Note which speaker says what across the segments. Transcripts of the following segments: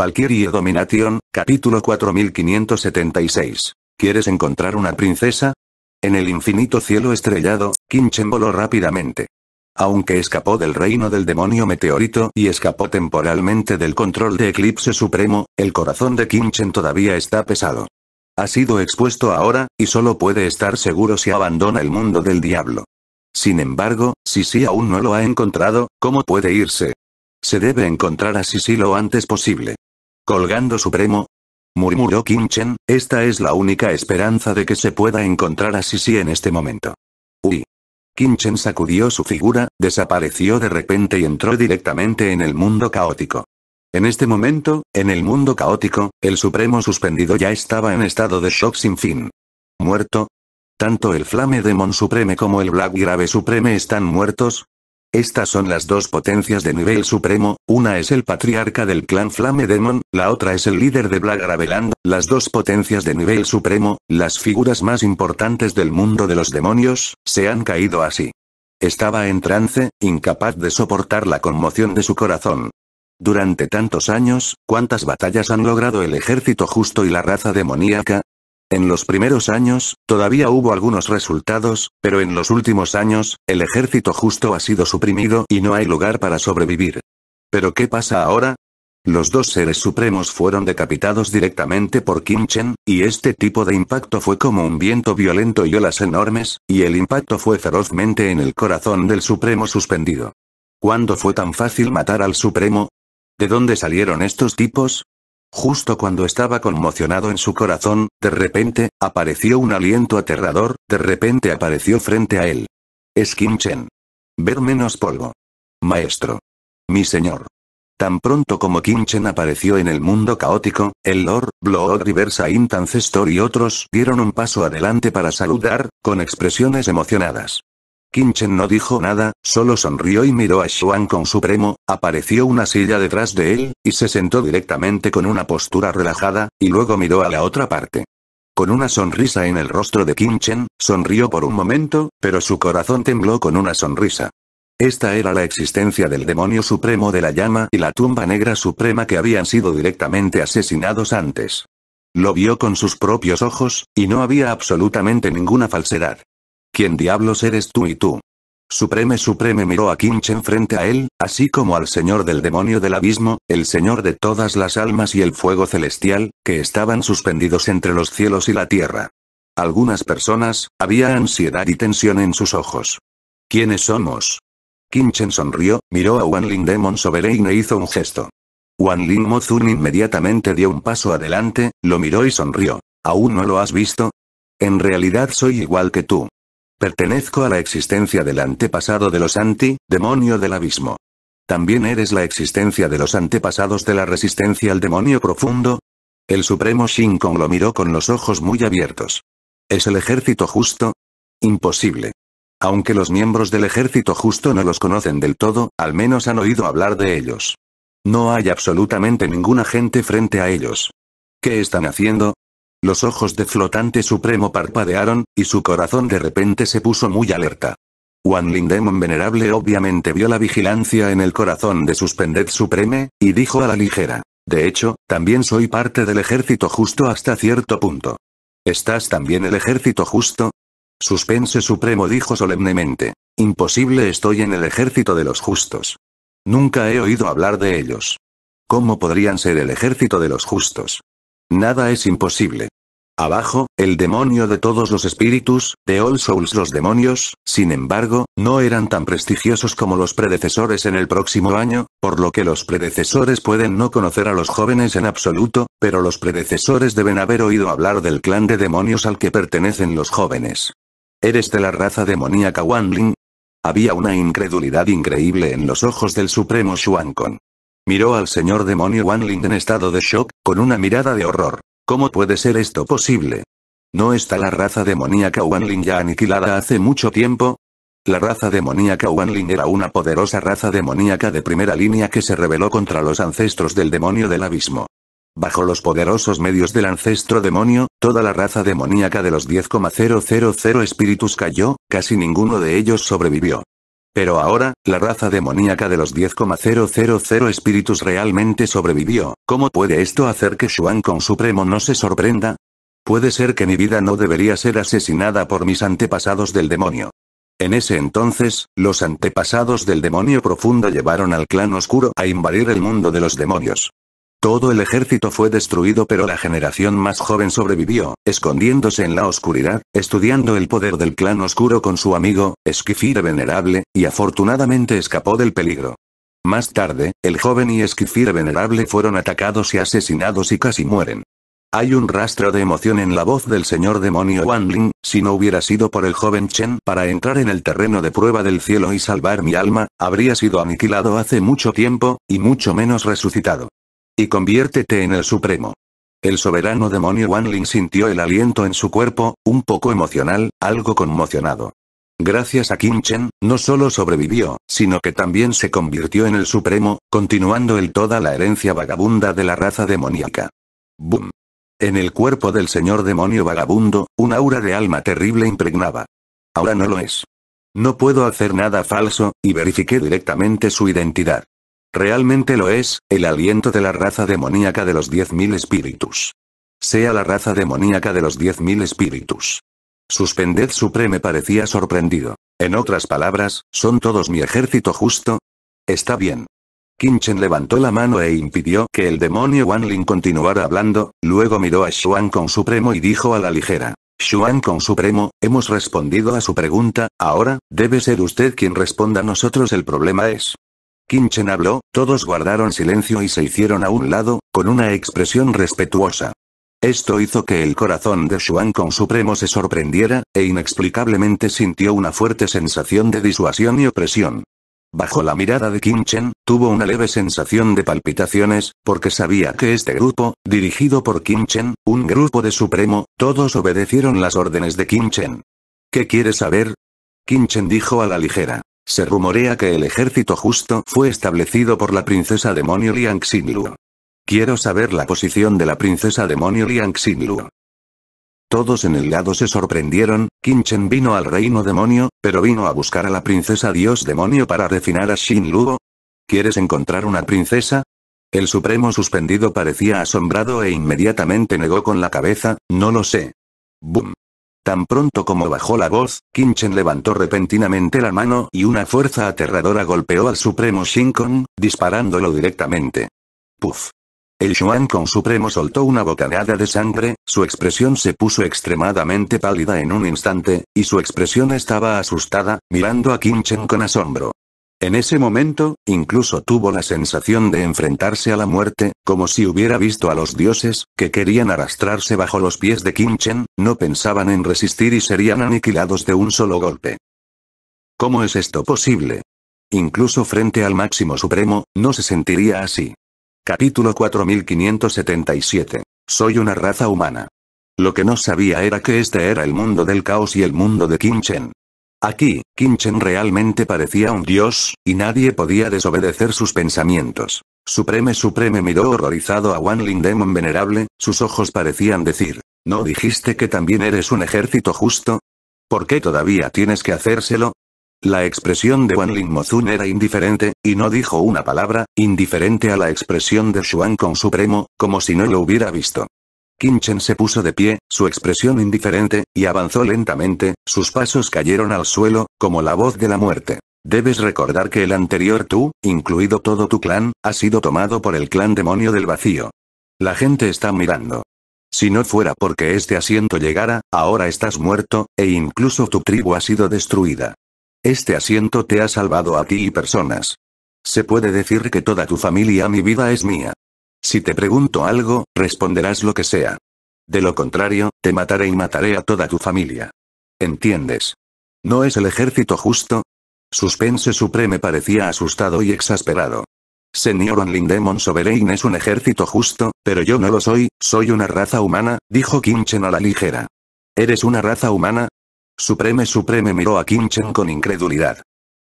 Speaker 1: Valkyrie Domination, capítulo 4576. ¿Quieres encontrar una princesa? En el infinito cielo estrellado, Kinchen voló rápidamente. Aunque escapó del reino del demonio meteorito y escapó temporalmente del control de Eclipse Supremo, el corazón de Kinchen todavía está pesado. Ha sido expuesto ahora, y solo puede estar seguro si abandona el mundo del diablo. Sin embargo, si aún no lo ha encontrado, ¿cómo puede irse? Se debe encontrar a Sisi lo antes posible. Colgando supremo. Murmuró Kim Chen, esta es la única esperanza de que se pueda encontrar a Sisi en este momento. Uy. Kim Chen sacudió su figura, desapareció de repente y entró directamente en el mundo caótico. En este momento, en el mundo caótico, el Supremo suspendido ya estaba en estado de shock sin fin. ¿Muerto? Tanto el Flame Demon Supreme como el Black Grave Supreme están muertos, estas son las dos potencias de nivel supremo, una es el patriarca del clan Flame Demon, la otra es el líder de Black las dos potencias de nivel supremo, las figuras más importantes del mundo de los demonios, se han caído así. Estaba en trance, incapaz de soportar la conmoción de su corazón. Durante tantos años, cuántas batallas han logrado el ejército justo y la raza demoníaca, en los primeros años, todavía hubo algunos resultados, pero en los últimos años, el ejército justo ha sido suprimido y no hay lugar para sobrevivir. ¿Pero qué pasa ahora? Los dos seres supremos fueron decapitados directamente por Kim Chen, y este tipo de impacto fue como un viento violento y olas enormes, y el impacto fue ferozmente en el corazón del supremo suspendido. ¿Cuándo fue tan fácil matar al supremo? ¿De dónde salieron estos tipos? Justo cuando estaba conmocionado en su corazón, de repente, apareció un aliento aterrador, de repente apareció frente a él. Kim Chen. Ver menos polvo. Maestro. Mi señor. Tan pronto como Chen apareció en el mundo caótico, el Lord, Blood River Saint Ancestor y otros dieron un paso adelante para saludar, con expresiones emocionadas. Kinchen no dijo nada, solo sonrió y miró a Xuan con supremo, apareció una silla detrás de él, y se sentó directamente con una postura relajada, y luego miró a la otra parte. Con una sonrisa en el rostro de Kinchen, sonrió por un momento, pero su corazón tembló con una sonrisa. Esta era la existencia del demonio supremo de la llama y la tumba negra suprema que habían sido directamente asesinados antes. Lo vio con sus propios ojos, y no había absolutamente ninguna falsedad. ¿Quién diablos eres tú y tú? Supreme Supreme miró a Kimchen frente a él, así como al señor del demonio del abismo, el señor de todas las almas y el fuego celestial, que estaban suspendidos entre los cielos y la tierra. Algunas personas, había ansiedad y tensión en sus ojos. ¿Quiénes somos? Kimchen sonrió, miró a Wanlin Demon Sovereign e hizo un gesto. Wan Wanlin Mozun inmediatamente dio un paso adelante, lo miró y sonrió. ¿Aún no lo has visto? En realidad soy igual que tú. Pertenezco a la existencia del antepasado de los anti, demonio del abismo. ¿También eres la existencia de los antepasados de la resistencia al demonio profundo? El supremo Kong lo miró con los ojos muy abiertos. ¿Es el ejército justo? Imposible. Aunque los miembros del ejército justo no los conocen del todo, al menos han oído hablar de ellos. No hay absolutamente ninguna gente frente a ellos. ¿Qué están haciendo? Los ojos de Flotante Supremo parpadearon, y su corazón de repente se puso muy alerta. Wan Lindemon Venerable obviamente vio la vigilancia en el corazón de Suspended Supreme, y dijo a la ligera. De hecho, también soy parte del ejército justo hasta cierto punto. ¿Estás también el ejército justo? Suspense Supremo dijo solemnemente. Imposible estoy en el ejército de los justos. Nunca he oído hablar de ellos. ¿Cómo podrían ser el ejército de los justos? Nada es imposible. Abajo, el demonio de todos los espíritus, de All Souls los demonios, sin embargo, no eran tan prestigiosos como los predecesores en el próximo año, por lo que los predecesores pueden no conocer a los jóvenes en absoluto, pero los predecesores deben haber oído hablar del clan de demonios al que pertenecen los jóvenes. ¿Eres de la raza demoníaca Wanling? Había una incredulidad increíble en los ojos del supremo Shuankon. Miró al señor demonio Wanling en estado de shock, con una mirada de horror. ¿Cómo puede ser esto posible? ¿No está la raza demoníaca Wanling ya aniquilada hace mucho tiempo? La raza demoníaca Wanling era una poderosa raza demoníaca de primera línea que se rebeló contra los ancestros del demonio del abismo. Bajo los poderosos medios del ancestro demonio, toda la raza demoníaca de los 10,000 espíritus cayó, casi ninguno de ellos sobrevivió. Pero ahora, la raza demoníaca de los 10,000 espíritus realmente sobrevivió, ¿cómo puede esto hacer que Xuan con Supremo no se sorprenda? Puede ser que mi vida no debería ser asesinada por mis antepasados del demonio. En ese entonces, los antepasados del demonio profundo llevaron al clan oscuro a invadir el mundo de los demonios. Todo el ejército fue destruido pero la generación más joven sobrevivió, escondiéndose en la oscuridad, estudiando el poder del clan oscuro con su amigo, Esquifire Venerable, y afortunadamente escapó del peligro. Más tarde, el joven y Esquifire Venerable fueron atacados y asesinados y casi mueren. Hay un rastro de emoción en la voz del señor demonio Wanling, si no hubiera sido por el joven Chen para entrar en el terreno de prueba del cielo y salvar mi alma, habría sido aniquilado hace mucho tiempo, y mucho menos resucitado. Y conviértete en el Supremo. El soberano demonio Wanling sintió el aliento en su cuerpo, un poco emocional, algo conmocionado. Gracias a Kim Chen, no solo sobrevivió, sino que también se convirtió en el Supremo, continuando el toda la herencia vagabunda de la raza demoníaca. Boom. En el cuerpo del señor demonio vagabundo, un aura de alma terrible impregnaba. Ahora no lo es. No puedo hacer nada falso, y verifiqué directamente su identidad. Realmente lo es, el aliento de la raza demoníaca de los 10.000 espíritus. Sea la raza demoníaca de los 10.000 espíritus. Suspended Supreme parecía sorprendido. En otras palabras, ¿son todos mi ejército justo? Está bien. Kinchen levantó la mano e impidió que el demonio Wanlin continuara hablando, luego miró a Xuan con Supremo y dijo a la ligera. Xuan con Supremo, hemos respondido a su pregunta, ahora, debe ser usted quien responda a nosotros el problema es, Kinchen habló, todos guardaron silencio y se hicieron a un lado, con una expresión respetuosa. Esto hizo que el corazón de Xuan con Supremo se sorprendiera, e inexplicablemente sintió una fuerte sensación de disuasión y opresión. Bajo la mirada de Chen, tuvo una leve sensación de palpitaciones, porque sabía que este grupo, dirigido por Chen, un grupo de Supremo, todos obedecieron las órdenes de Chen. ¿Qué quieres saber? Chen dijo a la ligera. Se rumorea que el ejército justo fue establecido por la princesa demonio Liang Xinlu. Quiero saber la posición de la princesa demonio Liang Xinlu. Todos en el lado se sorprendieron, Kinchen vino al reino demonio, pero vino a buscar a la princesa dios demonio para refinar a Xinlu. ¿Quieres encontrar una princesa? El supremo suspendido parecía asombrado e inmediatamente negó con la cabeza, no lo sé. Boom. Tan pronto como bajó la voz, Kinchen levantó repentinamente la mano y una fuerza aterradora golpeó al Supremo Shinkon, disparándolo directamente. Puf. El Xuan con Supremo soltó una bocanada de sangre, su expresión se puso extremadamente pálida en un instante, y su expresión estaba asustada, mirando a Kinchen con asombro. En ese momento, incluso tuvo la sensación de enfrentarse a la muerte, como si hubiera visto a los dioses, que querían arrastrarse bajo los pies de Kim Chen, no pensaban en resistir y serían aniquilados de un solo golpe. ¿Cómo es esto posible? Incluso frente al máximo supremo, no se sentiría así. Capítulo 4577. Soy una raza humana. Lo que no sabía era que este era el mundo del caos y el mundo de Kim Chen. Aquí, Chen realmente parecía un dios, y nadie podía desobedecer sus pensamientos. Supreme Supreme miró horrorizado a Wan Lin Demon venerable, sus ojos parecían decir, ¿no dijiste que también eres un ejército justo? ¿Por qué todavía tienes que hacérselo? La expresión de Wan Lin Mozun era indiferente, y no dijo una palabra, indiferente a la expresión de Xuan con Supremo, como si no lo hubiera visto. Kinchen se puso de pie, su expresión indiferente, y avanzó lentamente, sus pasos cayeron al suelo, como la voz de la muerte. Debes recordar que el anterior tú, incluido todo tu clan, ha sido tomado por el clan demonio del vacío. La gente está mirando. Si no fuera porque este asiento llegara, ahora estás muerto, e incluso tu tribu ha sido destruida. Este asiento te ha salvado a ti y personas. Se puede decir que toda tu familia mi vida es mía. Si te pregunto algo, responderás lo que sea. De lo contrario, te mataré y mataré a toda tu familia. ¿Entiendes? ¿No es el ejército justo? Suspense Supreme parecía asustado y exasperado. Señor Onlin Demon Sovereign es un ejército justo, pero yo no lo soy, soy una raza humana, dijo Kinchen a la ligera. ¿Eres una raza humana? Supreme Supreme miró a Kinchen con incredulidad.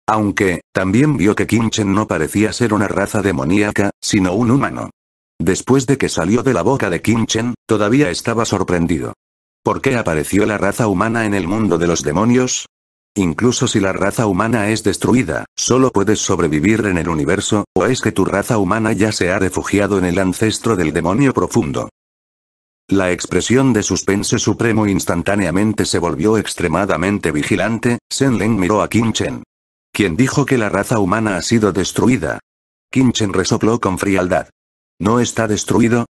Speaker 1: Aunque, también vio que Kinchen no parecía ser una raza demoníaca, sino un humano. Después de que salió de la boca de Kim Chen, todavía estaba sorprendido. ¿Por qué apareció la raza humana en el mundo de los demonios? Incluso si la raza humana es destruida, solo puedes sobrevivir en el universo, o es que tu raza humana ya se ha refugiado en el ancestro del demonio profundo. La expresión de suspenso supremo instantáneamente se volvió extremadamente vigilante, Shen Leng miró a Kim Chen. ¿Quién dijo que la raza humana ha sido destruida? Kim Chen resopló con frialdad. ¿No está destruido?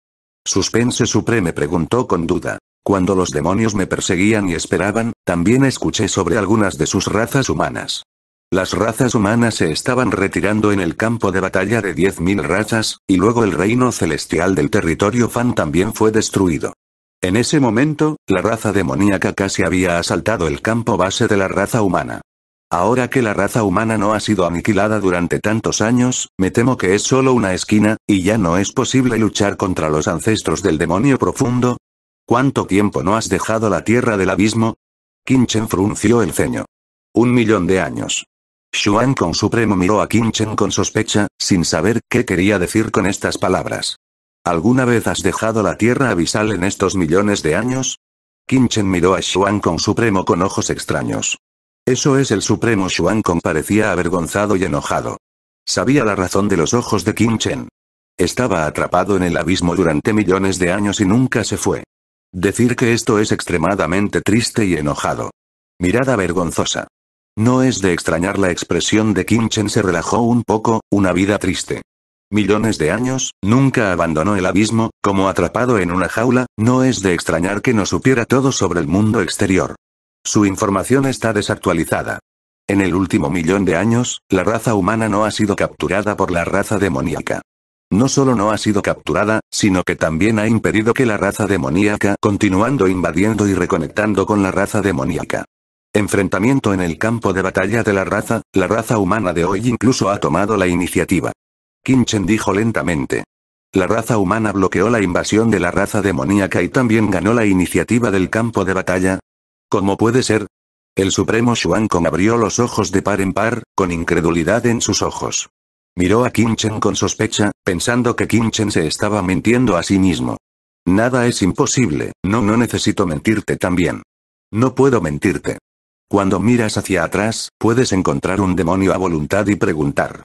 Speaker 1: Suspense Supreme preguntó con duda. Cuando los demonios me perseguían y esperaban, también escuché sobre algunas de sus razas humanas. Las razas humanas se estaban retirando en el campo de batalla de 10.000 razas, y luego el reino celestial del territorio Fan también fue destruido. En ese momento, la raza demoníaca casi había asaltado el campo base de la raza humana. Ahora que la raza humana no ha sido aniquilada durante tantos años, me temo que es solo una esquina, y ya no es posible luchar contra los ancestros del demonio profundo. ¿Cuánto tiempo no has dejado la tierra del abismo? Kinchen frunció el ceño. Un millón de años. Xuan con supremo miró a Kinchen con sospecha, sin saber qué quería decir con estas palabras. ¿Alguna vez has dejado la tierra abisal en estos millones de años? Kinchen miró a Xuan con supremo con ojos extraños. Eso es el supremo Xuan Kong parecía avergonzado y enojado. Sabía la razón de los ojos de Kim Chen. Estaba atrapado en el abismo durante millones de años y nunca se fue. Decir que esto es extremadamente triste y enojado. Mirada vergonzosa. No es de extrañar la expresión de Kim Chen se relajó un poco, una vida triste. Millones de años, nunca abandonó el abismo, como atrapado en una jaula, no es de extrañar que no supiera todo sobre el mundo exterior. Su información está desactualizada. En el último millón de años, la raza humana no ha sido capturada por la raza demoníaca. No solo no ha sido capturada, sino que también ha impedido que la raza demoníaca continuando invadiendo y reconectando con la raza demoníaca. Enfrentamiento en el campo de batalla de la raza, la raza humana de hoy incluso ha tomado la iniciativa. Kinchen dijo lentamente. La raza humana bloqueó la invasión de la raza demoníaca y también ganó la iniciativa del campo de batalla, ¿Cómo puede ser? El supremo Shuang abrió los ojos de par en par, con incredulidad en sus ojos. Miró a Kim con sospecha, pensando que Kim se estaba mintiendo a sí mismo. Nada es imposible, no no necesito mentirte también. No puedo mentirte. Cuando miras hacia atrás, puedes encontrar un demonio a voluntad y preguntar.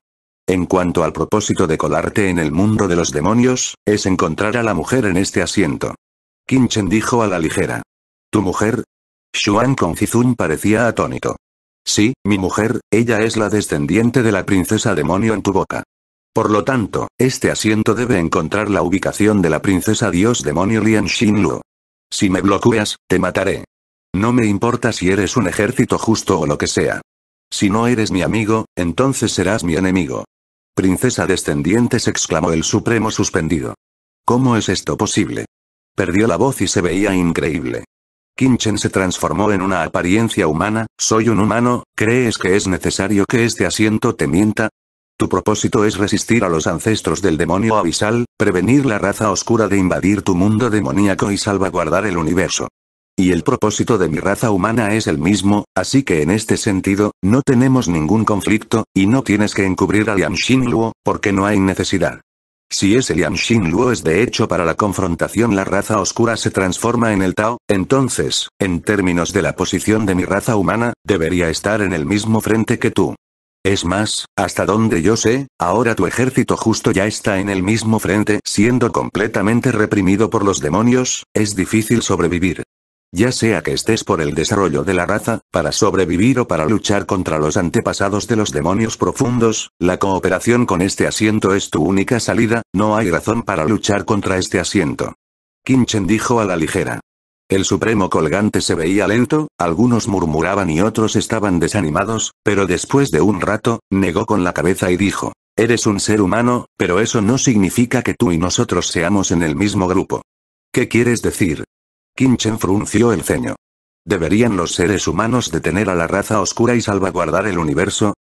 Speaker 1: En cuanto al propósito de colarte en el mundo de los demonios, es encontrar a la mujer en este asiento. Kinchen dijo a la ligera. Tu mujer, Xuan Zizun parecía atónito. Sí, mi mujer, ella es la descendiente de la princesa demonio en tu boca. Por lo tanto, este asiento debe encontrar la ubicación de la princesa dios demonio Lian Xinluo. Si me bloqueas, te mataré. No me importa si eres un ejército justo o lo que sea. Si no eres mi amigo, entonces serás mi enemigo. Princesa descendientes exclamó el Supremo suspendido. ¿Cómo es esto posible? Perdió la voz y se veía increíble. Kinchen se transformó en una apariencia humana, soy un humano, ¿crees que es necesario que este asiento te mienta? Tu propósito es resistir a los ancestros del demonio abisal, prevenir la raza oscura de invadir tu mundo demoníaco y salvaguardar el universo. Y el propósito de mi raza humana es el mismo, así que en este sentido, no tenemos ningún conflicto, y no tienes que encubrir a Yan Xinluo, porque no hay necesidad. Si ese Xin Luo es de hecho para la confrontación la raza oscura se transforma en el Tao, entonces, en términos de la posición de mi raza humana, debería estar en el mismo frente que tú. Es más, hasta donde yo sé, ahora tu ejército justo ya está en el mismo frente, siendo completamente reprimido por los demonios, es difícil sobrevivir. Ya sea que estés por el desarrollo de la raza, para sobrevivir o para luchar contra los antepasados de los demonios profundos, la cooperación con este asiento es tu única salida, no hay razón para luchar contra este asiento. Kinchen dijo a la ligera. El supremo colgante se veía lento, algunos murmuraban y otros estaban desanimados, pero después de un rato, negó con la cabeza y dijo, Eres un ser humano, pero eso no significa que tú y nosotros seamos en el mismo grupo. ¿Qué quieres decir? Kinchen frunció el ceño. ¿Deberían los seres humanos detener a la raza oscura y salvaguardar el universo?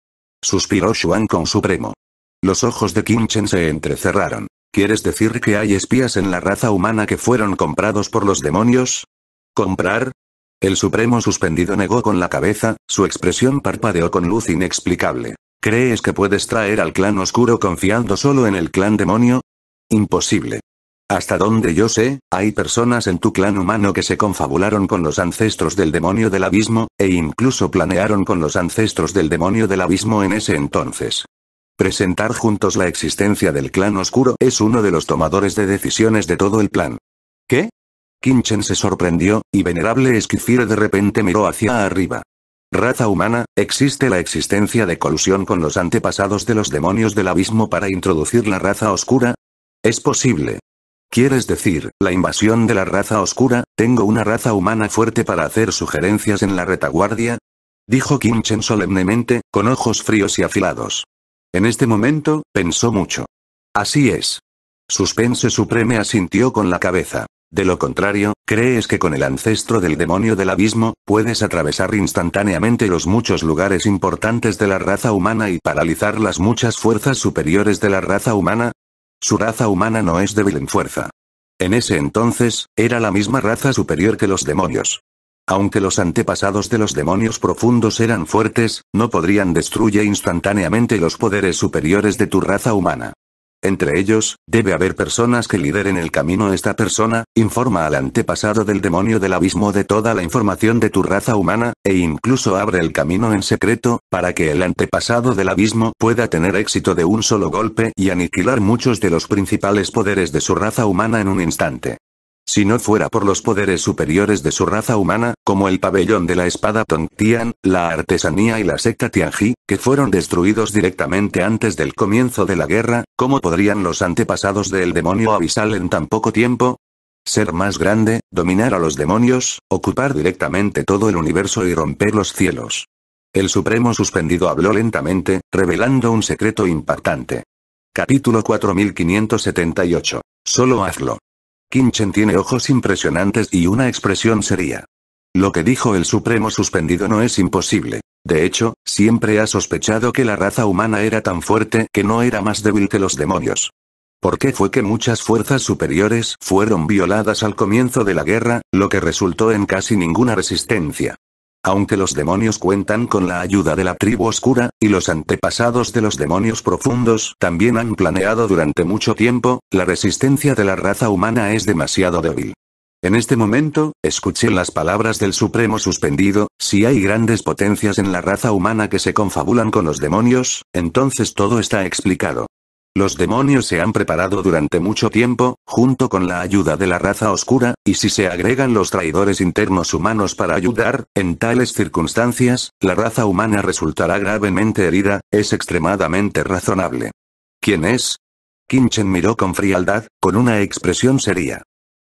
Speaker 1: Suspiró Xuan con supremo. Los ojos de Kinchen se entrecerraron. ¿Quieres decir que hay espías en la raza humana que fueron comprados por los demonios? ¿Comprar? El Supremo suspendido negó con la cabeza, su expresión parpadeó con luz inexplicable. ¿Crees que puedes traer al clan oscuro confiando solo en el clan demonio? Imposible. Hasta donde yo sé, hay personas en tu clan humano que se confabularon con los ancestros del demonio del abismo, e incluso planearon con los ancestros del demonio del abismo en ese entonces. Presentar juntos la existencia del clan oscuro es uno de los tomadores de decisiones de todo el plan. ¿Qué? Kinchen se sorprendió, y venerable Esquifir de repente miró hacia arriba. Raza humana, existe la existencia de colusión con los antepasados de los demonios del abismo para introducir la raza oscura? Es posible, Quieres decir, la invasión de la raza oscura, tengo una raza humana fuerte para hacer sugerencias en la retaguardia. Dijo Chen solemnemente, con ojos fríos y afilados. En este momento, pensó mucho. Así es. Suspense Supreme asintió con la cabeza. De lo contrario, ¿crees que con el ancestro del demonio del abismo, puedes atravesar instantáneamente los muchos lugares importantes de la raza humana y paralizar las muchas fuerzas superiores de la raza humana? Su raza humana no es débil en fuerza. En ese entonces, era la misma raza superior que los demonios. Aunque los antepasados de los demonios profundos eran fuertes, no podrían destruir instantáneamente los poderes superiores de tu raza humana. Entre ellos, debe haber personas que lideren el camino. Esta persona, informa al antepasado del demonio del abismo de toda la información de tu raza humana, e incluso abre el camino en secreto, para que el antepasado del abismo pueda tener éxito de un solo golpe y aniquilar muchos de los principales poderes de su raza humana en un instante. Si no fuera por los poderes superiores de su raza humana, como el pabellón de la espada Tongtian, la artesanía y la secta Tianji, que fueron destruidos directamente antes del comienzo de la guerra, ¿cómo podrían los antepasados del demonio abisal en tan poco tiempo? Ser más grande, dominar a los demonios, ocupar directamente todo el universo y romper los cielos. El Supremo Suspendido habló lentamente, revelando un secreto impactante. Capítulo 4578. Solo hazlo. Kinchen tiene ojos impresionantes y una expresión seria. Lo que dijo el Supremo suspendido no es imposible. De hecho, siempre ha sospechado que la raza humana era tan fuerte que no era más débil que los demonios. ¿Por qué fue que muchas fuerzas superiores fueron violadas al comienzo de la guerra, lo que resultó en casi ninguna resistencia? Aunque los demonios cuentan con la ayuda de la tribu oscura, y los antepasados de los demonios profundos también han planeado durante mucho tiempo, la resistencia de la raza humana es demasiado débil. En este momento, escuché las palabras del Supremo suspendido, si hay grandes potencias en la raza humana que se confabulan con los demonios, entonces todo está explicado. Los demonios se han preparado durante mucho tiempo, junto con la ayuda de la raza oscura, y si se agregan los traidores internos humanos para ayudar, en tales circunstancias, la raza humana resultará gravemente herida, es extremadamente razonable. ¿Quién es? Kinchen miró con frialdad, con una expresión seria.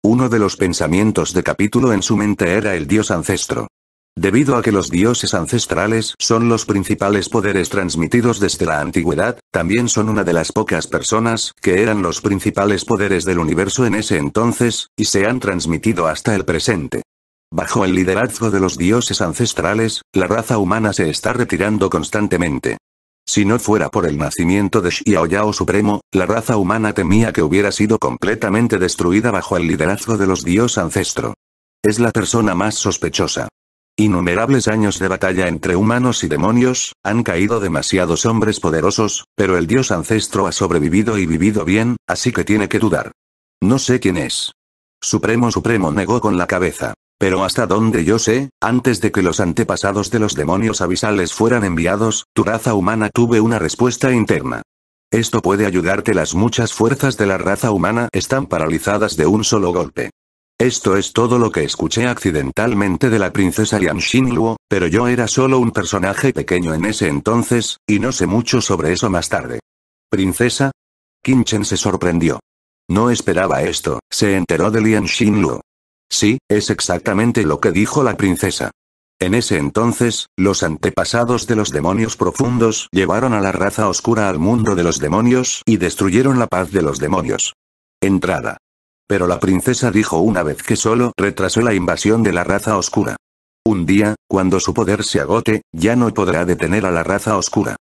Speaker 1: Uno de los pensamientos de capítulo en su mente era el dios ancestro. Debido a que los dioses ancestrales son los principales poderes transmitidos desde la antigüedad, también son una de las pocas personas que eran los principales poderes del universo en ese entonces, y se han transmitido hasta el presente. Bajo el liderazgo de los dioses ancestrales, la raza humana se está retirando constantemente. Si no fuera por el nacimiento de Yao Supremo, la raza humana temía que hubiera sido completamente destruida bajo el liderazgo de los dios ancestro. Es la persona más sospechosa. Innumerables años de batalla entre humanos y demonios, han caído demasiados hombres poderosos, pero el dios ancestro ha sobrevivido y vivido bien, así que tiene que dudar. No sé quién es. Supremo Supremo negó con la cabeza. Pero hasta donde yo sé, antes de que los antepasados de los demonios abisales fueran enviados, tu raza humana tuve una respuesta interna. Esto puede ayudarte las muchas fuerzas de la raza humana están paralizadas de un solo golpe. Esto es todo lo que escuché accidentalmente de la princesa Lian Xingluo, pero yo era solo un personaje pequeño en ese entonces, y no sé mucho sobre eso más tarde. ¿Princesa? Kinchen se sorprendió. No esperaba esto, se enteró de Lian Xingluo. Sí, es exactamente lo que dijo la princesa. En ese entonces, los antepasados de los demonios profundos llevaron a la raza oscura al mundo de los demonios y destruyeron la paz de los demonios. Entrada. Pero la princesa dijo una vez que solo retrasó la invasión de la raza oscura. Un día, cuando su poder se agote, ya no podrá detener a la raza oscura.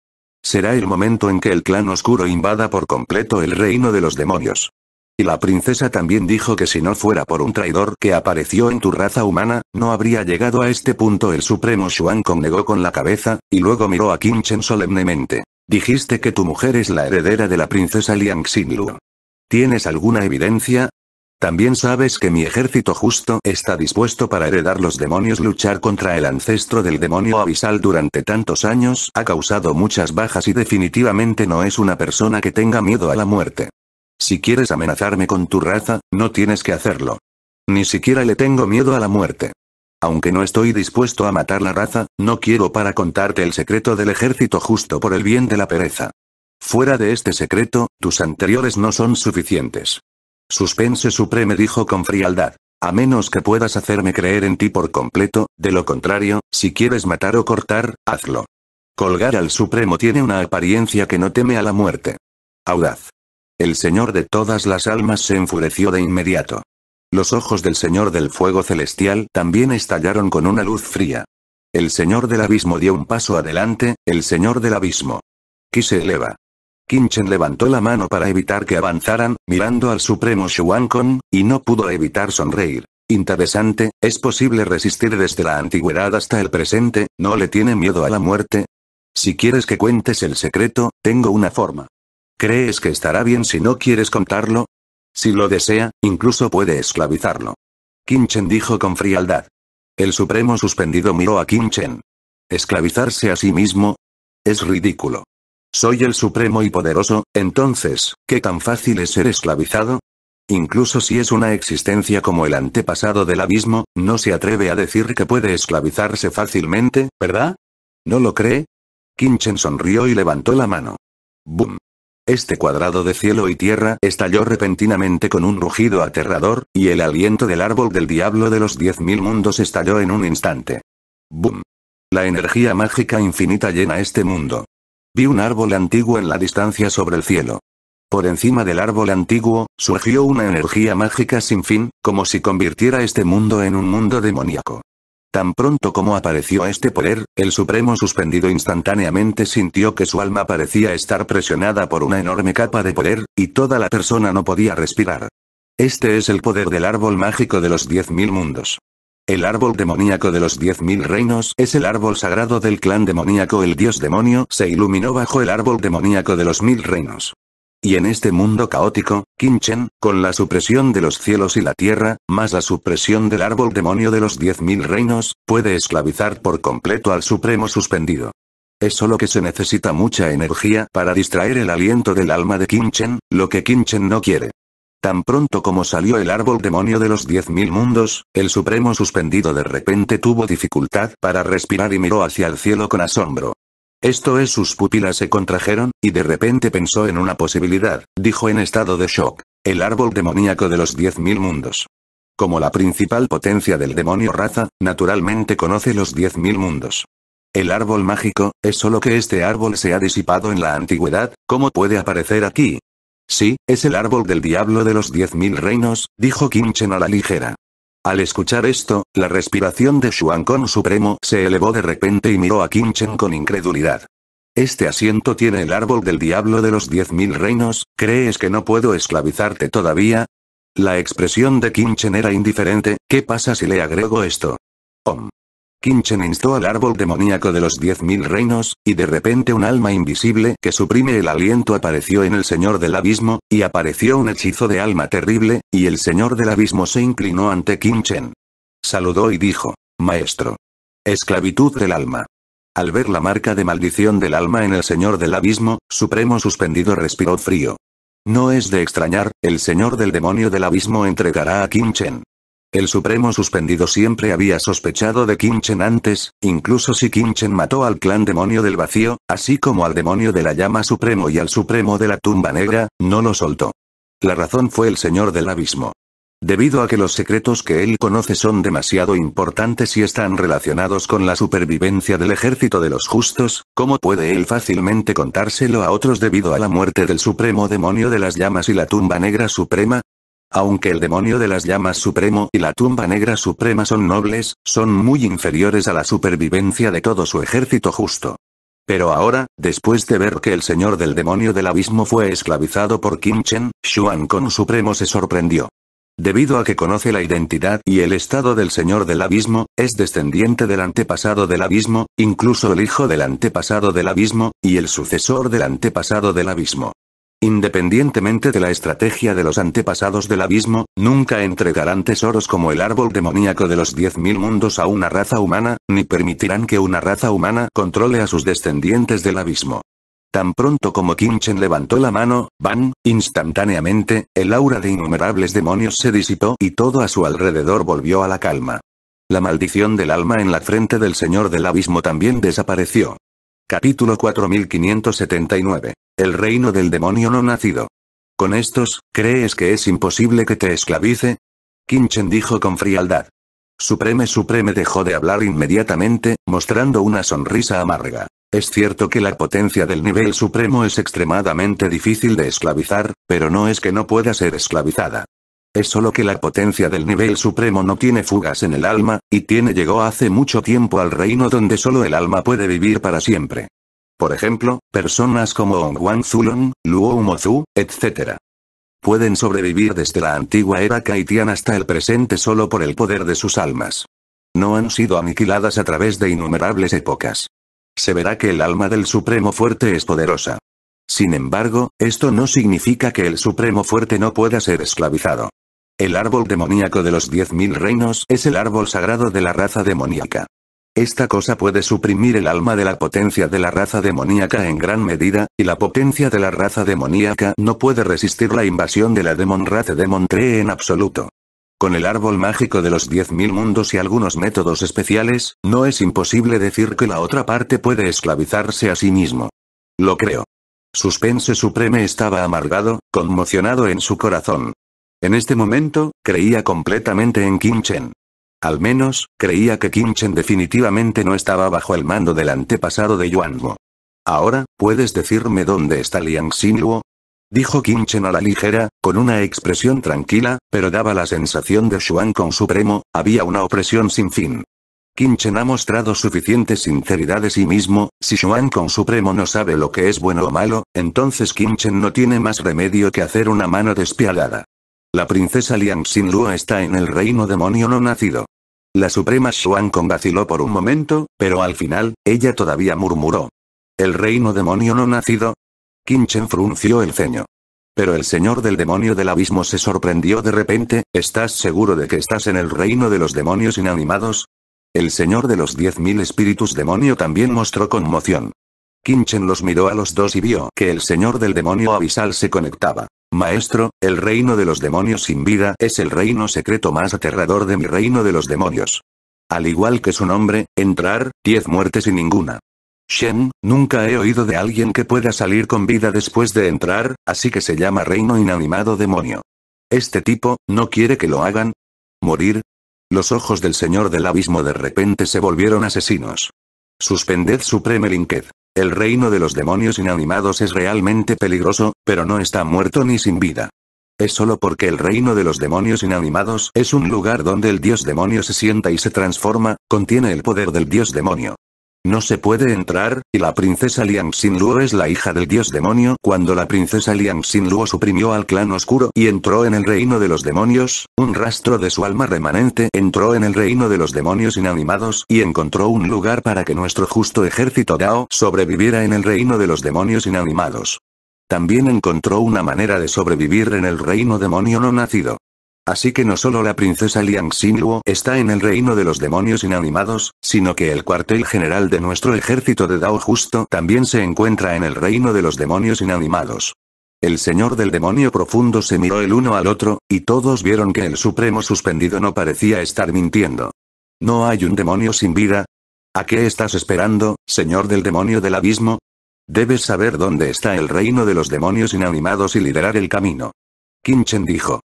Speaker 1: Será el momento en que el clan oscuro invada por completo el reino de los demonios. Y la princesa también dijo que si no fuera por un traidor que apareció en tu raza humana, no habría llegado a este punto. El supremo Xuan negó con la cabeza, y luego miró a Chen solemnemente. Dijiste que tu mujer es la heredera de la princesa Liang Xinlu. ¿Tienes alguna evidencia? También sabes que mi ejército justo está dispuesto para heredar los demonios. Luchar contra el ancestro del demonio abisal durante tantos años ha causado muchas bajas y definitivamente no es una persona que tenga miedo a la muerte. Si quieres amenazarme con tu raza, no tienes que hacerlo. Ni siquiera le tengo miedo a la muerte. Aunque no estoy dispuesto a matar la raza, no quiero para contarte el secreto del ejército justo por el bien de la pereza. Fuera de este secreto, tus anteriores no son suficientes. Suspense Supreme dijo con frialdad. A menos que puedas hacerme creer en ti por completo, de lo contrario, si quieres matar o cortar, hazlo. Colgar al Supremo tiene una apariencia que no teme a la muerte. Audaz. El Señor de todas las almas se enfureció de inmediato. Los ojos del Señor del Fuego Celestial también estallaron con una luz fría. El Señor del Abismo dio un paso adelante, el Señor del Abismo. ¿Qui se eleva. Kinchen levantó la mano para evitar que avanzaran, mirando al supremo Kong, y no pudo evitar sonreír. Interesante, es posible resistir desde la antigüedad hasta el presente, ¿no le tiene miedo a la muerte? Si quieres que cuentes el secreto, tengo una forma. ¿Crees que estará bien si no quieres contarlo? Si lo desea, incluso puede esclavizarlo. Kinchen dijo con frialdad. El Supremo suspendido miró a Kinchen. ¿Esclavizarse a sí mismo? Es ridículo. Soy el supremo y poderoso, entonces, ¿qué tan fácil es ser esclavizado? Incluso si es una existencia como el antepasado del abismo, no se atreve a decir que puede esclavizarse fácilmente, ¿verdad? ¿No lo cree? Kinchen sonrió y levantó la mano. ¡Bum! Este cuadrado de cielo y tierra estalló repentinamente con un rugido aterrador, y el aliento del árbol del diablo de los diez mil mundos estalló en un instante. ¡Bum! La energía mágica infinita llena este mundo. Vi un árbol antiguo en la distancia sobre el cielo. Por encima del árbol antiguo, surgió una energía mágica sin fin, como si convirtiera este mundo en un mundo demoníaco. Tan pronto como apareció este poder, el Supremo suspendido instantáneamente sintió que su alma parecía estar presionada por una enorme capa de poder, y toda la persona no podía respirar. Este es el poder del árbol mágico de los 10.000 mundos. El árbol demoníaco de los diez mil reinos es el árbol sagrado del clan demoníaco. El dios demonio se iluminó bajo el árbol demoníaco de los mil reinos. Y en este mundo caótico, Kinchen, con la supresión de los cielos y la tierra, más la supresión del árbol demonio de los diez mil reinos, puede esclavizar por completo al supremo suspendido. Es solo que se necesita mucha energía para distraer el aliento del alma de Kinchen, lo que Kinchen no quiere. Tan pronto como salió el árbol demonio de los diez mil mundos, el Supremo suspendido de repente tuvo dificultad para respirar y miró hacia el cielo con asombro. Esto es sus pupilas se contrajeron, y de repente pensó en una posibilidad, dijo en estado de shock. El árbol demoníaco de los diez mil mundos. Como la principal potencia del demonio raza, naturalmente conoce los diez mil mundos. El árbol mágico, es solo que este árbol se ha disipado en la antigüedad, ¿cómo puede aparecer aquí? Sí, es el árbol del diablo de los diez mil reinos, dijo Kinchen a la ligera. Al escuchar esto, la respiración de Kong Supremo se elevó de repente y miró a Kinchen con incredulidad. Este asiento tiene el árbol del diablo de los diez mil reinos, ¿crees que no puedo esclavizarte todavía? La expresión de Kinchen era indiferente, ¿qué pasa si le agrego esto? Om. Chen instó al árbol demoníaco de los diez mil reinos, y de repente un alma invisible que suprime el aliento apareció en el señor del abismo, y apareció un hechizo de alma terrible, y el señor del abismo se inclinó ante Kinchen. Saludó y dijo, Maestro. Esclavitud del alma. Al ver la marca de maldición del alma en el señor del abismo, Supremo suspendido respiró frío. No es de extrañar, el señor del demonio del abismo entregará a Kinchen. El Supremo Suspendido siempre había sospechado de Kinchen antes, incluso si Kinchen mató al clan demonio del vacío, así como al demonio de la llama supremo y al supremo de la tumba negra, no lo soltó. La razón fue el señor del abismo. Debido a que los secretos que él conoce son demasiado importantes y están relacionados con la supervivencia del ejército de los justos, ¿cómo puede él fácilmente contárselo a otros debido a la muerte del supremo demonio de las llamas y la tumba negra suprema? Aunque el demonio de las llamas supremo y la tumba negra suprema son nobles, son muy inferiores a la supervivencia de todo su ejército justo. Pero ahora, después de ver que el señor del demonio del abismo fue esclavizado por Kim Chen, Xuan Kong supremo se sorprendió. Debido a que conoce la identidad y el estado del señor del abismo, es descendiente del antepasado del abismo, incluso el hijo del antepasado del abismo, y el sucesor del antepasado del abismo. Independientemente de la estrategia de los antepasados del abismo, nunca entregarán tesoros como el árbol demoníaco de los 10.000 mundos a una raza humana, ni permitirán que una raza humana controle a sus descendientes del abismo. Tan pronto como Kimchen levantó la mano, van, instantáneamente, el aura de innumerables demonios se disipó y todo a su alrededor volvió a la calma. La maldición del alma en la frente del señor del abismo también desapareció. Capítulo 4579 el reino del demonio no nacido. Con estos, ¿crees que es imposible que te esclavice? Kinchen dijo con frialdad. Supreme Supreme dejó de hablar inmediatamente, mostrando una sonrisa amarga. Es cierto que la potencia del nivel supremo es extremadamente difícil de esclavizar, pero no es que no pueda ser esclavizada. Es solo que la potencia del nivel supremo no tiene fugas en el alma, y tiene llegó hace mucho tiempo al reino donde solo el alma puede vivir para siempre. Por ejemplo, personas como Wang Zulong, Luo Mozu, etc. Pueden sobrevivir desde la antigua era Kaitian hasta el presente solo por el poder de sus almas. No han sido aniquiladas a través de innumerables épocas. Se verá que el alma del Supremo Fuerte es poderosa. Sin embargo, esto no significa que el Supremo Fuerte no pueda ser esclavizado. El árbol demoníaco de los 10.000 reinos es el árbol sagrado de la raza demoníaca. Esta cosa puede suprimir el alma de la potencia de la raza demoníaca en gran medida, y la potencia de la raza demoníaca no puede resistir la invasión de la Demon Race Demon Tree en absoluto. Con el árbol mágico de los 10.000 mundos y algunos métodos especiales, no es imposible decir que la otra parte puede esclavizarse a sí mismo. Lo creo. Suspense Supreme estaba amargado, conmocionado en su corazón. En este momento, creía completamente en Kim Chen. Al menos, creía que Kimchen definitivamente no estaba bajo el mando del antepasado de Yuanmo. Ahora, ¿puedes decirme dónde está Liang Xinluo? Dijo Kimchen a la ligera, con una expresión tranquila, pero daba la sensación de Xuan con supremo, había una opresión sin fin. Kimchen ha mostrado suficiente sinceridad de sí mismo, si Xuan con supremo no sabe lo que es bueno o malo, entonces Kimchen no tiene más remedio que hacer una mano despiadada. La princesa Liang Xinlua está en el reino demonio no nacido. La suprema Xuan Kong vaciló por un momento, pero al final, ella todavía murmuró. ¿El reino demonio no nacido? Qin Chen frunció el ceño. Pero el señor del demonio del abismo se sorprendió de repente, ¿estás seguro de que estás en el reino de los demonios inanimados? El señor de los diez mil espíritus demonio también mostró conmoción. Kinchen los miró a los dos y vio que el señor del demonio abisal se conectaba. Maestro, el reino de los demonios sin vida es el reino secreto más aterrador de mi reino de los demonios. Al igual que su nombre, entrar, diez muertes y ninguna. Shen, nunca he oído de alguien que pueda salir con vida después de entrar, así que se llama reino inanimado demonio. Este tipo, ¿no quiere que lo hagan? ¿Morir? Los ojos del señor del abismo de repente se volvieron asesinos. Suspended Supreme Linked. El reino de los demonios inanimados es realmente peligroso, pero no está muerto ni sin vida. Es solo porque el reino de los demonios inanimados es un lugar donde el dios demonio se sienta y se transforma, contiene el poder del dios demonio. No se puede entrar, y la princesa Liang Xinluo es la hija del dios demonio. Cuando la princesa Liang Xinluo suprimió al clan oscuro y entró en el reino de los demonios, un rastro de su alma remanente entró en el reino de los demonios inanimados y encontró un lugar para que nuestro justo ejército Dao sobreviviera en el reino de los demonios inanimados. También encontró una manera de sobrevivir en el reino demonio no nacido. Así que no solo la princesa Liang Xinluo está en el reino de los demonios inanimados, sino que el cuartel general de nuestro ejército de Dao Justo también se encuentra en el reino de los demonios inanimados. El señor del demonio profundo se miró el uno al otro, y todos vieron que el supremo suspendido no parecía estar mintiendo. ¿No hay un demonio sin vida? ¿A qué estás esperando, señor del demonio del abismo? Debes saber dónde está el reino de los demonios inanimados y liderar el camino. Qin Chen dijo.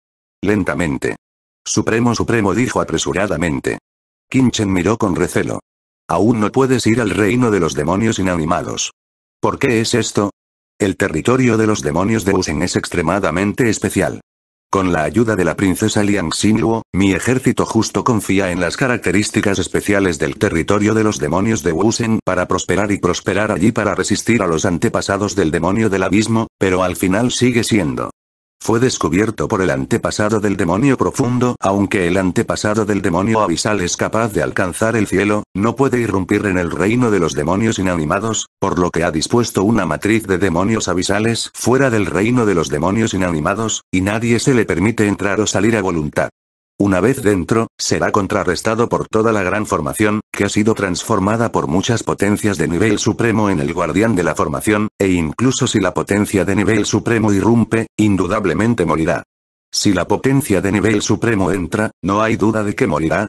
Speaker 1: Lentamente. Supremo Supremo dijo apresuradamente. Kinchen miró con recelo. Aún no puedes ir al reino de los demonios inanimados. ¿Por qué es esto? El territorio de los demonios de Wusen es extremadamente especial. Con la ayuda de la princesa Liang Xinluo, mi ejército justo confía en las características especiales del territorio de los demonios de Wusen para prosperar y prosperar allí para resistir a los antepasados del demonio del abismo, pero al final sigue siendo fue descubierto por el antepasado del demonio profundo, aunque el antepasado del demonio abisal es capaz de alcanzar el cielo, no puede irrumpir en el reino de los demonios inanimados, por lo que ha dispuesto una matriz de demonios abisales fuera del reino de los demonios inanimados, y nadie se le permite entrar o salir a voluntad. Una vez dentro, será contrarrestado por toda la gran formación, que ha sido transformada por muchas potencias de nivel supremo en el guardián de la formación, e incluso si la potencia de nivel supremo irrumpe, indudablemente morirá. Si la potencia de nivel supremo entra, no hay duda de que morirá.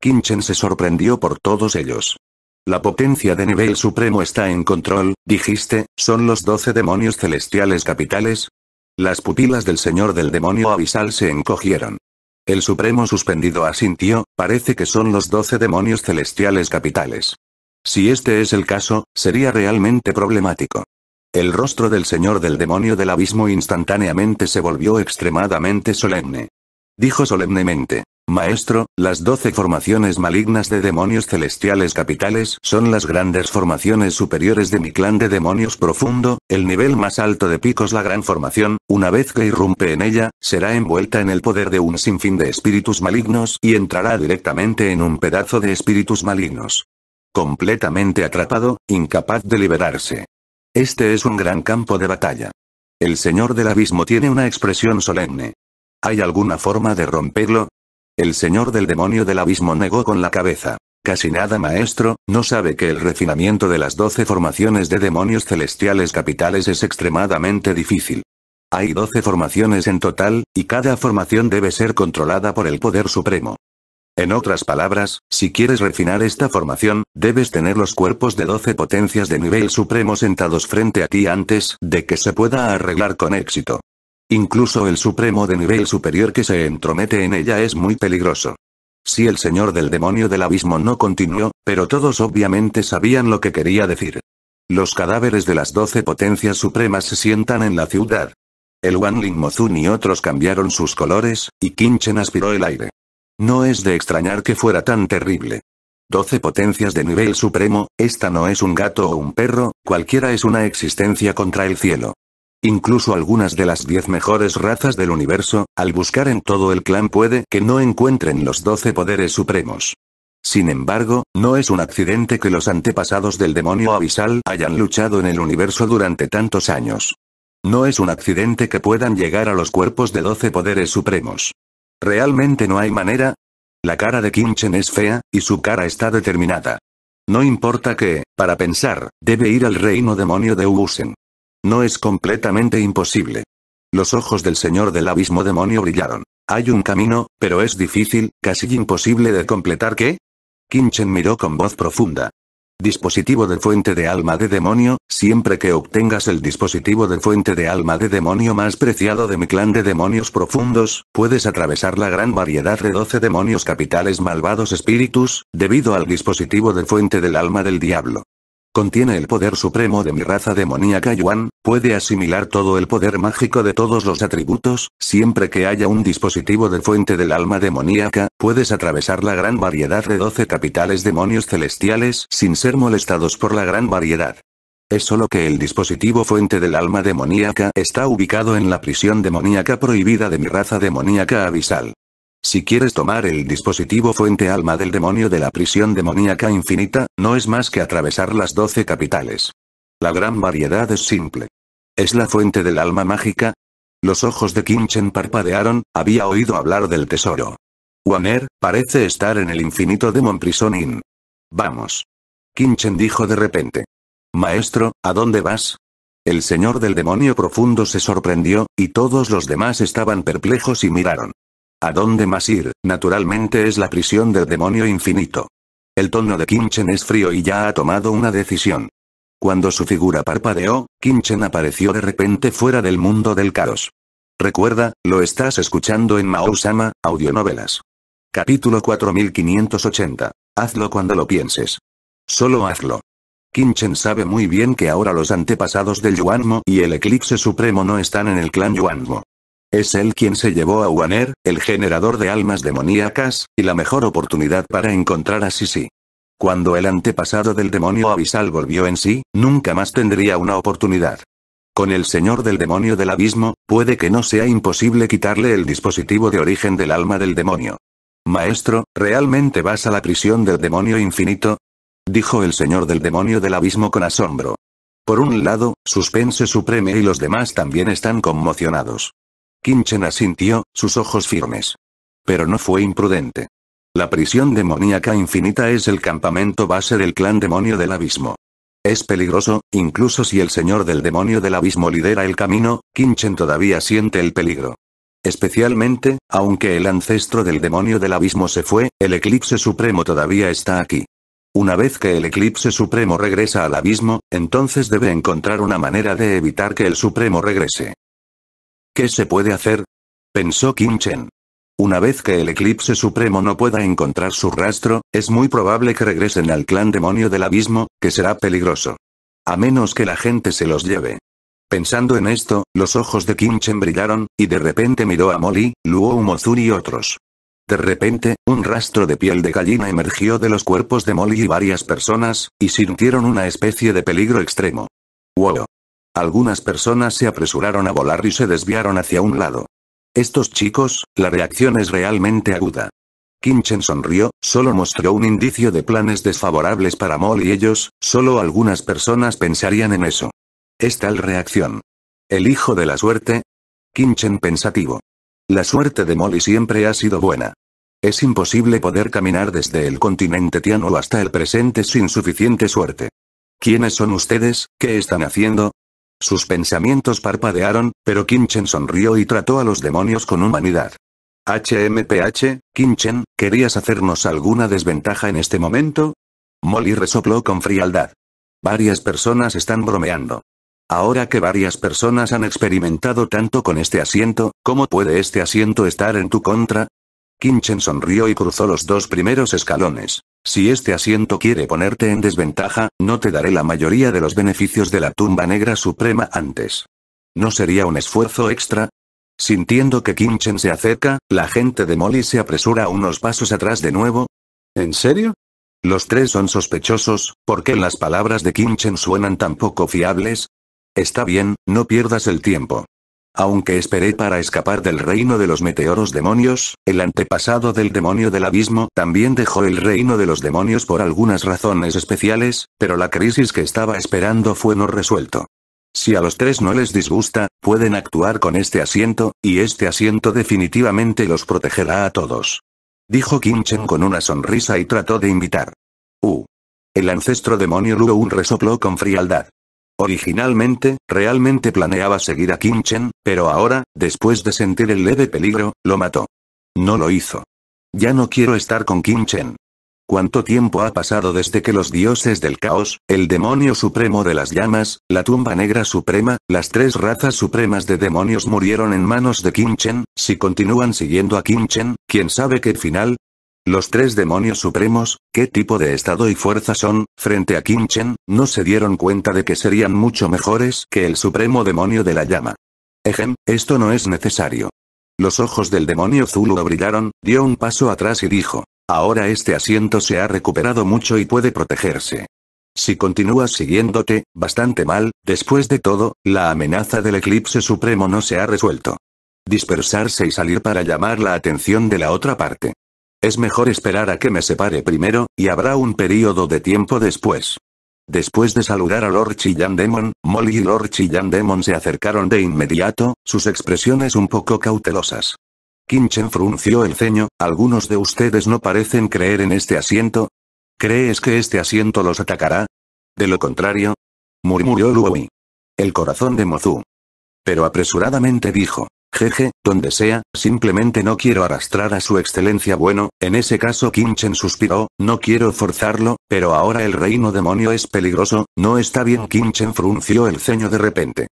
Speaker 1: Kinchen se sorprendió por todos ellos. La potencia de nivel supremo está en control, dijiste, son los doce demonios celestiales capitales. Las pupilas del señor del demonio abisal se encogieron. El Supremo suspendido asintió, parece que son los doce demonios celestiales capitales. Si este es el caso, sería realmente problemático. El rostro del señor del demonio del abismo instantáneamente se volvió extremadamente solemne. Dijo solemnemente. Maestro, las doce formaciones malignas de demonios celestiales capitales son las grandes formaciones superiores de mi clan de demonios profundo, el nivel más alto de picos la gran formación, una vez que irrumpe en ella, será envuelta en el poder de un sinfín de espíritus malignos y entrará directamente en un pedazo de espíritus malignos. Completamente atrapado, incapaz de liberarse. Este es un gran campo de batalla. El señor del abismo tiene una expresión solemne. ¿Hay alguna forma de romperlo? El señor del demonio del abismo negó con la cabeza. Casi nada maestro, ¿no sabe que el refinamiento de las doce formaciones de demonios celestiales capitales es extremadamente difícil? Hay doce formaciones en total, y cada formación debe ser controlada por el poder supremo. En otras palabras, si quieres refinar esta formación, debes tener los cuerpos de 12 potencias de nivel supremo sentados frente a ti antes de que se pueda arreglar con éxito. Incluso el supremo de nivel superior que se entromete en ella es muy peligroso. Si el señor del demonio del abismo no continuó, pero todos obviamente sabían lo que quería decir. Los cadáveres de las doce potencias supremas se sientan en la ciudad. El Wanling Mozun y otros cambiaron sus colores, y Kinchen aspiró el aire. No es de extrañar que fuera tan terrible. Doce potencias de nivel supremo, esta no es un gato o un perro, cualquiera es una existencia contra el cielo incluso algunas de las 10 mejores razas del universo, al buscar en todo el clan puede que no encuentren los 12 poderes supremos. Sin embargo, no es un accidente que los antepasados del demonio abisal hayan luchado en el universo durante tantos años. No es un accidente que puedan llegar a los cuerpos de 12 poderes supremos. Realmente no hay manera. La cara de Chen es fea, y su cara está determinada. No importa que, para pensar, debe ir al reino demonio de Ubusen. No es completamente imposible. Los ojos del señor del abismo demonio brillaron. Hay un camino, pero es difícil, casi imposible de completar ¿qué? Kinchen miró con voz profunda. Dispositivo de fuente de alma de demonio, siempre que obtengas el dispositivo de fuente de alma de demonio más preciado de mi clan de demonios profundos, puedes atravesar la gran variedad de 12 demonios capitales malvados espíritus, debido al dispositivo de fuente del alma del diablo. Contiene el poder supremo de mi raza demoníaca Yuan, puede asimilar todo el poder mágico de todos los atributos, siempre que haya un dispositivo de fuente del alma demoníaca, puedes atravesar la gran variedad de 12 capitales demonios celestiales sin ser molestados por la gran variedad. Es solo que el dispositivo fuente del alma demoníaca está ubicado en la prisión demoníaca prohibida de mi raza demoníaca abisal. Si quieres tomar el dispositivo fuente alma del demonio de la prisión demoníaca infinita, no es más que atravesar las doce capitales. La gran variedad es simple. ¿Es la fuente del alma mágica? Los ojos de Kinchen parpadearon, había oído hablar del tesoro. Waner, parece estar en el infinito Demon Prison Vamos. Kinchen dijo de repente. Maestro, ¿a dónde vas? El señor del demonio profundo se sorprendió, y todos los demás estaban perplejos y miraron. A dónde más ir, naturalmente es la prisión del demonio infinito. El tono de Kimchen es frío y ya ha tomado una decisión. Cuando su figura parpadeó, Kimchen apareció de repente fuera del mundo del caos. Recuerda, lo estás escuchando en Sama, audionovelas. Capítulo 4580. Hazlo cuando lo pienses. Solo hazlo. Kimchen sabe muy bien que ahora los antepasados del Yuanmo y el Eclipse Supremo no están en el clan Yuanmo. Es él quien se llevó a Waner, el generador de almas demoníacas, y la mejor oportunidad para encontrar a Sisi. Cuando el antepasado del demonio abisal volvió en sí, nunca más tendría una oportunidad. Con el señor del demonio del abismo, puede que no sea imposible quitarle el dispositivo de origen del alma del demonio. Maestro, ¿realmente vas a la prisión del demonio infinito? Dijo el señor del demonio del abismo con asombro. Por un lado, Suspense Supreme y los demás también están conmocionados. Kinchen asintió, sus ojos firmes. Pero no fue imprudente. La prisión demoníaca infinita es el campamento base del clan demonio del abismo. Es peligroso, incluso si el señor del demonio del abismo lidera el camino, Kinchen todavía siente el peligro. Especialmente, aunque el ancestro del demonio del abismo se fue, el eclipse supremo todavía está aquí. Una vez que el eclipse supremo regresa al abismo, entonces debe encontrar una manera de evitar que el supremo regrese. ¿Qué se puede hacer? Pensó Kim Chen. Una vez que el eclipse supremo no pueda encontrar su rastro, es muy probable que regresen al clan demonio del abismo, que será peligroso. A menos que la gente se los lleve. Pensando en esto, los ojos de Kim Chen brillaron, y de repente miró a Molly, Luo Mozur y otros. De repente, un rastro de piel de gallina emergió de los cuerpos de Molly y varias personas, y sintieron una especie de peligro extremo. ¡Wow! Algunas personas se apresuraron a volar y se desviaron hacia un lado. Estos chicos, la reacción es realmente aguda. Kinchen sonrió, solo mostró un indicio de planes desfavorables para Molly y ellos, solo algunas personas pensarían en eso. Es tal reacción. ¿El hijo de la suerte? Kinchen pensativo. La suerte de Molly siempre ha sido buena. Es imposible poder caminar desde el continente Tiano hasta el presente sin suficiente suerte. ¿Quiénes son ustedes? ¿Qué están haciendo? Sus pensamientos parpadearon, pero Kimchen sonrió y trató a los demonios con humanidad. HMPH, Kimchen, ¿querías hacernos alguna desventaja en este momento? Molly resopló con frialdad. Varias personas están bromeando. Ahora que varias personas han experimentado tanto con este asiento, ¿cómo puede este asiento estar en tu contra? Kimchen sonrió y cruzó los dos primeros escalones. Si este asiento quiere ponerte en desventaja, no te daré la mayoría de los beneficios de la tumba negra suprema antes. ¿No sería un esfuerzo extra? Sintiendo que Kimchen se acerca, la gente de Molly se apresura unos pasos atrás de nuevo. ¿En serio? Los tres son sospechosos, ¿por qué las palabras de Kimchen suenan tan poco fiables? Está bien, no pierdas el tiempo. Aunque esperé para escapar del reino de los meteoros demonios, el antepasado del demonio del abismo también dejó el reino de los demonios por algunas razones especiales, pero la crisis que estaba esperando fue no resuelto. Si a los tres no les disgusta, pueden actuar con este asiento, y este asiento definitivamente los protegerá a todos. Dijo Kinchen con una sonrisa y trató de invitar. Uh. El ancestro demonio Luo un resopló con frialdad. Originalmente, realmente planeaba seguir a Kinchen, pero ahora, después de sentir el leve peligro, lo mató. No lo hizo. Ya no quiero estar con Kinchen. ¿Cuánto tiempo ha pasado desde que los dioses del caos, el demonio supremo de las llamas, la tumba negra suprema, las tres razas supremas de demonios murieron en manos de Kinchen. Si continúan siguiendo a Kinchen, ¿quién sabe qué final? Los tres demonios supremos, ¿qué tipo de estado y fuerza son? Frente a Kimchen, no se dieron cuenta de que serían mucho mejores que el supremo demonio de la llama. Ejem, esto no es necesario. Los ojos del demonio Zulu brillaron, dio un paso atrás y dijo, ahora este asiento se ha recuperado mucho y puede protegerse. Si continúas siguiéndote, bastante mal, después de todo, la amenaza del eclipse supremo no se ha resuelto. Dispersarse y salir para llamar la atención de la otra parte. Es mejor esperar a que me separe primero, y habrá un período de tiempo después. Después de saludar a Lord Demon, Molly y Lord Demon se acercaron de inmediato, sus expresiones un poco cautelosas. Chen frunció el ceño, algunos de ustedes no parecen creer en este asiento. ¿Crees que este asiento los atacará? De lo contrario, murmuró Luo El corazón de Mozu. Pero apresuradamente dijo, jeje, donde sea, simplemente no quiero arrastrar a su excelencia bueno, en ese caso Kinchen suspiró, no quiero forzarlo, pero ahora el reino demonio es peligroso, no está bien Kinchen frunció el ceño de repente.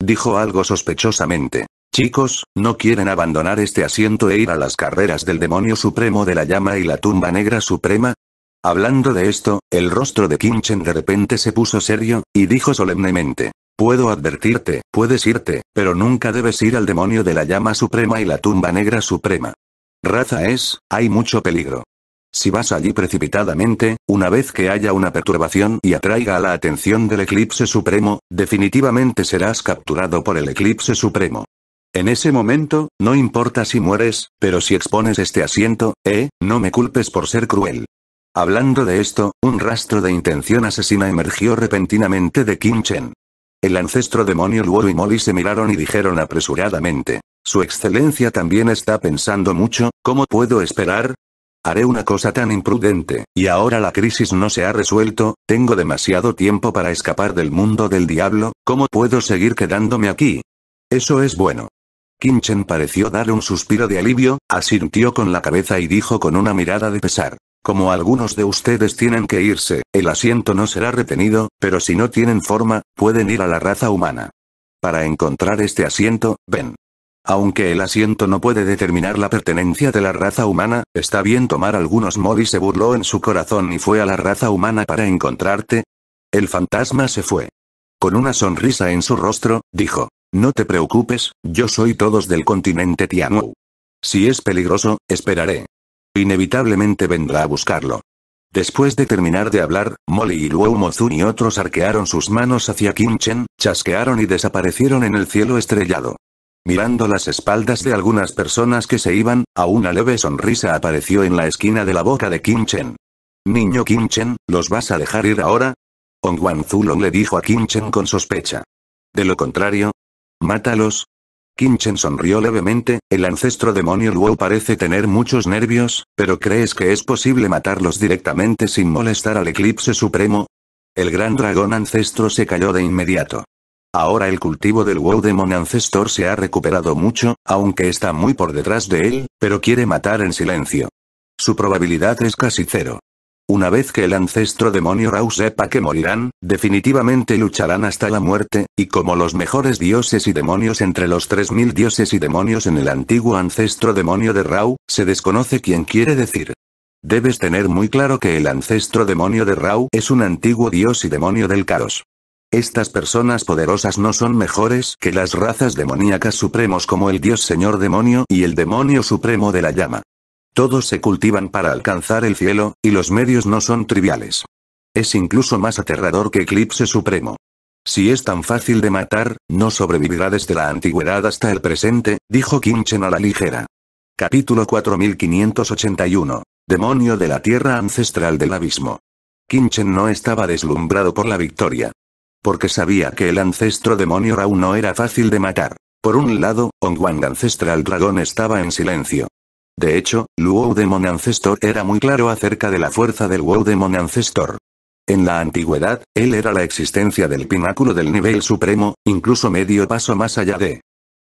Speaker 1: Dijo algo sospechosamente. Chicos, ¿no quieren abandonar este asiento e ir a las carreras del demonio supremo de la llama y la tumba negra suprema? Hablando de esto, el rostro de Kinchen de repente se puso serio, y dijo solemnemente. Puedo advertirte, puedes irte, pero nunca debes ir al demonio de la llama suprema y la tumba negra suprema. Raza es, hay mucho peligro. Si vas allí precipitadamente, una vez que haya una perturbación y atraiga a la atención del eclipse supremo, definitivamente serás capturado por el eclipse supremo. En ese momento, no importa si mueres, pero si expones este asiento, eh, no me culpes por ser cruel. Hablando de esto, un rastro de intención asesina emergió repentinamente de Kim Chen. El ancestro demonio Luo y Molly se miraron y dijeron apresuradamente. Su excelencia también está pensando mucho, ¿cómo puedo esperar? Haré una cosa tan imprudente, y ahora la crisis no se ha resuelto, tengo demasiado tiempo para escapar del mundo del diablo, ¿cómo puedo seguir quedándome aquí? Eso es bueno. Kinchen pareció dar un suspiro de alivio, asintió con la cabeza y dijo con una mirada de pesar. Como algunos de ustedes tienen que irse, el asiento no será retenido, pero si no tienen forma, pueden ir a la raza humana. Para encontrar este asiento, ven. Aunque el asiento no puede determinar la pertenencia de la raza humana, está bien tomar algunos y se burló en su corazón y fue a la raza humana para encontrarte. El fantasma se fue. Con una sonrisa en su rostro, dijo. No te preocupes, yo soy todos del continente Tianwu. Si es peligroso, esperaré. Inevitablemente vendrá a buscarlo. Después de terminar de hablar, Molly y Luo Mozun y otros arquearon sus manos hacia Kim chasquearon y desaparecieron en el cielo estrellado. Mirando las espaldas de algunas personas que se iban, a una leve sonrisa apareció en la esquina de la boca de Kim Niño Kim ¿los vas a dejar ir ahora? Ong Wan Zulong le dijo a Kim con sospecha. De lo contrario, mátalos, Kinchen sonrió levemente, el ancestro demonio Luo parece tener muchos nervios, pero ¿crees que es posible matarlos directamente sin molestar al eclipse supremo? El gran dragón ancestro se cayó de inmediato. Ahora el cultivo del WoW Demon Ancestor se ha recuperado mucho, aunque está muy por detrás de él, pero quiere matar en silencio. Su probabilidad es casi cero. Una vez que el ancestro demonio Rau sepa que morirán, definitivamente lucharán hasta la muerte, y como los mejores dioses y demonios entre los 3000 dioses y demonios en el antiguo ancestro demonio de Rau, se desconoce quién quiere decir. Debes tener muy claro que el ancestro demonio de Rau es un antiguo dios y demonio del caos. Estas personas poderosas no son mejores que las razas demoníacas supremos como el dios señor demonio y el demonio supremo de la llama. Todos se cultivan para alcanzar el cielo, y los medios no son triviales. Es incluso más aterrador que Eclipse Supremo. Si es tan fácil de matar, no sobrevivirá desde la antigüedad hasta el presente, dijo Kinchen a la ligera. Capítulo 4581. Demonio de la tierra ancestral del abismo. Kinchen no estaba deslumbrado por la victoria. Porque sabía que el ancestro demonio Raúl no era fácil de matar. Por un lado, Ongwang ancestral dragón estaba en silencio. De hecho, Luo Demon Ancestor era muy claro acerca de la fuerza del Wow Demon Ancestor. En la antigüedad, él era la existencia del pináculo del nivel supremo, incluso medio paso más allá de.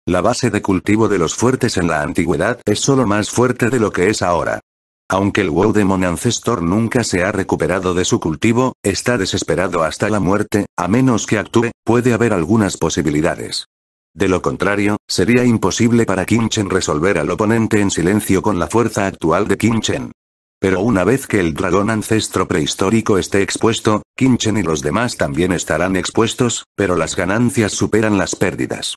Speaker 1: La base de cultivo de los fuertes en la antigüedad es solo más fuerte de lo que es ahora. Aunque el WoW Demon Ancestor nunca se ha recuperado de su cultivo, está desesperado hasta la muerte, a menos que actúe, puede haber algunas posibilidades. De lo contrario, sería imposible para Kinchen resolver al oponente en silencio con la fuerza actual de Kinchen. Pero una vez que el dragón ancestro prehistórico esté expuesto, Kinchen y los demás también estarán expuestos, pero las ganancias superan las pérdidas.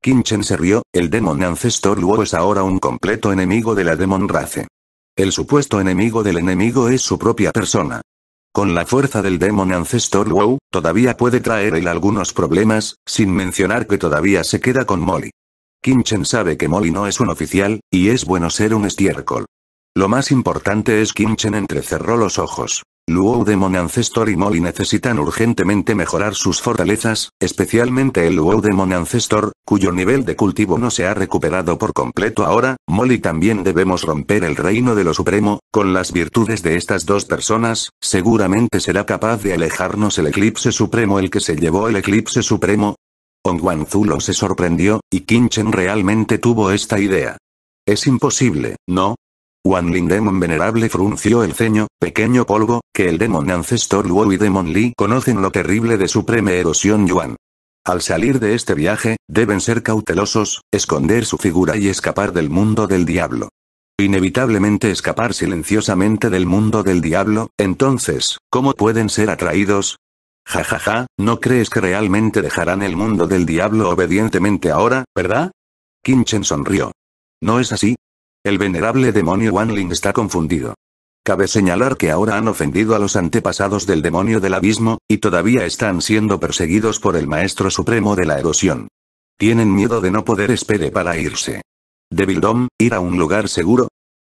Speaker 1: Kinchen se rió, el demon ancestor Luo es ahora un completo enemigo de la demon race. El supuesto enemigo del enemigo es su propia persona. Con la fuerza del Demon Ancestor WoW, todavía puede traer él algunos problemas, sin mencionar que todavía se queda con Molly. Kinchen sabe que Molly no es un oficial, y es bueno ser un estiércol. Lo más importante es Kinchen entrecerró los ojos. Luo Demon Ancestor y Molly necesitan urgentemente mejorar sus fortalezas, especialmente el Luo Demon Ancestor, cuyo nivel de cultivo no se ha recuperado por completo ahora, Molly también debemos romper el reino de lo supremo, con las virtudes de estas dos personas, seguramente será capaz de alejarnos el eclipse supremo el que se llevó el eclipse supremo. lo se sorprendió, y Kinchen realmente tuvo esta idea. Es imposible, ¿no? Wan Lin Demon Venerable frunció el ceño, pequeño polvo, que el Demon Ancestor Luo y Demon Li conocen lo terrible de su erosión Yuan. Al salir de este viaje, deben ser cautelosos, esconder su figura y escapar del mundo del diablo. Inevitablemente escapar silenciosamente del mundo del diablo, entonces, ¿cómo pueden ser atraídos? Ja ja, ja, ¿no crees que realmente dejarán el mundo del diablo obedientemente ahora, verdad? Chen sonrió. No es así, el venerable demonio Wanling está confundido. Cabe señalar que ahora han ofendido a los antepasados del demonio del abismo, y todavía están siendo perseguidos por el Maestro Supremo de la Erosión. Tienen miedo de no poder espere para irse. Devil Dom, ir a un lugar seguro.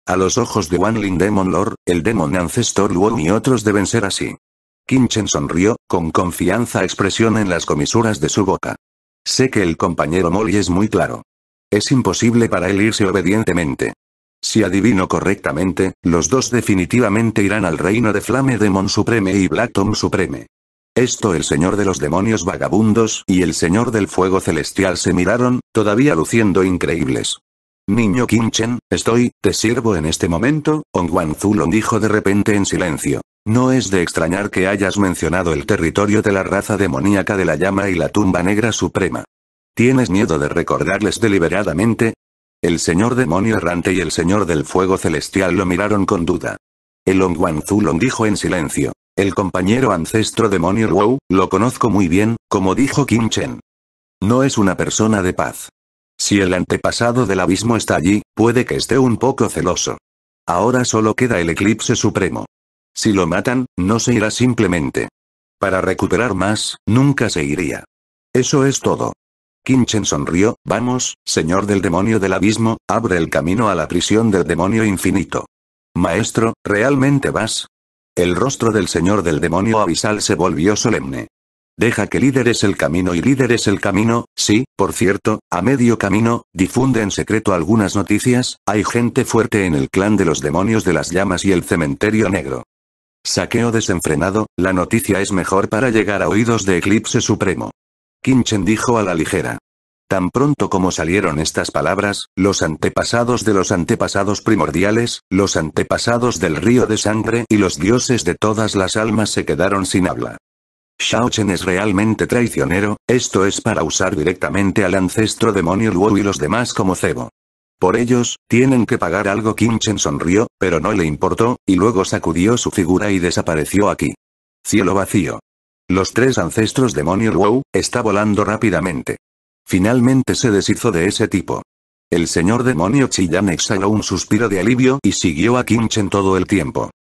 Speaker 1: A los ojos de Wanling Demon Lord, el Demon Ancestor Luo y otros deben ser así. Kinchen sonrió, con confianza expresión en las comisuras de su boca. Sé que el compañero Molly es muy claro. Es imposible para él irse obedientemente. Si adivino correctamente, los dos definitivamente irán al reino de Flame Demon Supreme y Black Tom Supreme. Esto el señor de los demonios vagabundos y el señor del fuego celestial se miraron, todavía luciendo increíbles. Niño Kimchen, estoy, te sirvo en este momento, Ong Zulong dijo de repente en silencio. No es de extrañar que hayas mencionado el territorio de la raza demoníaca de la llama y la tumba negra suprema. ¿Tienes miedo de recordarles deliberadamente? El señor demonio errante y el señor del fuego celestial lo miraron con duda. El Ongwan Zulong dijo en silencio. El compañero ancestro demonio Wow, lo conozco muy bien, como dijo Kim Chen. No es una persona de paz. Si el antepasado del abismo está allí, puede que esté un poco celoso. Ahora solo queda el eclipse supremo. Si lo matan, no se irá simplemente. Para recuperar más, nunca se iría. Eso es todo. Kinchen sonrió, vamos, señor del demonio del abismo, abre el camino a la prisión del demonio infinito. Maestro, ¿realmente vas? El rostro del señor del demonio abisal se volvió solemne. Deja que líderes el camino y líderes el camino, sí, por cierto, a medio camino, difunde en secreto algunas noticias, hay gente fuerte en el clan de los demonios de las llamas y el cementerio negro. Saqueo desenfrenado, la noticia es mejor para llegar a oídos de Eclipse Supremo. Kinchen dijo a la ligera. Tan pronto como salieron estas palabras, los antepasados de los antepasados primordiales, los antepasados del río de sangre y los dioses de todas las almas se quedaron sin habla. Shaochen es realmente traicionero, esto es para usar directamente al ancestro demonio Luo y los demás como cebo. Por ellos, tienen que pagar algo Kimchen sonrió, pero no le importó, y luego sacudió su figura y desapareció aquí. Cielo vacío. Los tres ancestros demonio Wu está volando rápidamente. Finalmente se deshizo de ese tipo. El señor demonio Chiyan exhaló un suspiro de alivio y siguió a Kimchen todo el tiempo.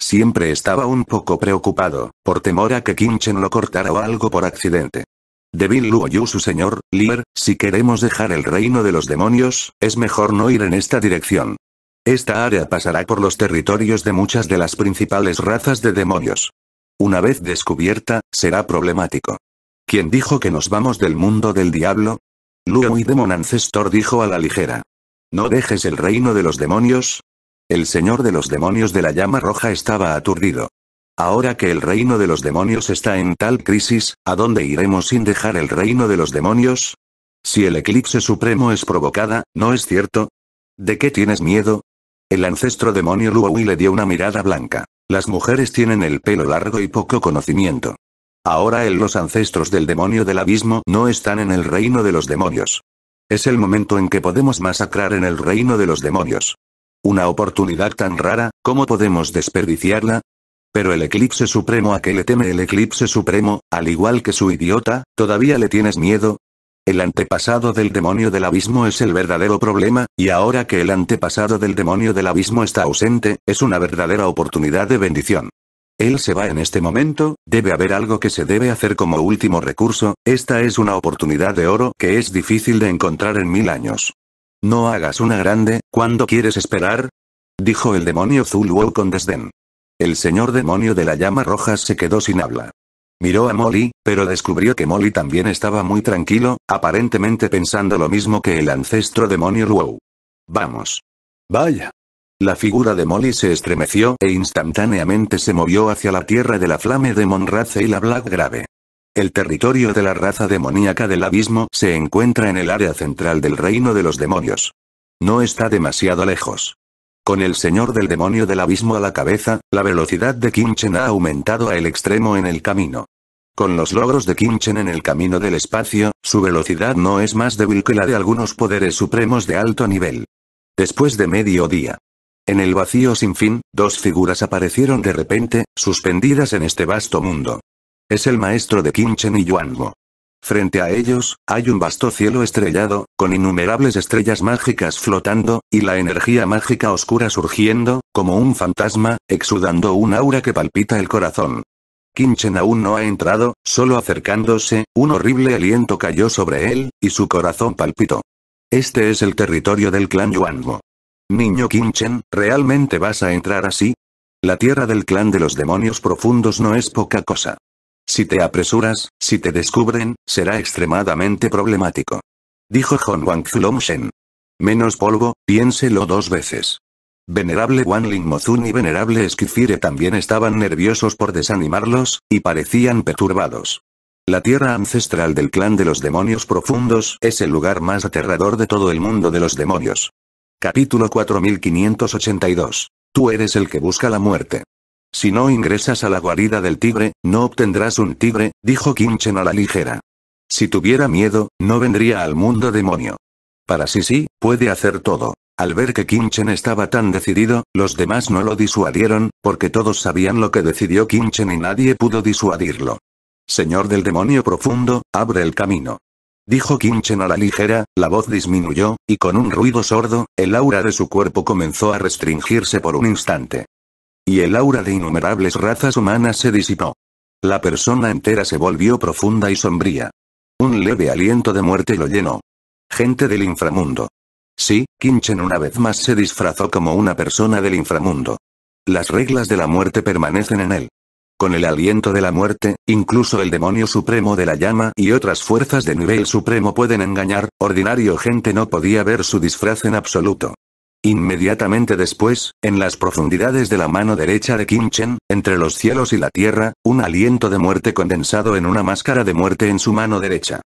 Speaker 1: Siempre estaba un poco preocupado, por temor a que Kinchen lo cortara o algo por accidente. Devil Luoyu su señor, Lier, si queremos dejar el reino de los demonios, es mejor no ir en esta dirección. Esta área pasará por los territorios de muchas de las principales razas de demonios. Una vez descubierta, será problemático. ¿Quién dijo que nos vamos del mundo del diablo? Luo Demon Ancestor dijo a la ligera. No dejes el reino de los demonios. El señor de los demonios de la llama roja estaba aturdido. Ahora que el reino de los demonios está en tal crisis, ¿a dónde iremos sin dejar el reino de los demonios? Si el eclipse supremo es provocada, ¿no es cierto? ¿De qué tienes miedo? El ancestro demonio Luo le dio una mirada blanca. Las mujeres tienen el pelo largo y poco conocimiento. Ahora los ancestros del demonio del abismo no están en el reino de los demonios. Es el momento en que podemos masacrar en el reino de los demonios. Una oportunidad tan rara, ¿cómo podemos desperdiciarla? Pero el eclipse supremo a que le teme el eclipse supremo, al igual que su idiota, todavía le tienes miedo, el antepasado del demonio del abismo es el verdadero problema, y ahora que el antepasado del demonio del abismo está ausente, es una verdadera oportunidad de bendición. Él se va en este momento, debe haber algo que se debe hacer como último recurso, esta es una oportunidad de oro que es difícil de encontrar en mil años. No hagas una grande, ¿cuándo quieres esperar? Dijo el demonio Zuluo con desdén. El señor demonio de la llama roja se quedó sin habla. Miró a Molly, pero descubrió que Molly también estaba muy tranquilo, aparentemente pensando lo mismo que el ancestro demonio Wow. Vamos. Vaya. La figura de Molly se estremeció e instantáneamente se movió hacia la tierra de la flame de Monrace y la Black Grave. El territorio de la raza demoníaca del abismo se encuentra en el área central del reino de los demonios. No está demasiado lejos. Con el señor del demonio del abismo a la cabeza, la velocidad de Kinchen ha aumentado a el extremo en el camino. Con los logros de Kinchen en el camino del espacio, su velocidad no es más débil que la de algunos poderes supremos de alto nivel. Después de medio día. En el vacío sin fin, dos figuras aparecieron de repente, suspendidas en este vasto mundo. Es el maestro de Kinchen y Yuanmo. Frente a ellos, hay un vasto cielo estrellado, con innumerables estrellas mágicas flotando, y la energía mágica oscura surgiendo, como un fantasma, exudando un aura que palpita el corazón. Kinchen aún no ha entrado, solo acercándose, un horrible aliento cayó sobre él, y su corazón palpitó. Este es el territorio del clan Yuanmo. Niño Kinchen, ¿realmente vas a entrar así? La tierra del clan de los demonios profundos no es poca cosa. Si te apresuras, si te descubren, será extremadamente problemático. Dijo Hon Wang shen Menos polvo, piénselo dos veces. Venerable Wan Ling Mozun y Venerable Esquifire también estaban nerviosos por desanimarlos, y parecían perturbados. La tierra ancestral del clan de los demonios profundos es el lugar más aterrador de todo el mundo de los demonios. Capítulo 4582. Tú eres el que busca la muerte. Si no ingresas a la guarida del tigre, no obtendrás un tigre, dijo Kinchen a la ligera. Si tuviera miedo, no vendría al mundo demonio. Para sí sí, puede hacer todo. Al ver que Kinchen estaba tan decidido, los demás no lo disuadieron, porque todos sabían lo que decidió Kinchen y nadie pudo disuadirlo. Señor del demonio profundo, abre el camino. Dijo Kinchen a la ligera, la voz disminuyó, y con un ruido sordo, el aura de su cuerpo comenzó a restringirse por un instante y el aura de innumerables razas humanas se disipó. La persona entera se volvió profunda y sombría. Un leve aliento de muerte lo llenó. Gente del inframundo. Sí, Kinchen una vez más se disfrazó como una persona del inframundo. Las reglas de la muerte permanecen en él. Con el aliento de la muerte, incluso el demonio supremo de la llama y otras fuerzas de nivel supremo pueden engañar, ordinario gente no podía ver su disfraz en absoluto. Inmediatamente después, en las profundidades de la mano derecha de Kim Chen, entre los cielos y la tierra, un aliento de muerte condensado en una máscara de muerte en su mano derecha.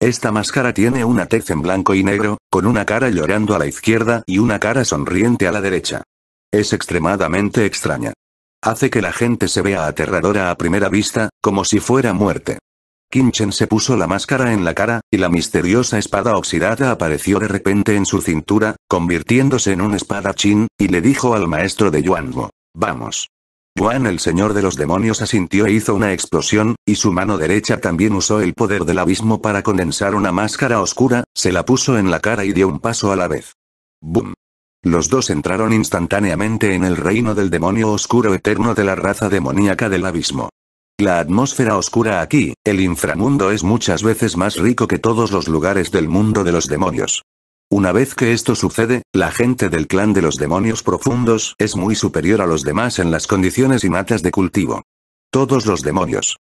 Speaker 1: Esta máscara tiene una tez en blanco y negro, con una cara llorando a la izquierda y una cara sonriente a la derecha. Es extremadamente extraña. Hace que la gente se vea aterradora a primera vista, como si fuera muerte. Kinchen se puso la máscara en la cara, y la misteriosa espada oxidada apareció de repente en su cintura, convirtiéndose en un chin y le dijo al maestro de Yuanmo. Vamos. Yuan el señor de los demonios asintió e hizo una explosión, y su mano derecha también usó el poder del abismo para condensar una máscara oscura, se la puso en la cara y dio un paso a la vez. Boom. Los dos entraron instantáneamente en el reino del demonio oscuro eterno de la raza demoníaca del abismo. La atmósfera oscura aquí, el inframundo es muchas veces más rico que todos los lugares del mundo de los demonios. Una vez que esto sucede, la gente del clan de los demonios profundos es muy superior a los demás en las condiciones y matas de cultivo. Todos los demonios.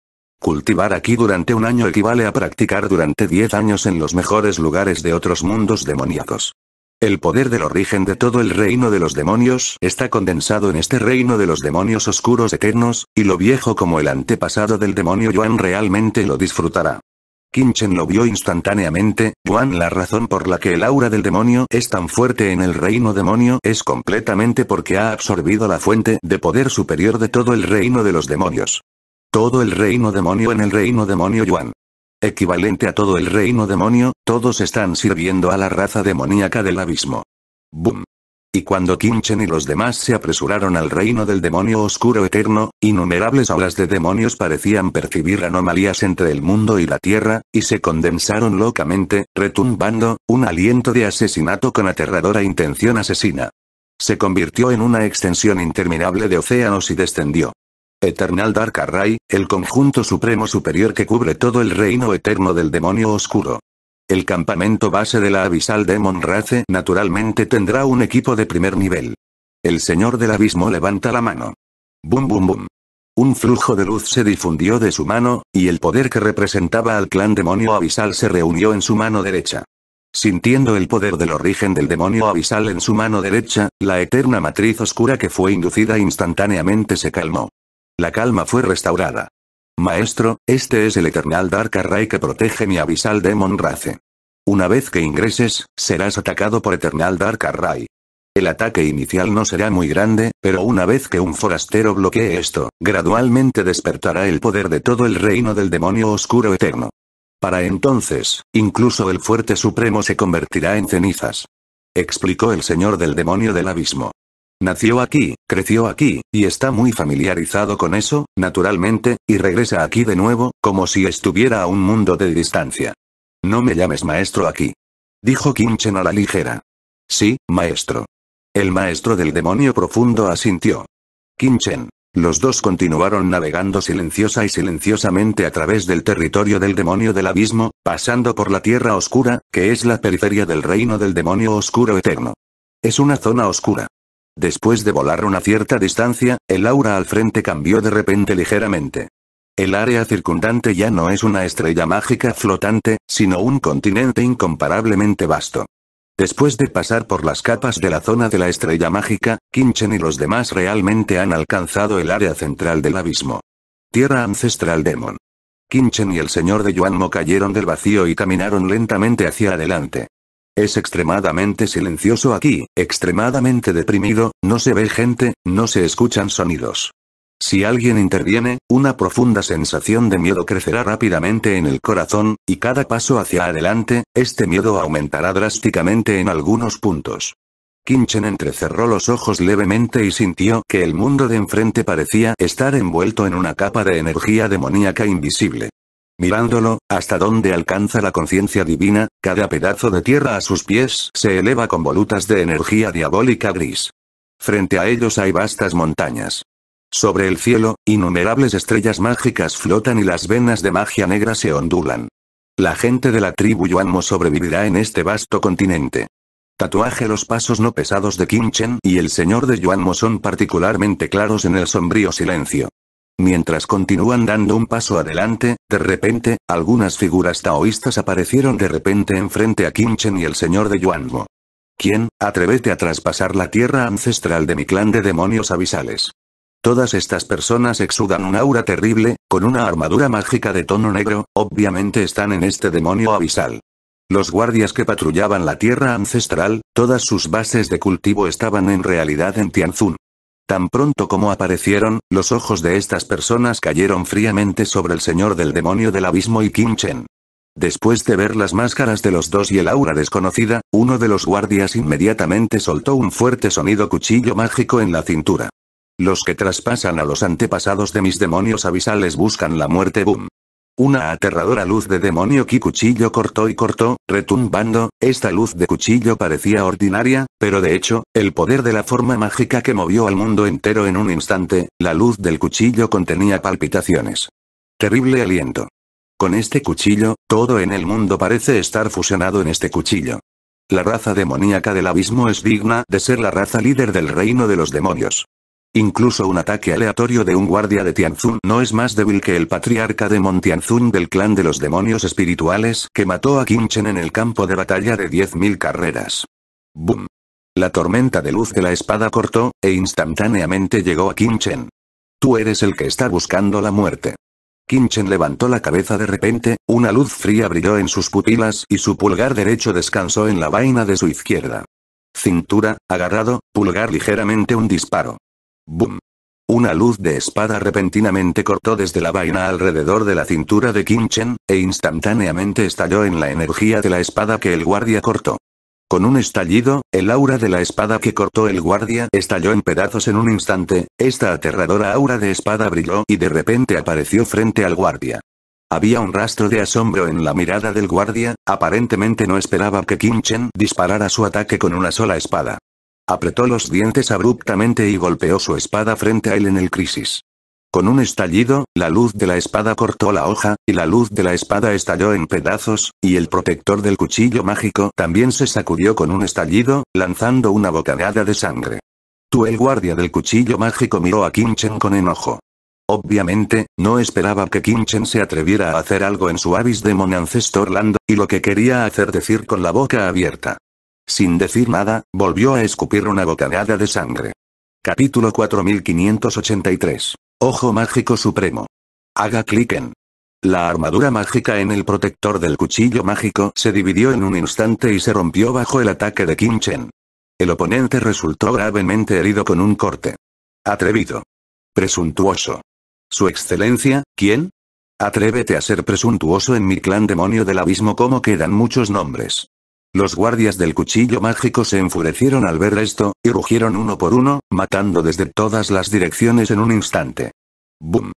Speaker 1: Cultivar aquí durante un año equivale a practicar durante 10 años en los mejores lugares de otros mundos demoníacos. El poder del origen de todo el reino de los demonios está condensado en este reino de los demonios oscuros eternos, y lo viejo como el antepasado del demonio Yuan realmente lo disfrutará. Kinchen lo vio instantáneamente, Yuan la razón por la que el aura del demonio es tan fuerte en el reino demonio es completamente porque ha absorbido la fuente de poder superior de todo el reino de los demonios. Todo el reino demonio en el reino demonio Yuan. Equivalente a todo el reino demonio, todos están sirviendo a la raza demoníaca del abismo. Boom. Y cuando Kimchen y los demás se apresuraron al reino del demonio oscuro eterno, innumerables olas de demonios parecían percibir anomalías entre el mundo y la tierra, y se condensaron locamente, retumbando, un aliento de asesinato con aterradora intención asesina. Se convirtió en una extensión interminable de océanos y descendió. Eternal Dark Array, el conjunto supremo superior que cubre todo el reino eterno del demonio oscuro. El campamento base de la Abisal Demon Race naturalmente tendrá un equipo de primer nivel. El señor del abismo levanta la mano. Bum bum bum. Un flujo de luz se difundió de su mano, y el poder que representaba al clan demonio abisal se reunió en su mano derecha. Sintiendo el poder del origen del demonio abisal en su mano derecha, la eterna matriz oscura que fue inducida instantáneamente se calmó. La calma fue restaurada. Maestro, este es el Eternal Dark Array que protege mi abisal Demon Race. Una vez que ingreses, serás atacado por Eternal Dark Array. El ataque inicial no será muy grande, pero una vez que un forastero bloquee esto, gradualmente despertará el poder de todo el reino del demonio oscuro eterno. Para entonces, incluso el fuerte supremo se convertirá en cenizas. Explicó el señor del demonio del abismo. Nació aquí, creció aquí, y está muy familiarizado con eso, naturalmente, y regresa aquí de nuevo, como si estuviera a un mundo de distancia. No me llames maestro aquí. Dijo Chen a la ligera. Sí, maestro. El maestro del demonio profundo asintió. Chen. Los dos continuaron navegando silenciosa y silenciosamente a través del territorio del demonio del abismo, pasando por la tierra oscura, que es la periferia del reino del demonio oscuro eterno. Es una zona oscura. Después de volar una cierta distancia, el aura al frente cambió de repente ligeramente. El área circundante ya no es una estrella mágica flotante, sino un continente incomparablemente vasto. Después de pasar por las capas de la zona de la estrella mágica, Kinchen y los demás realmente han alcanzado el área central del abismo. Tierra ancestral Demon. Kinchen y el señor de Yuanmo cayeron del vacío y caminaron lentamente hacia adelante. Es extremadamente silencioso aquí, extremadamente deprimido, no se ve gente, no se escuchan sonidos. Si alguien interviene, una profunda sensación de miedo crecerá rápidamente en el corazón, y cada paso hacia adelante, este miedo aumentará drásticamente en algunos puntos. Kinchen entrecerró los ojos levemente y sintió que el mundo de enfrente parecía estar envuelto en una capa de energía demoníaca invisible mirándolo, hasta donde alcanza la conciencia divina, cada pedazo de tierra a sus pies se eleva con volutas de energía diabólica gris. Frente a ellos hay vastas montañas. Sobre el cielo, innumerables estrellas mágicas flotan y las venas de magia negra se ondulan. La gente de la tribu Yuanmo sobrevivirá en este vasto continente. Tatuaje Los pasos no pesados de Kim y el señor de Yuanmo son particularmente claros en el sombrío silencio. Mientras continúan dando un paso adelante, de repente, algunas figuras taoístas aparecieron de repente enfrente a Chen y el señor de Yuanmo. ¿Quién, atrévete a traspasar la tierra ancestral de mi clan de demonios abisales? Todas estas personas exudan un aura terrible, con una armadura mágica de tono negro, obviamente están en este demonio abisal. Los guardias que patrullaban la tierra ancestral, todas sus bases de cultivo estaban en realidad en Tianzun. Tan pronto como aparecieron, los ojos de estas personas cayeron fríamente sobre el señor del demonio del abismo y Kim Chen. Después de ver las máscaras de los dos y el aura desconocida, uno de los guardias inmediatamente soltó un fuerte sonido cuchillo mágico en la cintura. Los que traspasan a los antepasados de mis demonios abisales buscan la muerte boom. Una aterradora luz de demonio que cuchillo cortó y cortó, retumbando, esta luz de cuchillo parecía ordinaria, pero de hecho, el poder de la forma mágica que movió al mundo entero en un instante, la luz del cuchillo contenía palpitaciones. Terrible aliento. Con este cuchillo, todo en el mundo parece estar fusionado en este cuchillo. La raza demoníaca del abismo es digna de ser la raza líder del reino de los demonios. Incluso un ataque aleatorio de un guardia de Tianzun no es más débil que el patriarca de Montianzun del clan de los demonios espirituales que mató a Qinchen en el campo de batalla de 10.000 carreras. ¡Bum! La tormenta de luz de la espada cortó, e instantáneamente llegó a Kimchen. Tú eres el que está buscando la muerte. Kinchen levantó la cabeza de repente, una luz fría brilló en sus pupilas y su pulgar derecho descansó en la vaina de su izquierda. Cintura, agarrado, pulgar ligeramente un disparo. ¡Bum! Una luz de espada repentinamente cortó desde la vaina alrededor de la cintura de Kim e instantáneamente estalló en la energía de la espada que el guardia cortó. Con un estallido, el aura de la espada que cortó el guardia estalló en pedazos en un instante, esta aterradora aura de espada brilló y de repente apareció frente al guardia. Había un rastro de asombro en la mirada del guardia, aparentemente no esperaba que Kim disparara su ataque con una sola espada. Apretó los dientes abruptamente y golpeó su espada frente a él en el crisis. Con un estallido, la luz de la espada cortó la hoja, y la luz de la espada estalló en pedazos, y el protector del cuchillo mágico también se sacudió con un estallido, lanzando una bocanada de sangre. Tu el guardia del cuchillo mágico miró a Kinchen con enojo. Obviamente, no esperaba que Kinchen se atreviera a hacer algo en su Avis de Ancestor y lo que quería hacer decir con la boca abierta. Sin decir nada, volvió a escupir una bocanada de sangre. Capítulo 4583. Ojo Mágico Supremo. Haga clic en. La armadura mágica en el protector del cuchillo mágico se dividió en un instante y se rompió bajo el ataque de Kim Chen. El oponente resultó gravemente herido con un corte. Atrevido. Presuntuoso. Su excelencia, ¿quién? Atrévete a ser presuntuoso en mi clan demonio del abismo como quedan muchos nombres. Los guardias del cuchillo mágico se enfurecieron al ver esto, y rugieron uno por uno, matando desde todas las direcciones en un instante. ¡Bum!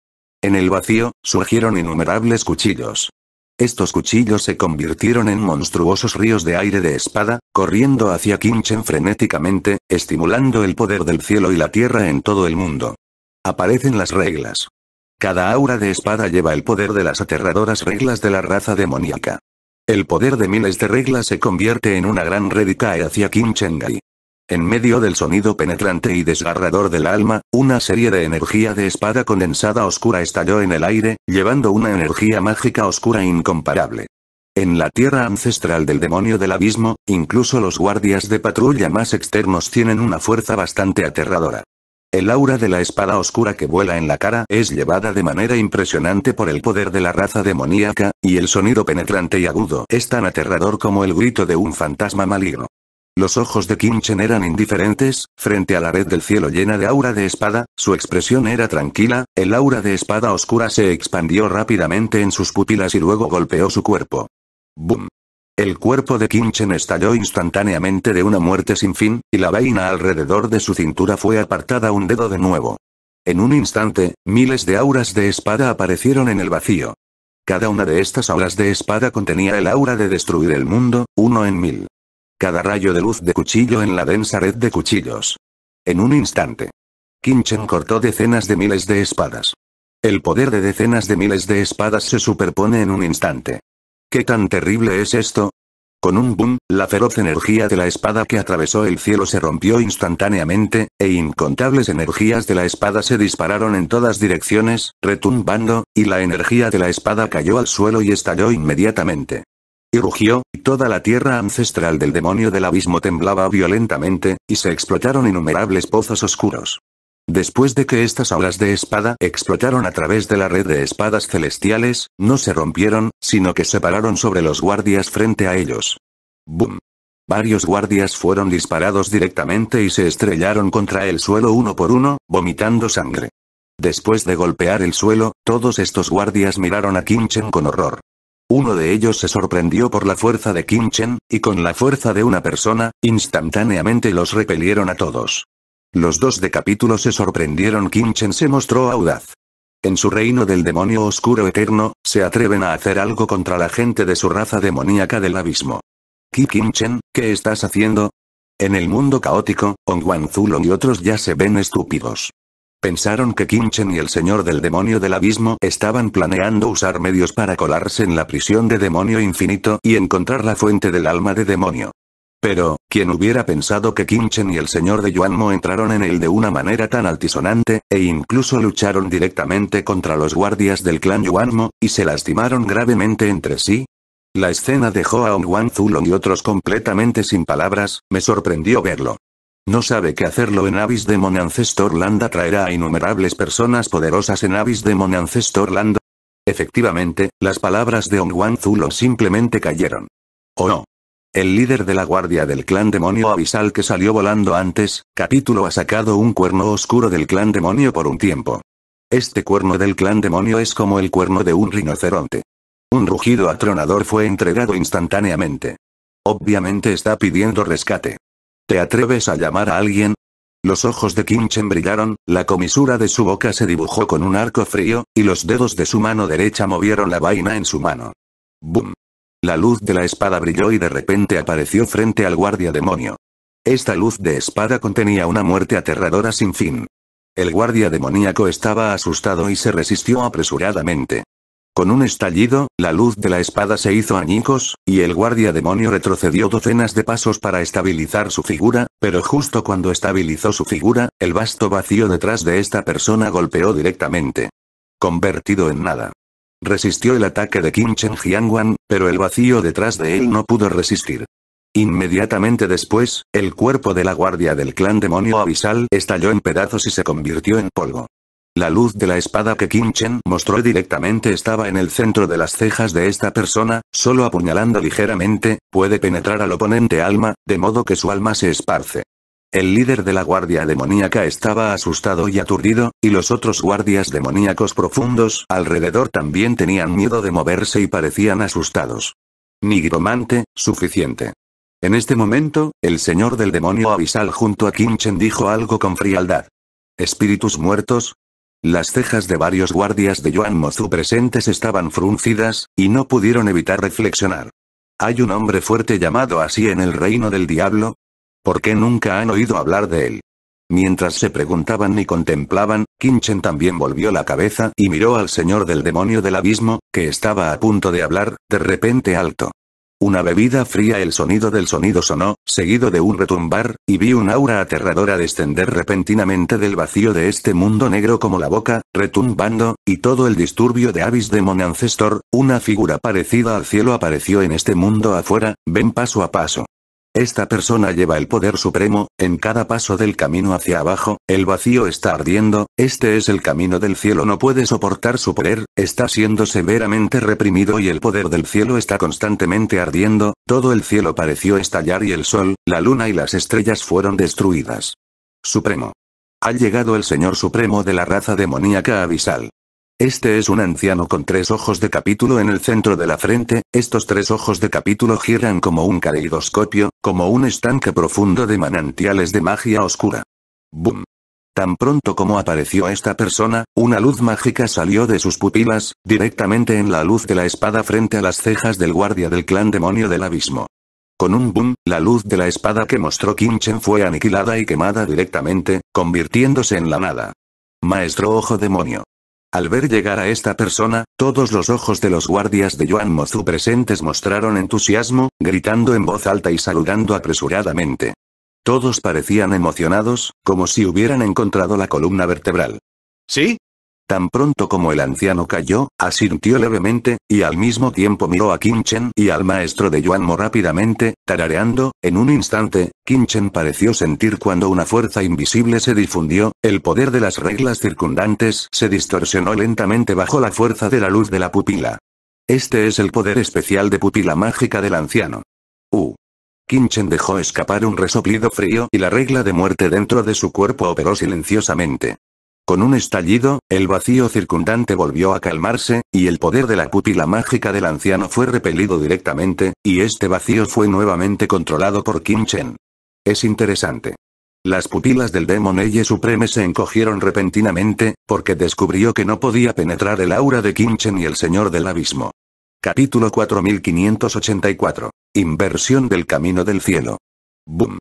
Speaker 1: En el vacío, surgieron innumerables cuchillos. Estos cuchillos se convirtieron en monstruosos ríos de aire de espada, corriendo hacia Kinchen frenéticamente, estimulando el poder del cielo y la tierra en todo el mundo. Aparecen las reglas. Cada aura de espada lleva el poder de las aterradoras reglas de la raza demoníaca. El poder de miles de reglas se convierte en una gran red hacia Kim Chengai. En medio del sonido penetrante y desgarrador del alma, una serie de energía de espada condensada oscura estalló en el aire, llevando una energía mágica oscura incomparable. En la tierra ancestral del demonio del abismo, incluso los guardias de patrulla más externos tienen una fuerza bastante aterradora. El aura de la espada oscura que vuela en la cara es llevada de manera impresionante por el poder de la raza demoníaca, y el sonido penetrante y agudo es tan aterrador como el grito de un fantasma maligno. Los ojos de Kim eran indiferentes, frente a la red del cielo llena de aura de espada, su expresión era tranquila, el aura de espada oscura se expandió rápidamente en sus pupilas y luego golpeó su cuerpo. ¡Bum! El cuerpo de Kinchen estalló instantáneamente de una muerte sin fin, y la vaina alrededor de su cintura fue apartada un dedo de nuevo. En un instante, miles de auras de espada aparecieron en el vacío. Cada una de estas auras de espada contenía el aura de destruir el mundo, uno en mil. Cada rayo de luz de cuchillo en la densa red de cuchillos. En un instante. Kinchen cortó decenas de miles de espadas. El poder de decenas de miles de espadas se superpone en un instante. ¿Qué tan terrible es esto? Con un boom, la feroz energía de la espada que atravesó el cielo se rompió instantáneamente, e incontables energías de la espada se dispararon en todas direcciones, retumbando, y la energía de la espada cayó al suelo y estalló inmediatamente. Y rugió, y toda la tierra ancestral del demonio del abismo temblaba violentamente, y se explotaron innumerables pozos oscuros. Después de que estas aulas de espada explotaron a través de la red de espadas celestiales, no se rompieron, sino que se pararon sobre los guardias frente a ellos. ¡Bum! Varios guardias fueron disparados directamente y se estrellaron contra el suelo uno por uno, vomitando sangre. Después de golpear el suelo, todos estos guardias miraron a Kim con horror. Uno de ellos se sorprendió por la fuerza de Kim y con la fuerza de una persona, instantáneamente los repelieron a todos. Los dos de capítulo se sorprendieron. Kinchen se mostró audaz. En su reino del demonio oscuro eterno, se atreven a hacer algo contra la gente de su raza demoníaca del abismo. Ki Kinchen, ¿qué estás haciendo? En el mundo caótico, Ong Zulong y otros ya se ven estúpidos. Pensaron que Kimchen y el señor del demonio del abismo estaban planeando usar medios para colarse en la prisión de demonio infinito y encontrar la fuente del alma de demonio. Pero, ¿quién hubiera pensado que Kim Chen y el señor de Yuanmo entraron en él de una manera tan altisonante, e incluso lucharon directamente contra los guardias del clan Yuanmo, y se lastimaron gravemente entre sí? La escena dejó a Wan Zulong y otros completamente sin palabras, me sorprendió verlo. No sabe qué hacerlo en Abyss Demon Land atraerá a innumerables personas poderosas en Abyss Demon Land? Efectivamente, las palabras de Wan Zulong simplemente cayeron. oh no? El líder de la guardia del clan demonio abisal que salió volando antes, capítulo ha sacado un cuerno oscuro del clan demonio por un tiempo. Este cuerno del clan demonio es como el cuerno de un rinoceronte. Un rugido atronador fue entregado instantáneamente. Obviamente está pidiendo rescate. ¿Te atreves a llamar a alguien? Los ojos de Kimchen brillaron, la comisura de su boca se dibujó con un arco frío, y los dedos de su mano derecha movieron la vaina en su mano. ¡Bum! La luz de la espada brilló y de repente apareció frente al guardia demonio. Esta luz de espada contenía una muerte aterradora sin fin. El guardia demoníaco estaba asustado y se resistió apresuradamente. Con un estallido, la luz de la espada se hizo añicos, y el guardia demonio retrocedió docenas de pasos para estabilizar su figura, pero justo cuando estabilizó su figura, el vasto vacío detrás de esta persona golpeó directamente. Convertido en nada. Resistió el ataque de Kim Chen Jiangwan, pero el vacío detrás de él no pudo resistir. Inmediatamente después, el cuerpo de la guardia del clan demonio abisal estalló en pedazos y se convirtió en polvo. La luz de la espada que Kim Chen mostró directamente estaba en el centro de las cejas de esta persona, solo apuñalando ligeramente, puede penetrar al oponente alma, de modo que su alma se esparce. El líder de la guardia demoníaca estaba asustado y aturdido, y los otros guardias demoníacos profundos alrededor también tenían miedo de moverse y parecían asustados. Nigromante, suficiente. En este momento, el señor del demonio abisal junto a Kimchen dijo algo con frialdad. ¿Espíritus muertos? Las cejas de varios guardias de Yuan Mozu presentes estaban fruncidas, y no pudieron evitar reflexionar. Hay un hombre fuerte llamado así en el reino del diablo, ¿Por qué nunca han oído hablar de él? Mientras se preguntaban y contemplaban, Kinchen también volvió la cabeza y miró al señor del demonio del abismo, que estaba a punto de hablar, de repente alto. Una bebida fría el sonido del sonido sonó, seguido de un retumbar, y vi un aura aterradora descender repentinamente del vacío de este mundo negro como la boca, retumbando, y todo el disturbio de Avis Demon Ancestor, una figura parecida al cielo apareció en este mundo afuera, ven paso a paso. Esta persona lleva el poder supremo, en cada paso del camino hacia abajo, el vacío está ardiendo, este es el camino del cielo no puede soportar su poder, está siendo severamente reprimido y el poder del cielo está constantemente ardiendo, todo el cielo pareció estallar y el sol, la luna y las estrellas fueron destruidas. Supremo. Ha llegado el Señor Supremo de la raza demoníaca abisal. Este es un anciano con tres ojos de capítulo en el centro de la frente, estos tres ojos de capítulo giran como un caleidoscopio, como un estanque profundo de manantiales de magia oscura. ¡Bum! Tan pronto como apareció esta persona, una luz mágica salió de sus pupilas, directamente en la luz de la espada frente a las cejas del guardia del clan demonio del abismo. Con un boom, la luz de la espada que mostró Chen fue aniquilada y quemada directamente, convirtiéndose en la nada. Maestro Ojo Demonio. Al ver llegar a esta persona, todos los ojos de los guardias de Yuan Mozu presentes mostraron entusiasmo, gritando en voz alta y saludando apresuradamente. Todos parecían emocionados, como si hubieran encontrado la columna vertebral. ¿Sí? Tan pronto como el anciano cayó, asintió levemente, y al mismo tiempo miró a Kinchen y al maestro de Yuanmo rápidamente, tarareando, en un instante, Kinchen pareció sentir cuando una fuerza invisible se difundió, el poder de las reglas circundantes se distorsionó lentamente bajo la fuerza de la luz de la pupila. Este es el poder especial de pupila mágica del anciano. Uh. Kinchen dejó escapar un resoplido frío y la regla de muerte dentro de su cuerpo operó silenciosamente. Con un estallido, el vacío circundante volvió a calmarse, y el poder de la pupila mágica del anciano fue repelido directamente, y este vacío fue nuevamente controlado por Kim Chen. Es interesante. Las pupilas del Demon Eye Supreme se encogieron repentinamente, porque descubrió que no podía penetrar el aura de Kim Chen y el Señor del Abismo. Capítulo 4584. Inversión del Camino del Cielo. Boom.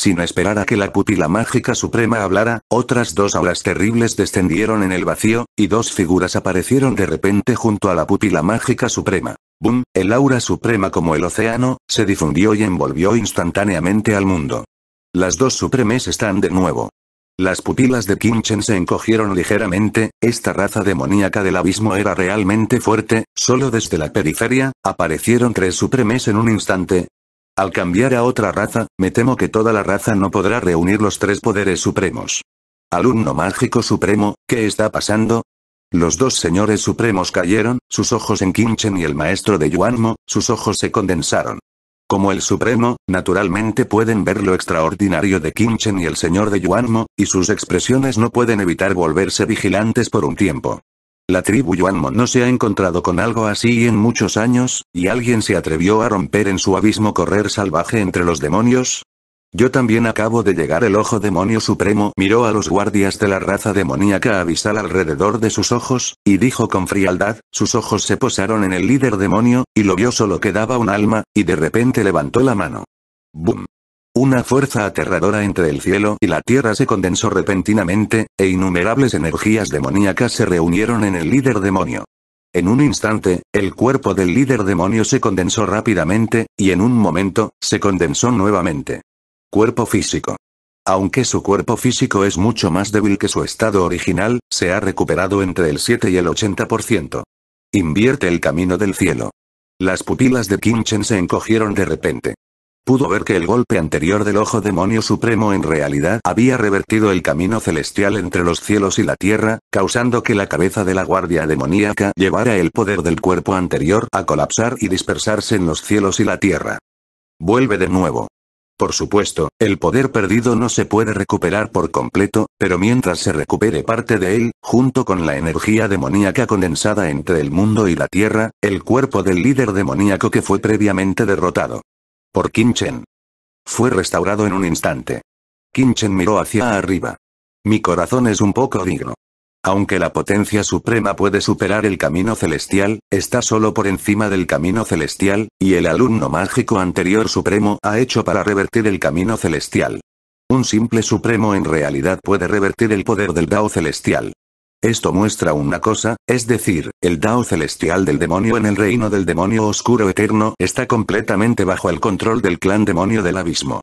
Speaker 1: Sin esperar a que la pupila mágica suprema hablara, otras dos auras terribles descendieron en el vacío, y dos figuras aparecieron de repente junto a la pupila mágica suprema. ¡Bum! el aura suprema como el océano, se difundió y envolvió instantáneamente al mundo. Las dos supremes están de nuevo. Las pupilas de Kimchen se encogieron ligeramente, esta raza demoníaca del abismo era realmente fuerte, solo desde la periferia, aparecieron tres supremes en un instante, al cambiar a otra raza, me temo que toda la raza no podrá reunir los tres poderes supremos. Alumno mágico supremo, ¿qué está pasando? Los dos señores supremos cayeron, sus ojos en Kinchen y el maestro de Yuanmo, sus ojos se condensaron. Como el supremo, naturalmente pueden ver lo extraordinario de Kinchen y el señor de Yuanmo, y sus expresiones no pueden evitar volverse vigilantes por un tiempo. La tribu Yuanmon no se ha encontrado con algo así en muchos años, y alguien se atrevió a romper en su abismo correr salvaje entre los demonios. Yo también acabo de llegar el ojo demonio supremo miró a los guardias de la raza demoníaca abisal alrededor de sus ojos, y dijo con frialdad, sus ojos se posaron en el líder demonio, y lo vio solo quedaba un alma, y de repente levantó la mano. ¡Bum! Una fuerza aterradora entre el cielo y la tierra se condensó repentinamente, e innumerables energías demoníacas se reunieron en el líder demonio. En un instante, el cuerpo del líder demonio se condensó rápidamente, y en un momento, se condensó nuevamente. Cuerpo físico. Aunque su cuerpo físico es mucho más débil que su estado original, se ha recuperado entre el 7 y el 80%. Invierte el camino del cielo. Las pupilas de Kimchen se encogieron de repente pudo ver que el golpe anterior del ojo demonio supremo en realidad había revertido el camino celestial entre los cielos y la tierra, causando que la cabeza de la guardia demoníaca llevara el poder del cuerpo anterior a colapsar y dispersarse en los cielos y la tierra. Vuelve de nuevo. Por supuesto, el poder perdido no se puede recuperar por completo, pero mientras se recupere parte de él, junto con la energía demoníaca condensada entre el mundo y la tierra, el cuerpo del líder demoníaco que fue previamente derrotado por Kinchen. Chen. Fue restaurado en un instante. Kinchen Chen miró hacia arriba. Mi corazón es un poco digno. Aunque la potencia suprema puede superar el camino celestial, está solo por encima del camino celestial, y el alumno mágico anterior supremo ha hecho para revertir el camino celestial. Un simple supremo en realidad puede revertir el poder del Dao celestial. Esto muestra una cosa, es decir, el Dao celestial del demonio en el reino del demonio oscuro eterno está completamente bajo el control del clan demonio del abismo.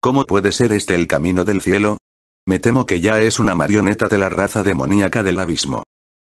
Speaker 1: ¿Cómo puede ser este el camino del cielo? Me temo que ya es una marioneta de la raza demoníaca del abismo.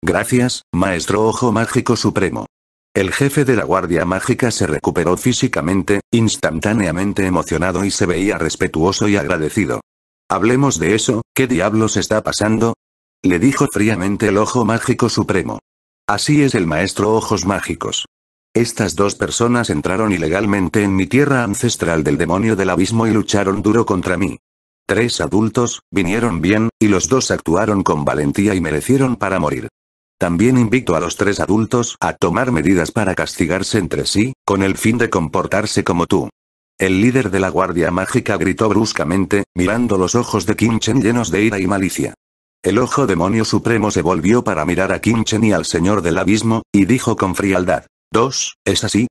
Speaker 1: Gracias, maestro ojo mágico supremo. El jefe de la guardia mágica se recuperó físicamente, instantáneamente emocionado y se veía respetuoso y agradecido. Hablemos de eso, ¿qué diablos está pasando? le dijo fríamente el ojo mágico supremo. Así es el maestro ojos mágicos. Estas dos personas entraron ilegalmente en mi tierra ancestral del demonio del abismo y lucharon duro contra mí. Tres adultos, vinieron bien, y los dos actuaron con valentía y merecieron para morir. También invito a los tres adultos a tomar medidas para castigarse entre sí, con el fin de comportarse como tú. El líder de la Guardia Mágica gritó bruscamente, mirando los ojos de Kim Chen llenos de ira y malicia. El ojo demonio supremo se volvió para mirar a Kinchen y al señor del abismo, y dijo con frialdad. Dos, ¿es así?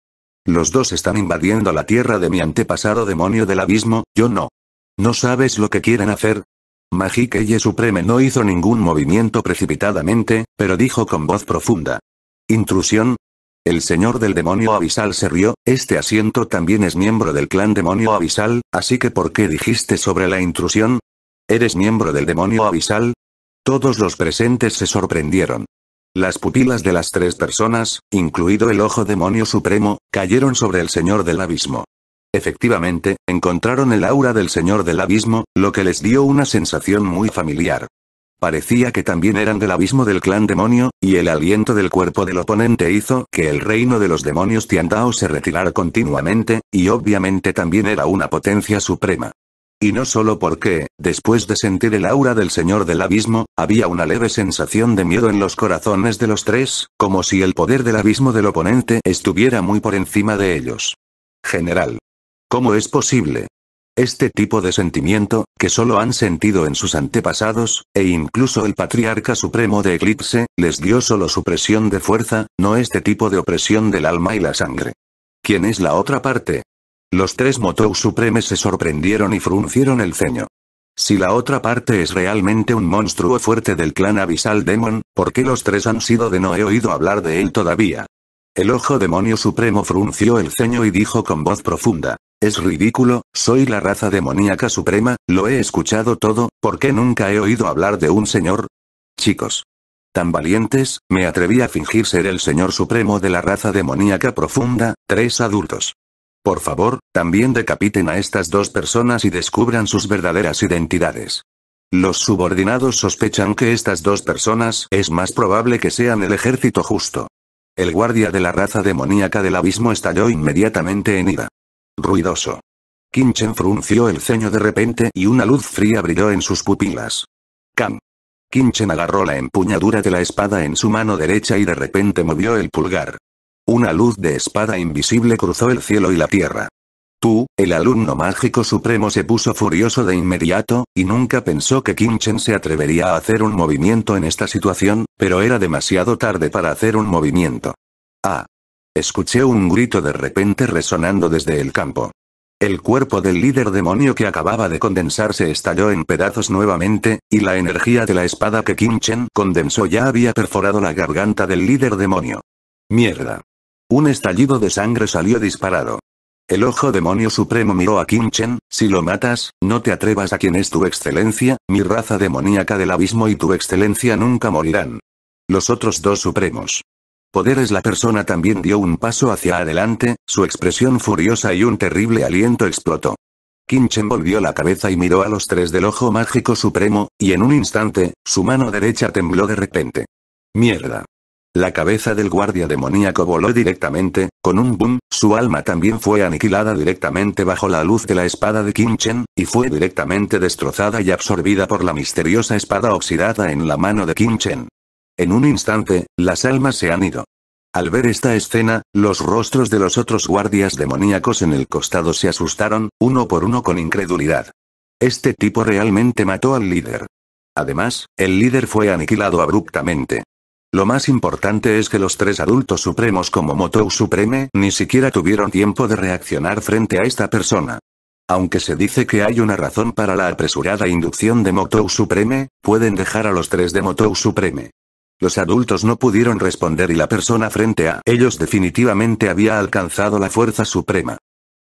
Speaker 1: Los dos están invadiendo la tierra de mi antepasado demonio del abismo, yo no. ¿No sabes lo que quieren hacer? Magikeye Supreme no hizo ningún movimiento precipitadamente, pero dijo con voz profunda. ¿Intrusión? El señor del demonio abisal se rió, este asiento también es miembro del clan demonio abisal, así que ¿por qué dijiste sobre la intrusión? ¿Eres miembro del demonio abisal? Todos los presentes se sorprendieron. Las pupilas de las tres personas, incluido el ojo demonio supremo, cayeron sobre el señor del abismo. Efectivamente, encontraron el aura del señor del abismo, lo que les dio una sensación muy familiar. Parecía que también eran del abismo del clan demonio, y el aliento del cuerpo del oponente hizo que el reino de los demonios Tiandao se retirara continuamente, y obviamente también era una potencia suprema. Y no solo porque, después de sentir el aura del Señor del Abismo, había una leve sensación de miedo en los corazones de los tres, como si el poder del abismo del oponente estuviera muy por encima de ellos. General. ¿Cómo es posible? Este tipo de sentimiento, que solo han sentido en sus antepasados, e incluso el patriarca supremo de Eclipse, les dio solo presión de fuerza, no este tipo de opresión del alma y la sangre. ¿Quién es la otra parte? Los tres Motou Supremes se sorprendieron y fruncieron el ceño. Si la otra parte es realmente un monstruo fuerte del clan Abyssal Demon, ¿por qué los tres han sido de no he oído hablar de él todavía? El ojo demonio supremo frunció el ceño y dijo con voz profunda. Es ridículo, soy la raza demoníaca suprema, lo he escuchado todo, ¿por qué nunca he oído hablar de un señor? Chicos. Tan valientes, me atreví a fingir ser el señor supremo de la raza demoníaca profunda, tres adultos. Por favor, también decapiten a estas dos personas y descubran sus verdaderas identidades. Los subordinados sospechan que estas dos personas es más probable que sean el ejército justo. El guardia de la raza demoníaca del abismo estalló inmediatamente en ira. Ruidoso. Kinchen frunció el ceño de repente y una luz fría brilló en sus pupilas. Cam. Kinchen agarró la empuñadura de la espada en su mano derecha y de repente movió el pulgar. Una luz de espada invisible cruzó el cielo y la tierra. Tú, el alumno mágico supremo se puso furioso de inmediato, y nunca pensó que Chen se atrevería a hacer un movimiento en esta situación, pero era demasiado tarde para hacer un movimiento. Ah. Escuché un grito de repente resonando desde el campo. El cuerpo del líder demonio que acababa de condensarse estalló en pedazos nuevamente, y la energía de la espada que Chen condensó ya había perforado la garganta del líder demonio. Mierda. Un estallido de sangre salió disparado. El ojo demonio supremo miró a Chen, si lo matas, no te atrevas a quien es tu excelencia, mi raza demoníaca del abismo y tu excelencia nunca morirán. Los otros dos supremos. Poderes la persona también dio un paso hacia adelante, su expresión furiosa y un terrible aliento explotó. Chen volvió la cabeza y miró a los tres del ojo mágico supremo, y en un instante, su mano derecha tembló de repente. Mierda. La cabeza del guardia demoníaco voló directamente, con un boom, su alma también fue aniquilada directamente bajo la luz de la espada de Kim Chen, y fue directamente destrozada y absorbida por la misteriosa espada oxidada en la mano de Kim Chen. En un instante, las almas se han ido. Al ver esta escena, los rostros de los otros guardias demoníacos en el costado se asustaron, uno por uno con incredulidad. Este tipo realmente mató al líder. Además, el líder fue aniquilado abruptamente. Lo más importante es que los tres adultos supremos como Motou Supreme ni siquiera tuvieron tiempo de reaccionar frente a esta persona. Aunque se dice que hay una razón para la apresurada inducción de Motou Supreme, pueden dejar a los tres de Motou Supreme. Los adultos no pudieron responder y la persona frente a ellos definitivamente había alcanzado la fuerza suprema.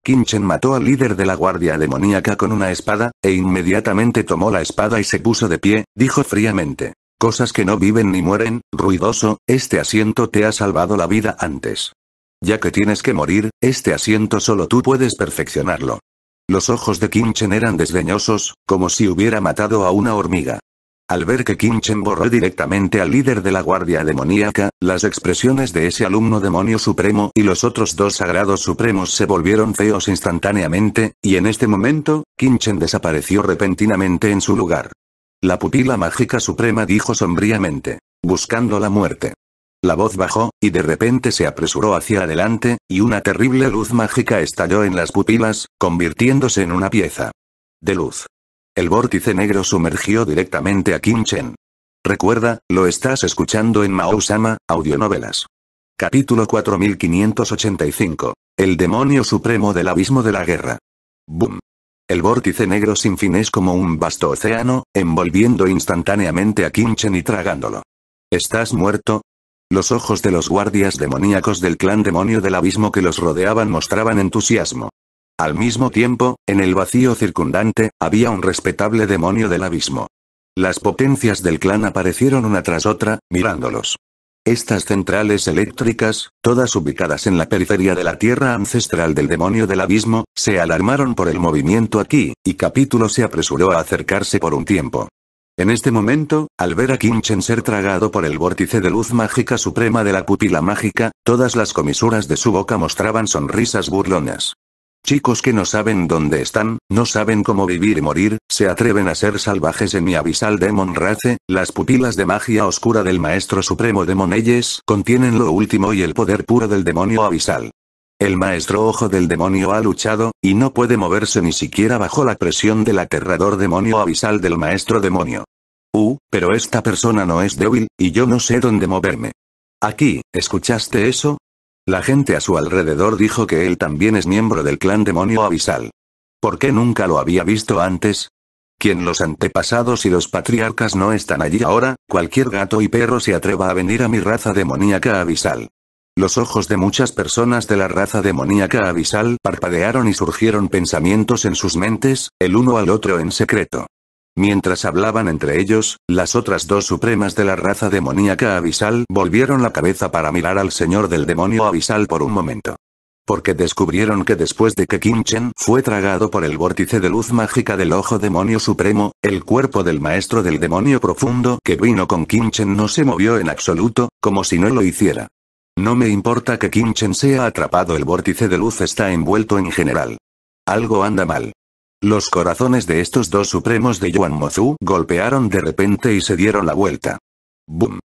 Speaker 1: Kinchen mató al líder de la guardia demoníaca con una espada, e inmediatamente tomó la espada y se puso de pie, dijo fríamente. Cosas que no viven ni mueren, ruidoso, este asiento te ha salvado la vida antes. Ya que tienes que morir, este asiento solo tú puedes perfeccionarlo. Los ojos de Kinchen eran desdeñosos, como si hubiera matado a una hormiga. Al ver que Kinchen borró directamente al líder de la guardia demoníaca, las expresiones de ese alumno demonio supremo y los otros dos sagrados supremos se volvieron feos instantáneamente, y en este momento, Kinchen desapareció repentinamente en su lugar. La pupila mágica suprema dijo sombríamente. Buscando la muerte. La voz bajó, y de repente se apresuró hacia adelante, y una terrible luz mágica estalló en las pupilas, convirtiéndose en una pieza. De luz. El vórtice negro sumergió directamente a Kim Chen. Recuerda, lo estás escuchando en Sama, Audionovelas. Capítulo 4585. El demonio supremo del abismo de la guerra. Boom. El vórtice negro sin fin es como un vasto océano, envolviendo instantáneamente a Kinchen y tragándolo. ¿Estás muerto? Los ojos de los guardias demoníacos del clan demonio del abismo que los rodeaban mostraban entusiasmo. Al mismo tiempo, en el vacío circundante, había un respetable demonio del abismo. Las potencias del clan aparecieron una tras otra, mirándolos. Estas centrales eléctricas, todas ubicadas en la periferia de la tierra ancestral del demonio del abismo, se alarmaron por el movimiento aquí, y Capítulo se apresuró a acercarse por un tiempo. En este momento, al ver a Kimchen ser tragado por el vórtice de luz mágica suprema de la pupila mágica, todas las comisuras de su boca mostraban sonrisas burlonas. Chicos que no saben dónde están, no saben cómo vivir y morir, se atreven a ser salvajes en mi abisal Demon Race, las pupilas de magia oscura del Maestro Supremo demon contienen lo último y el poder puro del demonio abisal. El Maestro Ojo del Demonio ha luchado, y no puede moverse ni siquiera bajo la presión del aterrador demonio abisal del Maestro Demonio. Uh, pero esta persona no es débil, y yo no sé dónde moverme. Aquí, ¿escuchaste eso? La gente a su alrededor dijo que él también es miembro del clan demonio abisal. ¿Por qué nunca lo había visto antes? Quien los antepasados y los patriarcas no están allí ahora, cualquier gato y perro se atreva a venir a mi raza demoníaca abisal. Los ojos de muchas personas de la raza demoníaca abisal parpadearon y surgieron pensamientos en sus mentes, el uno al otro en secreto. Mientras hablaban entre ellos, las otras dos supremas de la raza demoníaca abisal volvieron la cabeza para mirar al señor del demonio abisal por un momento. Porque descubrieron que después de que Kim fue tragado por el vórtice de luz mágica del ojo demonio supremo, el cuerpo del maestro del demonio profundo que vino con Kim no se movió en absoluto, como si no lo hiciera. No me importa que Kim sea atrapado el vórtice de luz está envuelto en general. Algo anda mal. Los corazones de estos dos supremos de Yuan Mozu golpearon de repente y se dieron la vuelta. ¡Bum!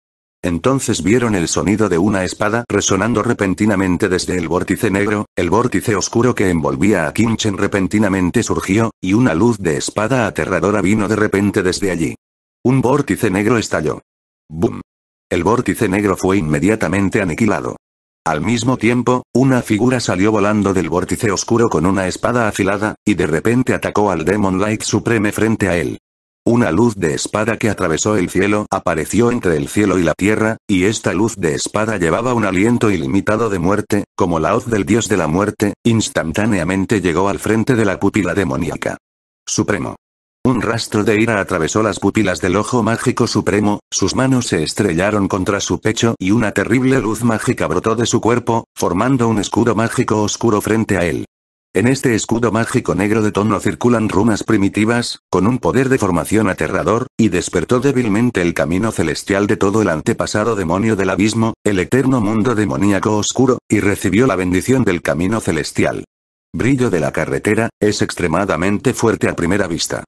Speaker 1: Entonces vieron el sonido de una espada resonando repentinamente desde el vórtice negro, el vórtice oscuro que envolvía a Chen. repentinamente surgió, y una luz de espada aterradora vino de repente desde allí. Un vórtice negro estalló. ¡Bum! El vórtice negro fue inmediatamente aniquilado. Al mismo tiempo, una figura salió volando del vórtice oscuro con una espada afilada, y de repente atacó al Demon Light Supreme frente a él. Una luz de espada que atravesó el cielo apareció entre el cielo y la tierra, y esta luz de espada llevaba un aliento ilimitado de muerte, como la hoz del dios de la muerte, instantáneamente llegó al frente de la pupila demoníaca. Supremo. Un rastro de ira atravesó las pupilas del ojo mágico supremo, sus manos se estrellaron contra su pecho y una terrible luz mágica brotó de su cuerpo, formando un escudo mágico oscuro frente a él. En este escudo mágico negro de tono circulan runas primitivas, con un poder de formación aterrador, y despertó débilmente el camino celestial de todo el antepasado demonio del abismo, el eterno mundo demoníaco oscuro, y recibió la bendición del camino celestial. Brillo de la carretera, es extremadamente fuerte a primera vista.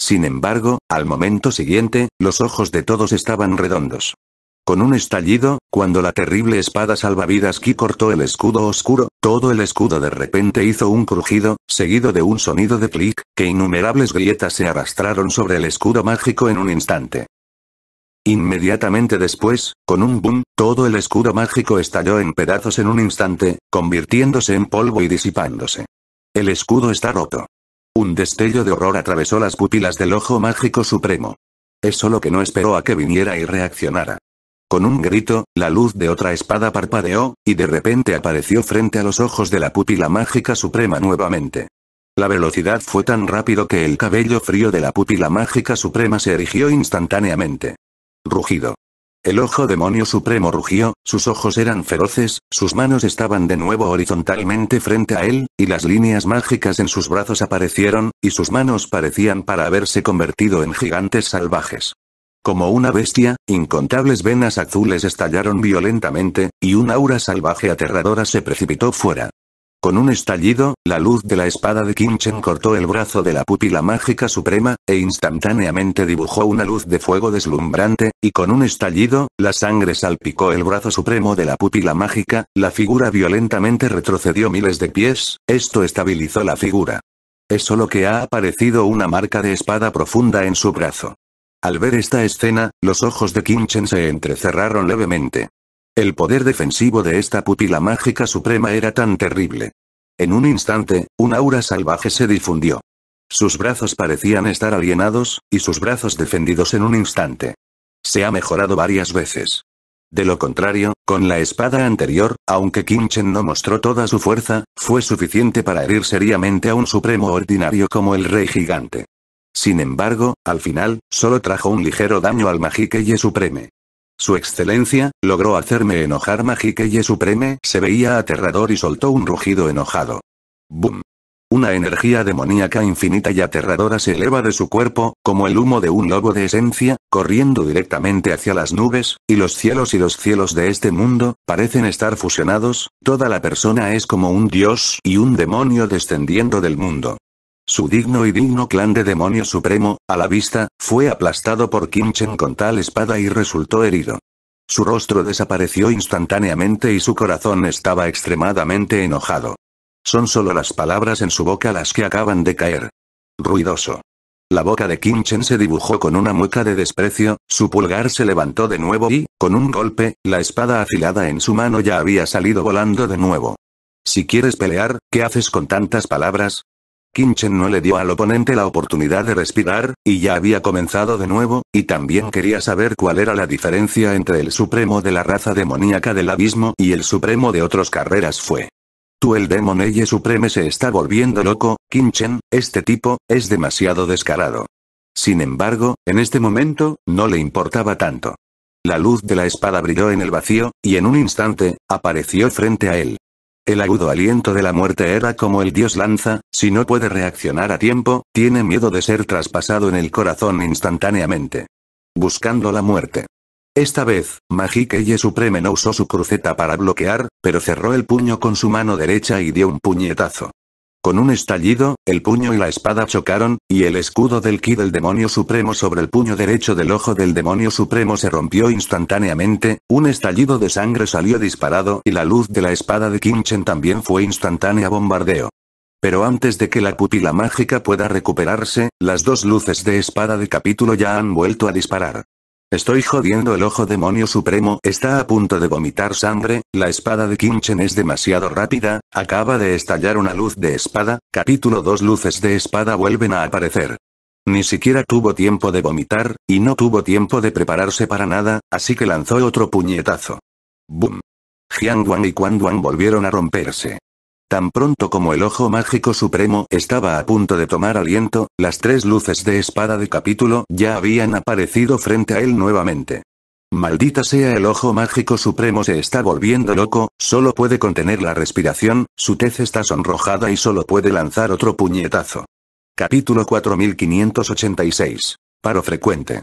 Speaker 1: Sin embargo, al momento siguiente, los ojos de todos estaban redondos. Con un estallido, cuando la terrible espada salvavidas Ki cortó el escudo oscuro, todo el escudo de repente hizo un crujido, seguido de un sonido de clic, que innumerables grietas se arrastraron sobre el escudo mágico en un instante. Inmediatamente después, con un boom, todo el escudo mágico estalló en pedazos en un instante, convirtiéndose en polvo y disipándose. El escudo está roto. Un destello de horror atravesó las pupilas del ojo mágico supremo. Es solo que no esperó a que viniera y reaccionara. Con un grito, la luz de otra espada parpadeó, y de repente apareció frente a los ojos de la pupila mágica suprema nuevamente. La velocidad fue tan rápido que el cabello frío de la pupila mágica suprema se erigió instantáneamente. Rugido. El ojo demonio supremo rugió, sus ojos eran feroces, sus manos estaban de nuevo horizontalmente frente a él, y las líneas mágicas en sus brazos aparecieron, y sus manos parecían para haberse convertido en gigantes salvajes. Como una bestia, incontables venas azules estallaron violentamente, y un aura salvaje aterradora se precipitó fuera. Con un estallido, la luz de la espada de Kinchen cortó el brazo de la pupila mágica suprema, e instantáneamente dibujó una luz de fuego deslumbrante, y con un estallido, la sangre salpicó el brazo supremo de la pupila mágica, la figura violentamente retrocedió miles de pies, esto estabilizó la figura. Es solo que ha aparecido una marca de espada profunda en su brazo. Al ver esta escena, los ojos de Kinchen se entrecerraron levemente. El poder defensivo de esta pupila mágica suprema era tan terrible. En un instante, un aura salvaje se difundió. Sus brazos parecían estar alienados, y sus brazos defendidos en un instante. Se ha mejorado varias veces. De lo contrario, con la espada anterior, aunque Kimchen no mostró toda su fuerza, fue suficiente para herir seriamente a un supremo ordinario como el rey gigante. Sin embargo, al final, solo trajo un ligero daño al Majikeye Supreme. Su excelencia, logró hacerme enojar y Supreme se veía aterrador y soltó un rugido enojado. ¡Bum! Una energía demoníaca infinita y aterradora se eleva de su cuerpo, como el humo de un lobo de esencia, corriendo directamente hacia las nubes, y los cielos y los cielos de este mundo, parecen estar fusionados, toda la persona es como un dios y un demonio descendiendo del mundo. Su digno y digno clan de demonio supremo, a la vista, fue aplastado por Chen con tal espada y resultó herido. Su rostro desapareció instantáneamente y su corazón estaba extremadamente enojado. Son solo las palabras en su boca las que acaban de caer. Ruidoso. La boca de Chen se dibujó con una mueca de desprecio, su pulgar se levantó de nuevo y, con un golpe, la espada afilada en su mano ya había salido volando de nuevo. Si quieres pelear, ¿qué haces con tantas palabras? Kinchen no le dio al oponente la oportunidad de respirar, y ya había comenzado de nuevo, y también quería saber cuál era la diferencia entre el supremo de la raza demoníaca del abismo y el supremo de otros carreras fue. Tú el demonio Eye Supreme se está volviendo loco, Kinchen, este tipo, es demasiado descarado. Sin embargo, en este momento, no le importaba tanto. La luz de la espada brilló en el vacío, y en un instante, apareció frente a él. El agudo aliento de la muerte era como el dios lanza, si no puede reaccionar a tiempo, tiene miedo de ser traspasado en el corazón instantáneamente. Buscando la muerte. Esta vez, Magikeye Supreme no usó su cruceta para bloquear, pero cerró el puño con su mano derecha y dio un puñetazo. Con un estallido, el puño y la espada chocaron, y el escudo del ki del demonio supremo sobre el puño derecho del ojo del demonio supremo se rompió instantáneamente, un estallido de sangre salió disparado y la luz de la espada de Kimchen también fue instantánea bombardeo. Pero antes de que la pupila mágica pueda recuperarse, las dos luces de espada de capítulo ya han vuelto a disparar. Estoy jodiendo el ojo demonio supremo, está a punto de vomitar sangre, la espada de Kimchen es demasiado rápida, acaba de estallar una luz de espada, capítulo 2 luces de espada vuelven a aparecer. Ni siquiera tuvo tiempo de vomitar, y no tuvo tiempo de prepararse para nada, así que lanzó otro puñetazo. Boom. Jiang Wang y Quan volvieron a romperse. Tan pronto como el ojo mágico supremo estaba a punto de tomar aliento, las tres luces de espada de capítulo ya habían aparecido frente a él nuevamente. Maldita sea el ojo mágico supremo se está volviendo loco, solo puede contener la respiración, su tez está sonrojada y solo puede lanzar otro puñetazo. Capítulo 4586. Paro frecuente.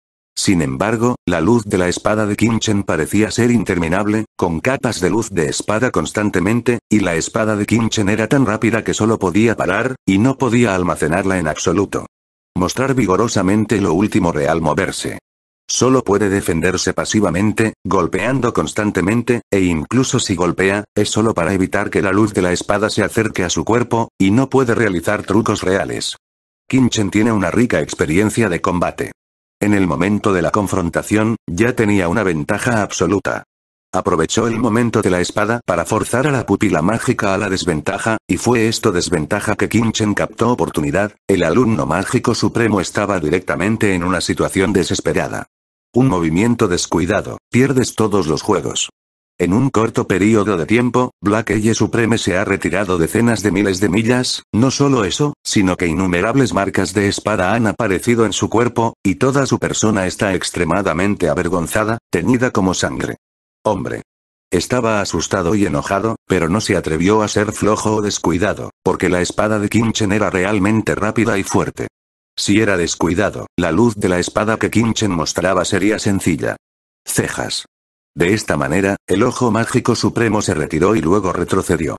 Speaker 1: Sin embargo, la luz de la espada de Kinchen parecía ser interminable, con capas de luz de espada constantemente, y la espada de Kinchen era tan rápida que solo podía parar, y no podía almacenarla en absoluto. Mostrar vigorosamente lo último real moverse. Solo puede defenderse pasivamente, golpeando constantemente, e incluso si golpea, es solo para evitar que la luz de la espada se acerque a su cuerpo, y no puede realizar trucos reales. Kinchen tiene una rica experiencia de combate. En el momento de la confrontación, ya tenía una ventaja absoluta. Aprovechó el momento de la espada para forzar a la pupila mágica a la desventaja, y fue esto desventaja que Kimchen captó oportunidad, el alumno mágico supremo estaba directamente en una situación desesperada. Un movimiento descuidado, pierdes todos los juegos. En un corto periodo de tiempo, Black Eye Supreme se ha retirado decenas de miles de millas, no solo eso, sino que innumerables marcas de espada han aparecido en su cuerpo, y toda su persona está extremadamente avergonzada, teñida como sangre. Hombre. Estaba asustado y enojado, pero no se atrevió a ser flojo o descuidado, porque la espada de Kinchen era realmente rápida y fuerte. Si era descuidado, la luz de la espada que Kinchen mostraba sería sencilla. Cejas. De esta manera, el ojo mágico supremo se retiró y luego retrocedió.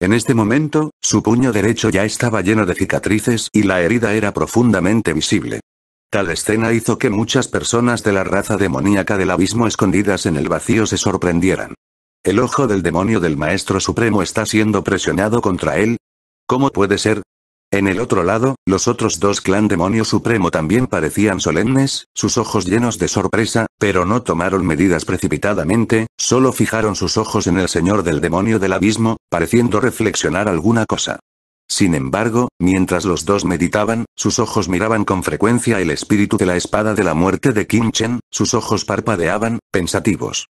Speaker 1: En este momento, su puño derecho ya estaba lleno de cicatrices y la herida era profundamente visible. Tal escena hizo que muchas personas de la raza demoníaca del abismo escondidas en el vacío se sorprendieran. ¿El ojo del demonio del Maestro Supremo está siendo presionado contra él? ¿Cómo puede ser? En el otro lado, los otros dos clan demonio supremo también parecían solemnes, sus ojos llenos de sorpresa, pero no tomaron medidas precipitadamente, solo fijaron sus ojos en el señor del demonio del abismo, pareciendo reflexionar alguna cosa. Sin embargo, mientras los dos meditaban, sus ojos miraban con frecuencia el espíritu de la espada de la muerte de Kim Chen, sus ojos parpadeaban, pensativos.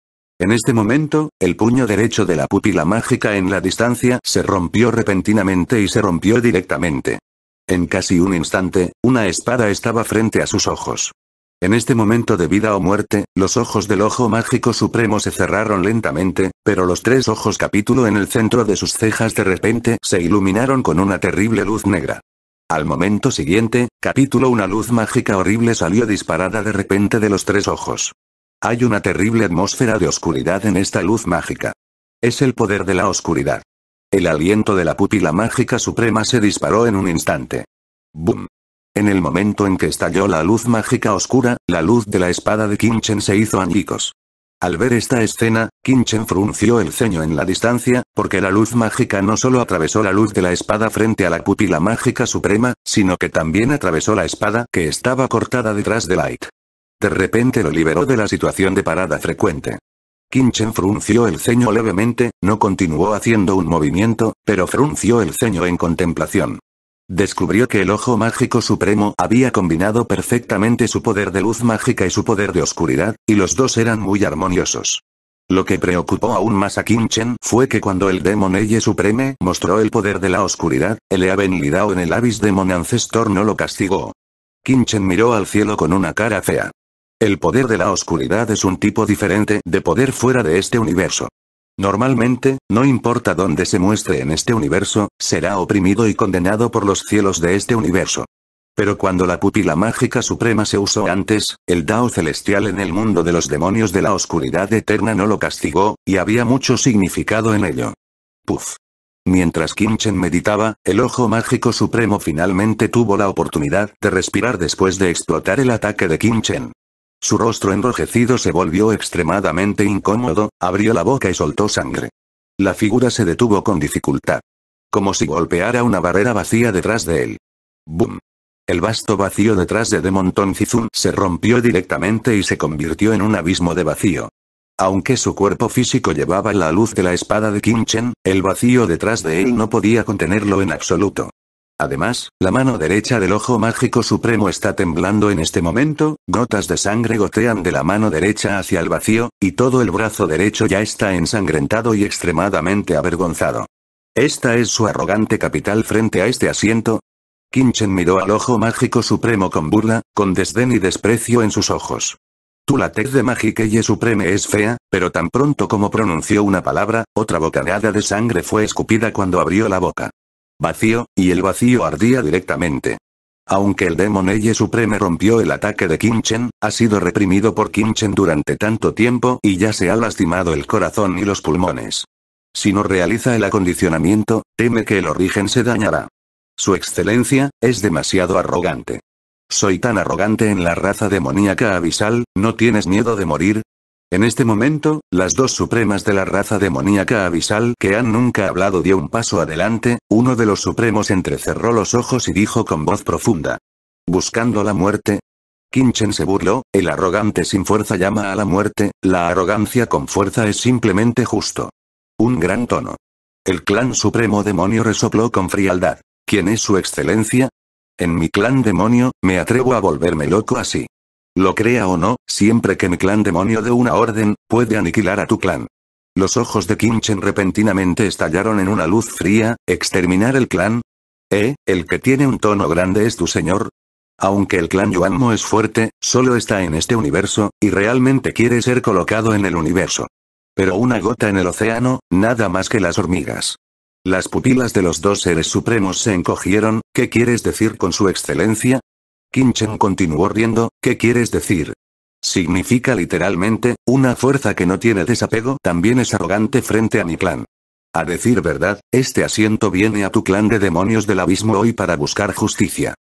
Speaker 1: En este momento, el puño derecho de la pupila mágica en la distancia se rompió repentinamente y se rompió directamente. En casi un instante, una espada estaba frente a sus ojos. En este momento de vida o muerte, los ojos del ojo mágico supremo se cerraron lentamente, pero los tres ojos capítulo en el centro de sus cejas de repente se iluminaron con una terrible luz negra. Al momento siguiente, capítulo una luz mágica horrible salió disparada de repente de los tres ojos. Hay una terrible atmósfera de oscuridad en esta luz mágica. Es el poder de la oscuridad. El aliento de la pupila mágica suprema se disparó en un instante. ¡Bum! En el momento en que estalló la luz mágica oscura, la luz de la espada de Kinchen se hizo añicos. Al ver esta escena, Kinchen frunció el ceño en la distancia, porque la luz mágica no solo atravesó la luz de la espada frente a la pupila mágica suprema, sino que también atravesó la espada que estaba cortada detrás de Light. De repente lo liberó de la situación de parada frecuente. Kinchen frunció el ceño levemente, no continuó haciendo un movimiento, pero frunció el ceño en contemplación. Descubrió que el ojo mágico supremo había combinado perfectamente su poder de luz mágica y su poder de oscuridad, y los dos eran muy armoniosos. Lo que preocupó aún más a Kim Chen fue que cuando el Demon Eye Supreme mostró el poder de la oscuridad, el Eaven Lidao en el Abyss Demon Ancestor no lo castigó. Kim Chen miró al cielo con una cara fea. El poder de la oscuridad es un tipo diferente de poder fuera de este universo. Normalmente, no importa dónde se muestre en este universo, será oprimido y condenado por los cielos de este universo. Pero cuando la pupila mágica suprema se usó antes, el Dao celestial en el mundo de los demonios de la oscuridad eterna no lo castigó, y había mucho significado en ello. Puf. Mientras Kim Chen meditaba, el ojo mágico supremo finalmente tuvo la oportunidad de respirar después de explotar el ataque de Kim Chen. Su rostro enrojecido se volvió extremadamente incómodo, abrió la boca y soltó sangre. La figura se detuvo con dificultad. Como si golpeara una barrera vacía detrás de él. ¡Bum! El vasto vacío detrás de Demonton Zizun se rompió directamente y se convirtió en un abismo de vacío. Aunque su cuerpo físico llevaba la luz de la espada de Chen, el vacío detrás de él no podía contenerlo en absoluto. Además, la mano derecha del ojo mágico supremo está temblando en este momento, gotas de sangre gotean de la mano derecha hacia el vacío, y todo el brazo derecho ya está ensangrentado y extremadamente avergonzado. ¿Esta es su arrogante capital frente a este asiento? Kinchen miró al ojo mágico supremo con burla, con desdén y desprecio en sus ojos. Tu latex de y Supreme es fea, pero tan pronto como pronunció una palabra, otra bocanada de sangre fue escupida cuando abrió la boca. Vacío, y el vacío ardía directamente. Aunque el Demon Eye Supreme rompió el ataque de Kimchen, ha sido reprimido por Kimchen durante tanto tiempo y ya se ha lastimado el corazón y los pulmones. Si no realiza el acondicionamiento, teme que el origen se dañará. Su excelencia, es demasiado arrogante. Soy tan arrogante en la raza demoníaca abisal, ¿no tienes miedo de morir? En este momento, las dos supremas de la raza demoníaca abisal que han nunca hablado dio un paso adelante, uno de los supremos entrecerró los ojos y dijo con voz profunda. ¿Buscando la muerte? Kinchen se burló, el arrogante sin fuerza llama a la muerte, la arrogancia con fuerza es simplemente justo. Un gran tono. El clan supremo demonio resopló con frialdad. ¿Quién es su excelencia? En mi clan demonio, me atrevo a volverme loco así. Lo crea o no, siempre que mi clan demonio de una orden, puede aniquilar a tu clan. Los ojos de Kinchen repentinamente estallaron en una luz fría, ¿exterminar el clan? ¿Eh? ¿El que tiene un tono grande es tu señor? Aunque el clan Yuanmo es fuerte, solo está en este universo, y realmente quiere ser colocado en el universo. Pero una gota en el océano, nada más que las hormigas. Las pupilas de los dos seres supremos se encogieron, ¿qué quieres decir con su excelencia? Kinchen continuó riendo, ¿qué quieres decir? Significa literalmente, una fuerza que no tiene desapego también es arrogante frente a mi clan. A decir verdad, este asiento viene a tu clan de demonios del abismo hoy para buscar justicia.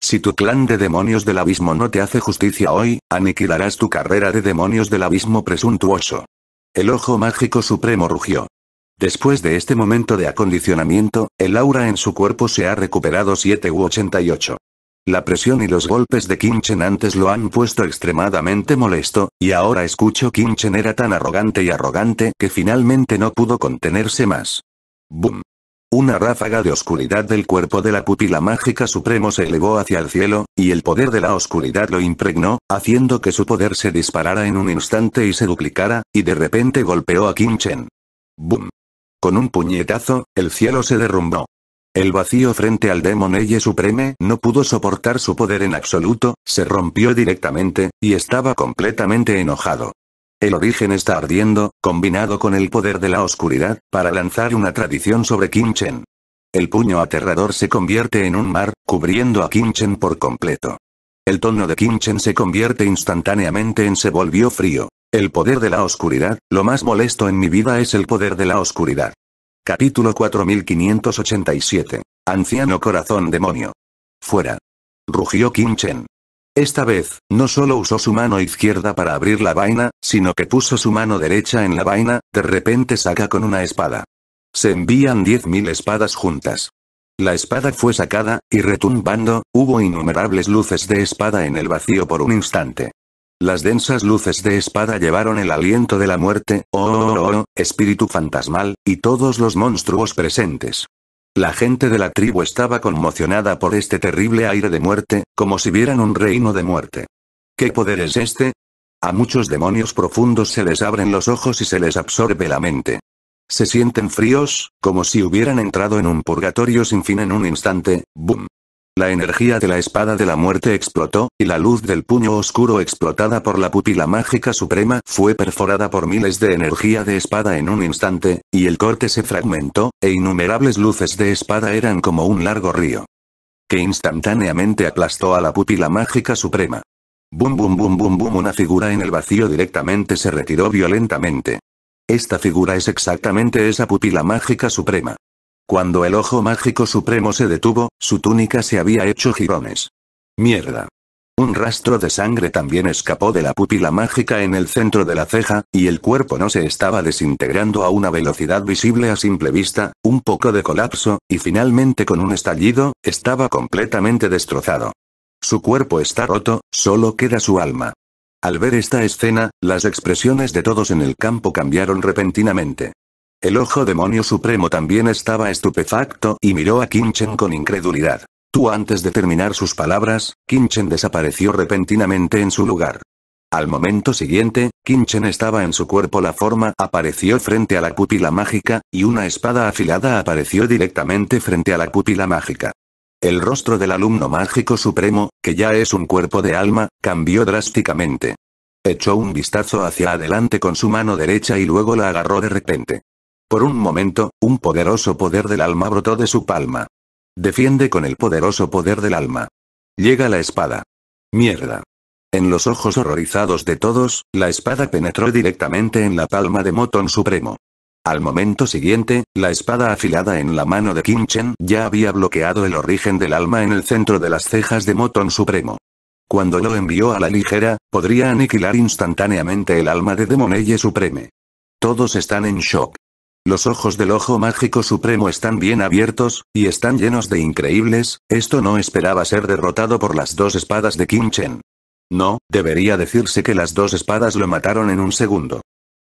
Speaker 1: Si tu clan de demonios del abismo no te hace justicia hoy, aniquilarás tu carrera de demonios del abismo presuntuoso. El ojo mágico supremo rugió. Después de este momento de acondicionamiento, el aura en su cuerpo se ha recuperado 7 u 88. La presión y los golpes de Kinchen antes lo han puesto extremadamente molesto, y ahora escucho Kinchen era tan arrogante y arrogante que finalmente no pudo contenerse más. Boom. Una ráfaga de oscuridad del cuerpo de la pupila mágica supremo se elevó hacia el cielo, y el poder de la oscuridad lo impregnó, haciendo que su poder se disparara en un instante y se duplicara, y de repente golpeó a Kinchen. Boom. Con un puñetazo, el cielo se derrumbó. El vacío frente al Demon Eye Supreme no pudo soportar su poder en absoluto, se rompió directamente, y estaba completamente enojado. El origen está ardiendo, combinado con el poder de la oscuridad, para lanzar una tradición sobre Kim El puño aterrador se convierte en un mar, cubriendo a Kim por completo. El tono de Kim se convierte instantáneamente en se volvió frío. El poder de la oscuridad, lo más molesto en mi vida es el poder de la oscuridad. Capítulo 4587. Anciano corazón demonio. Fuera. Rugió Kim Chen. Esta vez, no solo usó su mano izquierda para abrir la vaina, sino que puso su mano derecha en la vaina, de repente saca con una espada. Se envían 10.000 espadas juntas. La espada fue sacada, y retumbando, hubo innumerables luces de espada en el vacío por un instante. Las densas luces de espada llevaron el aliento de la muerte, oh oh, oh, oh, oh, espíritu fantasmal, y todos los monstruos presentes. La gente de la tribu estaba conmocionada por este terrible aire de muerte, como si vieran un reino de muerte. ¿Qué poder es este? A muchos demonios profundos se les abren los ojos y se les absorbe la mente. Se sienten fríos, como si hubieran entrado en un purgatorio sin fin en un instante, ¡boom! La energía de la espada de la muerte explotó, y la luz del puño oscuro explotada por la pupila mágica suprema fue perforada por miles de energía de espada en un instante, y el corte se fragmentó, e innumerables luces de espada eran como un largo río. Que instantáneamente aplastó a la pupila mágica suprema. Bum bum bum bum bum una figura en el vacío directamente se retiró violentamente. Esta figura es exactamente esa pupila mágica suprema. Cuando el ojo mágico supremo se detuvo, su túnica se había hecho jirones. Mierda. Un rastro de sangre también escapó de la pupila mágica en el centro de la ceja, y el cuerpo no se estaba desintegrando a una velocidad visible a simple vista, un poco de colapso, y finalmente con un estallido, estaba completamente destrozado. Su cuerpo está roto, solo queda su alma. Al ver esta escena, las expresiones de todos en el campo cambiaron repentinamente. El ojo demonio supremo también estaba estupefacto y miró a Kinchen con incredulidad. Tú antes de terminar sus palabras, Kinchen desapareció repentinamente en su lugar. Al momento siguiente, Kinchen estaba en su cuerpo la forma apareció frente a la pupila mágica, y una espada afilada apareció directamente frente a la pupila mágica. El rostro del alumno mágico supremo, que ya es un cuerpo de alma, cambió drásticamente. Echó un vistazo hacia adelante con su mano derecha y luego la agarró de repente. Por un momento, un poderoso poder del alma brotó de su palma. Defiende con el poderoso poder del alma. Llega la espada. Mierda. En los ojos horrorizados de todos, la espada penetró directamente en la palma de Moton Supremo. Al momento siguiente, la espada afilada en la mano de Kim ya había bloqueado el origen del alma en el centro de las cejas de Moton Supremo. Cuando lo envió a la ligera, podría aniquilar instantáneamente el alma de Demoneye Supreme. Todos están en shock. Los ojos del ojo mágico supremo están bien abiertos, y están llenos de increíbles, esto no esperaba ser derrotado por las dos espadas de Kim Chen. No, debería decirse que las dos espadas lo mataron en un segundo.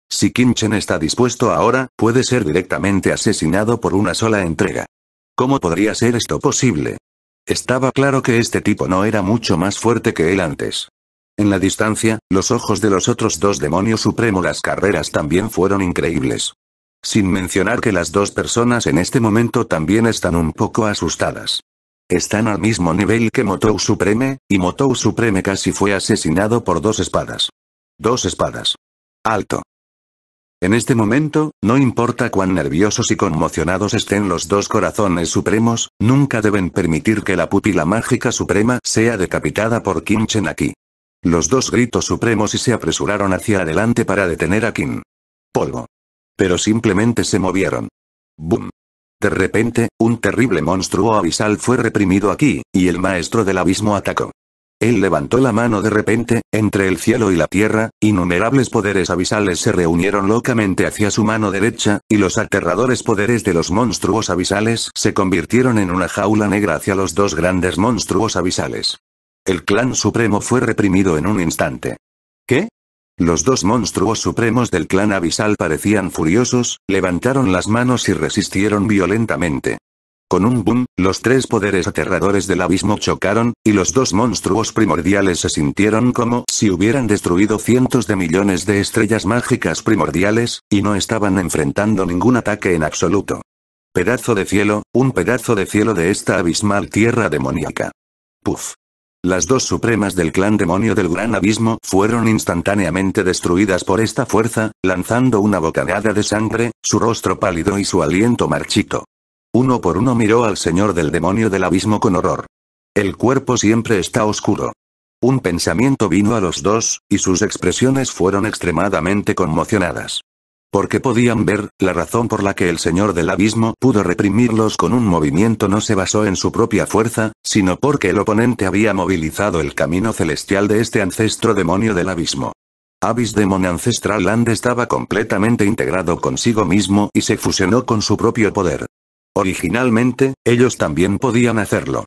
Speaker 1: Si Kim Chen está dispuesto ahora, puede ser directamente asesinado por una sola entrega. ¿Cómo podría ser esto posible? Estaba claro que este tipo no era mucho más fuerte que él antes. En la distancia, los ojos de los otros dos demonios supremos las carreras también fueron increíbles. Sin mencionar que las dos personas en este momento también están un poco asustadas. Están al mismo nivel que Motou Supreme, y Motou Supreme casi fue asesinado por dos espadas. Dos espadas. Alto. En este momento, no importa cuán nerviosos y conmocionados estén los dos corazones supremos, nunca deben permitir que la pupila mágica suprema sea decapitada por Kim Chen aquí. Los dos gritos supremos y se apresuraron hacia adelante para detener a Kim. Polvo. Pero simplemente se movieron. ¡Bum! De repente, un terrible monstruo abisal fue reprimido aquí, y el maestro del abismo atacó. Él levantó la mano de repente, entre el cielo y la tierra, innumerables poderes abisales se reunieron locamente hacia su mano derecha, y los aterradores poderes de los monstruos abisales se convirtieron en una jaula negra hacia los dos grandes monstruos abisales. El clan supremo fue reprimido en un instante. ¿Qué? Los dos monstruos supremos del clan abisal parecían furiosos, levantaron las manos y resistieron violentamente. Con un boom, los tres poderes aterradores del abismo chocaron, y los dos monstruos primordiales se sintieron como si hubieran destruido cientos de millones de estrellas mágicas primordiales, y no estaban enfrentando ningún ataque en absoluto. Pedazo de cielo, un pedazo de cielo de esta abismal tierra demoníaca. Puf. Las dos supremas del clan demonio del gran abismo fueron instantáneamente destruidas por esta fuerza, lanzando una bocanada de sangre, su rostro pálido y su aliento marchito. Uno por uno miró al señor del demonio del abismo con horror. El cuerpo siempre está oscuro. Un pensamiento vino a los dos, y sus expresiones fueron extremadamente conmocionadas porque podían ver, la razón por la que el señor del abismo pudo reprimirlos con un movimiento no se basó en su propia fuerza, sino porque el oponente había movilizado el camino celestial de este ancestro demonio del abismo. Abyss Demon Ancestral Land estaba completamente integrado consigo mismo y se fusionó con su propio poder. Originalmente, ellos también podían hacerlo.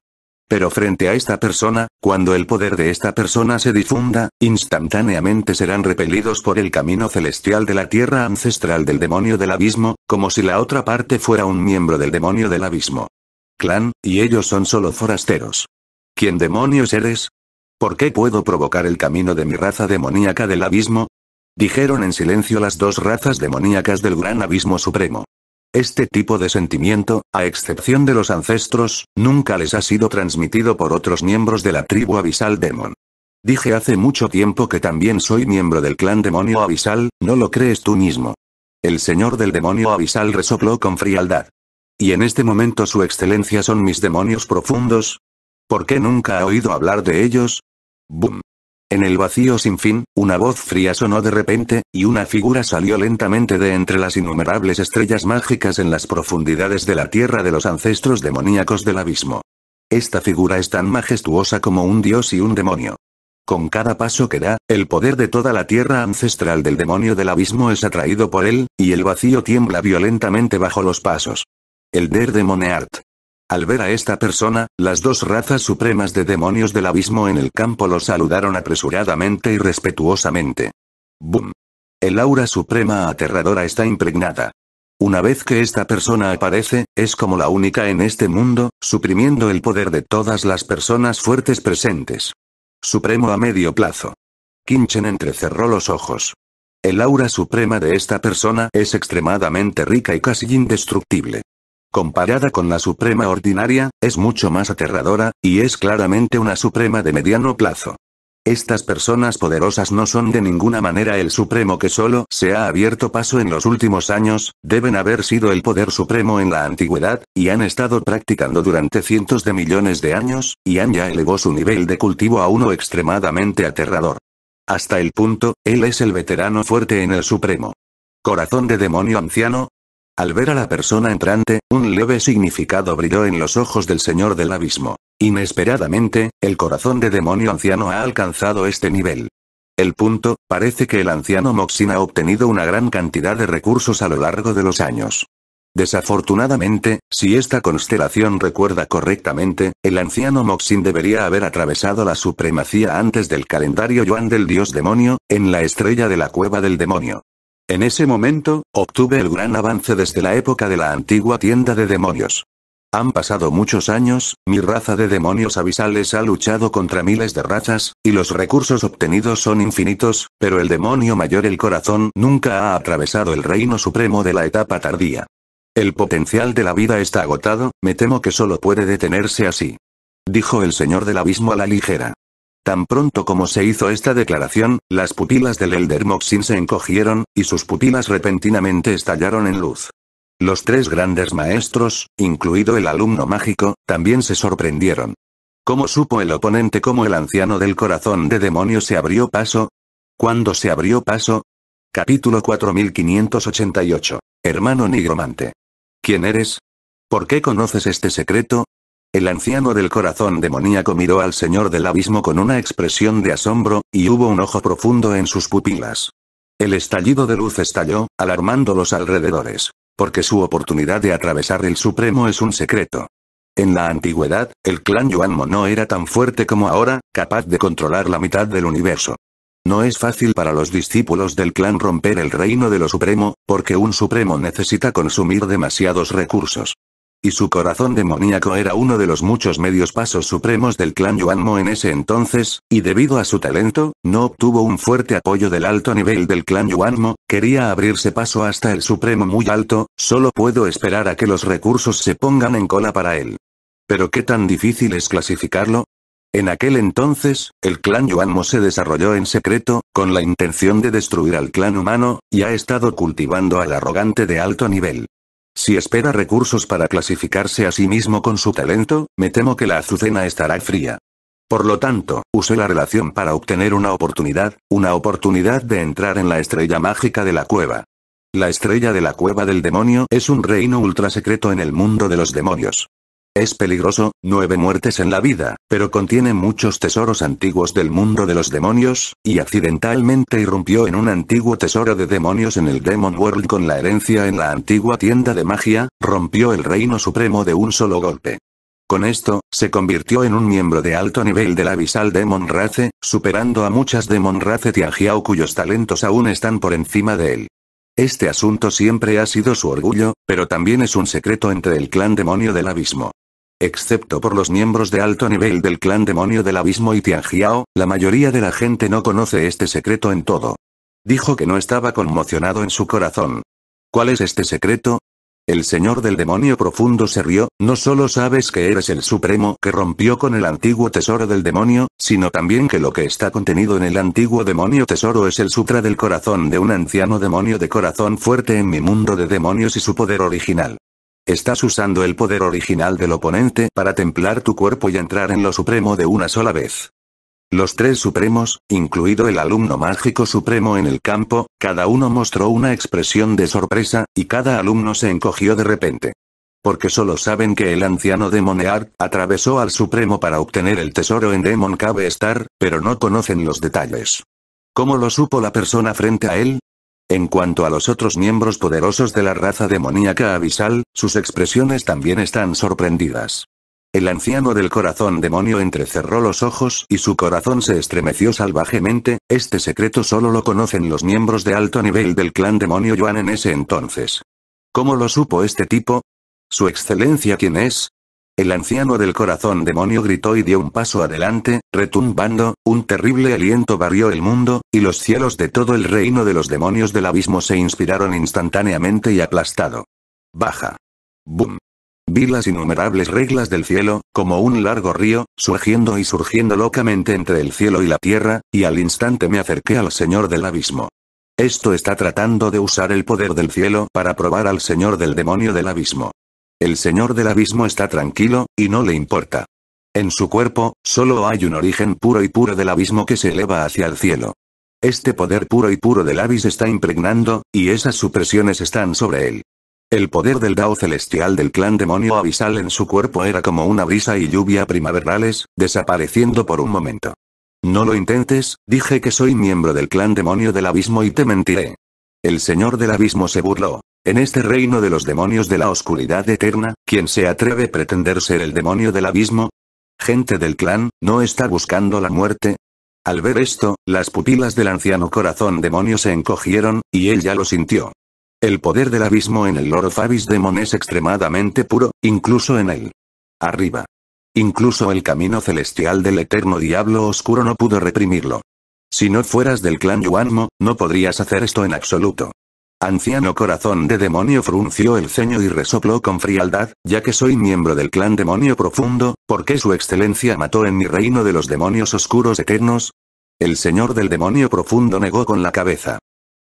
Speaker 1: Pero frente a esta persona, cuando el poder de esta persona se difunda, instantáneamente serán repelidos por el camino celestial de la tierra ancestral del demonio del abismo, como si la otra parte fuera un miembro del demonio del abismo. Clan, y ellos son solo forasteros. ¿Quién demonios eres? ¿Por qué puedo provocar el camino de mi raza demoníaca del abismo? Dijeron en silencio las dos razas demoníacas del gran abismo supremo. Este tipo de sentimiento, a excepción de los ancestros, nunca les ha sido transmitido por otros miembros de la tribu Abisal Demon. Dije hace mucho tiempo que también soy miembro del clan demonio abisal, ¿no lo crees tú mismo? El señor del demonio abisal resopló con frialdad. ¿Y en este momento su excelencia son mis demonios profundos? ¿Por qué nunca ha oído hablar de ellos? ¡Bum! En el vacío sin fin, una voz fría sonó de repente, y una figura salió lentamente de entre las innumerables estrellas mágicas en las profundidades de la tierra de los ancestros demoníacos del abismo. Esta figura es tan majestuosa como un dios y un demonio. Con cada paso que da, el poder de toda la tierra ancestral del demonio del abismo es atraído por él, y el vacío tiembla violentamente bajo los pasos. El Der Demoneart. Al ver a esta persona, las dos razas supremas de demonios del abismo en el campo lo saludaron apresuradamente y respetuosamente. ¡Bum! El aura suprema aterradora está impregnada. Una vez que esta persona aparece, es como la única en este mundo, suprimiendo el poder de todas las personas fuertes presentes. Supremo a medio plazo. Kinchen entrecerró los ojos. El aura suprema de esta persona es extremadamente rica y casi indestructible. Comparada con la Suprema ordinaria, es mucho más aterradora, y es claramente una Suprema de mediano plazo. Estas personas poderosas no son de ninguna manera el Supremo que solo se ha abierto paso en los últimos años, deben haber sido el poder supremo en la antigüedad, y han estado practicando durante cientos de millones de años, y han ya elevó su nivel de cultivo a uno extremadamente aterrador. Hasta el punto, él es el veterano fuerte en el Supremo. Corazón de demonio anciano, al ver a la persona entrante, un leve significado brilló en los ojos del señor del abismo. Inesperadamente, el corazón de demonio anciano ha alcanzado este nivel. El punto, parece que el anciano Moxin ha obtenido una gran cantidad de recursos a lo largo de los años. Desafortunadamente, si esta constelación recuerda correctamente, el anciano Moxin debería haber atravesado la supremacía antes del calendario Yuan del dios demonio, en la estrella de la cueva del demonio. En ese momento, obtuve el gran avance desde la época de la antigua tienda de demonios. Han pasado muchos años, mi raza de demonios abisales ha luchado contra miles de razas, y los recursos obtenidos son infinitos, pero el demonio mayor el corazón nunca ha atravesado el reino supremo de la etapa tardía. El potencial de la vida está agotado, me temo que solo puede detenerse así. Dijo el señor del abismo a la ligera. Tan pronto como se hizo esta declaración, las pupilas del Elder Moxin se encogieron, y sus pupilas repentinamente estallaron en luz. Los tres grandes maestros, incluido el alumno mágico, también se sorprendieron. ¿Cómo supo el oponente cómo el anciano del corazón de demonio se abrió paso? ¿Cuándo se abrió paso? Capítulo 4588. Hermano nigromante. ¿Quién eres? ¿Por qué conoces este secreto? El anciano del corazón demoníaco miró al señor del abismo con una expresión de asombro, y hubo un ojo profundo en sus pupilas. El estallido de luz estalló, alarmando los alrededores. Porque su oportunidad de atravesar el Supremo es un secreto. En la antigüedad, el clan Yuanmo no era tan fuerte como ahora, capaz de controlar la mitad del universo. No es fácil para los discípulos del clan romper el reino de lo supremo, porque un supremo necesita consumir demasiados recursos. Y su corazón demoníaco era uno de los muchos medios pasos supremos del clan Yuanmo en ese entonces, y debido a su talento, no obtuvo un fuerte apoyo del alto nivel del clan Yuanmo, quería abrirse paso hasta el supremo muy alto, solo puedo esperar a que los recursos se pongan en cola para él. Pero qué tan difícil es clasificarlo, en aquel entonces, el clan Yuanmo se desarrolló en secreto, con la intención de destruir al clan humano, y ha estado cultivando al arrogante de alto nivel. Si espera recursos para clasificarse a sí mismo con su talento, me temo que la azucena estará fría. Por lo tanto, usé la relación para obtener una oportunidad, una oportunidad de entrar en la estrella mágica de la cueva. La estrella de la cueva del demonio es un reino secreto en el mundo de los demonios. Es peligroso, nueve muertes en la vida, pero contiene muchos tesoros antiguos del mundo de los demonios, y accidentalmente irrumpió en un antiguo tesoro de demonios en el Demon World con la herencia en la antigua tienda de magia, rompió el reino supremo de un solo golpe. Con esto, se convirtió en un miembro de alto nivel del abisal Demon Race, superando a muchas Demon Race Tianjiao cuyos talentos aún están por encima de él. Este asunto siempre ha sido su orgullo, pero también es un secreto entre el clan demonio del abismo. Excepto por los miembros de alto nivel del clan demonio del abismo y Tianjiao, la mayoría de la gente no conoce este secreto en todo. Dijo que no estaba conmocionado en su corazón. ¿Cuál es este secreto? El señor del demonio profundo se rió, no solo sabes que eres el supremo que rompió con el antiguo tesoro del demonio, sino también que lo que está contenido en el antiguo demonio tesoro es el sutra del corazón de un anciano demonio de corazón fuerte en mi mundo de demonios y su poder original. Estás usando el poder original del oponente para templar tu cuerpo y entrar en lo supremo de una sola vez. Los tres supremos, incluido el alumno mágico supremo en el campo, cada uno mostró una expresión de sorpresa, y cada alumno se encogió de repente. Porque solo saben que el anciano Demonear, atravesó al supremo para obtener el tesoro en Demon Cave Star, pero no conocen los detalles. ¿Cómo lo supo la persona frente a él? En cuanto a los otros miembros poderosos de la raza demoníaca abisal, sus expresiones también están sorprendidas. El anciano del corazón demonio entrecerró los ojos y su corazón se estremeció salvajemente, este secreto solo lo conocen los miembros de alto nivel del clan demonio Yuan en ese entonces. ¿Cómo lo supo este tipo? Su excelencia quién es, el anciano del corazón demonio gritó y dio un paso adelante, retumbando, un terrible aliento barrió el mundo, y los cielos de todo el reino de los demonios del abismo se inspiraron instantáneamente y aplastado. Baja. Boom. Vi las innumerables reglas del cielo, como un largo río, surgiendo y surgiendo locamente entre el cielo y la tierra, y al instante me acerqué al Señor del Abismo. Esto está tratando de usar el poder del cielo para probar al Señor del Demonio del Abismo. El señor del abismo está tranquilo, y no le importa. En su cuerpo, solo hay un origen puro y puro del abismo que se eleva hacia el cielo. Este poder puro y puro del Abismo está impregnando, y esas supresiones están sobre él. El poder del Dao celestial del clan demonio abisal en su cuerpo era como una brisa y lluvia primaverales, desapareciendo por un momento. No lo intentes, dije que soy miembro del clan demonio del abismo y te mentiré. El señor del abismo se burló. En este reino de los demonios de la oscuridad eterna, ¿quién se atreve a pretender ser el demonio del abismo? Gente del clan, ¿no está buscando la muerte? Al ver esto, las pupilas del anciano corazón demonio se encogieron, y él ya lo sintió. El poder del abismo en el loro Fabis Demon es extremadamente puro, incluso en él. Arriba. Incluso el camino celestial del eterno diablo oscuro no pudo reprimirlo. Si no fueras del clan Yuanmo, no podrías hacer esto en absoluto. Anciano corazón de demonio frunció el ceño y resopló con frialdad, ya que soy miembro del clan demonio profundo, ¿por qué su excelencia mató en mi reino de los demonios oscuros eternos? El señor del demonio profundo negó con la cabeza.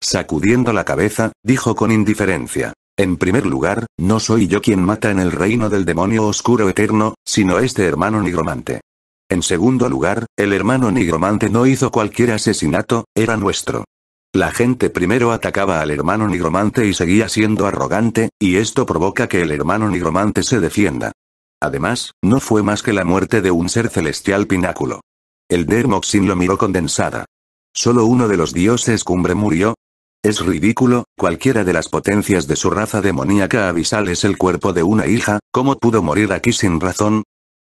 Speaker 1: Sacudiendo la cabeza, dijo con indiferencia. En primer lugar, no soy yo quien mata en el reino del demonio oscuro eterno, sino este hermano nigromante. En segundo lugar, el hermano nigromante no hizo cualquier asesinato, era nuestro. La gente primero atacaba al hermano nigromante y seguía siendo arrogante, y esto provoca que el hermano nigromante se defienda. Además, no fue más que la muerte de un ser celestial pináculo. El Dermoxin lo miró condensada. ¿Solo uno de los dioses cumbre murió? Es ridículo, cualquiera de las potencias de su raza demoníaca abisal es el cuerpo de una hija, ¿cómo pudo morir aquí sin razón?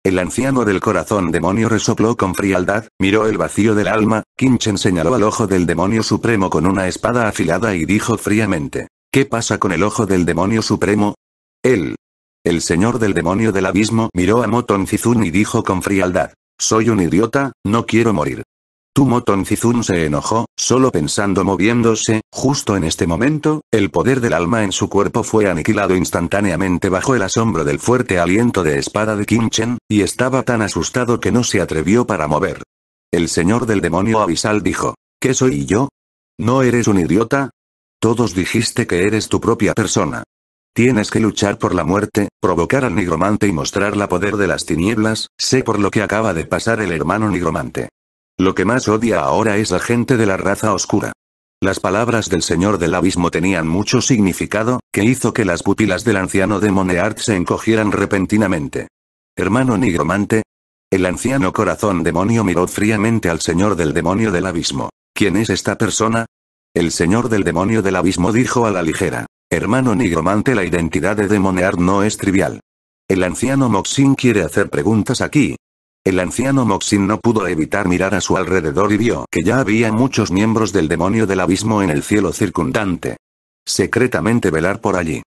Speaker 1: El anciano del corazón demonio resopló con frialdad, miró el vacío del alma, Kimchen señaló al ojo del demonio supremo con una espada afilada y dijo fríamente. ¿Qué pasa con el ojo del demonio supremo? Él. El señor del demonio del abismo miró a Moton Zizun y dijo con frialdad. Soy un idiota, no quiero morir. Tumoton Cizun se enojó, solo pensando moviéndose, justo en este momento, el poder del alma en su cuerpo fue aniquilado instantáneamente bajo el asombro del fuerte aliento de espada de Kimchen y estaba tan asustado que no se atrevió para mover. El señor del demonio abisal dijo, ¿qué soy yo? ¿No eres un idiota? Todos dijiste que eres tu propia persona. Tienes que luchar por la muerte, provocar al nigromante y mostrar la poder de las tinieblas, sé por lo que acaba de pasar el hermano nigromante. Lo que más odia ahora es la gente de la raza oscura. Las palabras del señor del abismo tenían mucho significado, que hizo que las pupilas del anciano de se encogieran repentinamente. Hermano nigromante. El anciano corazón demonio miró fríamente al señor del demonio del abismo. ¿Quién es esta persona? El señor del demonio del abismo dijo a la ligera. Hermano nigromante la identidad de Demoneart no es trivial. El anciano Moxin quiere hacer preguntas aquí, el anciano Moxin no pudo evitar mirar a su alrededor y vio que ya había muchos miembros del demonio del abismo en el cielo circundante. Secretamente velar por allí.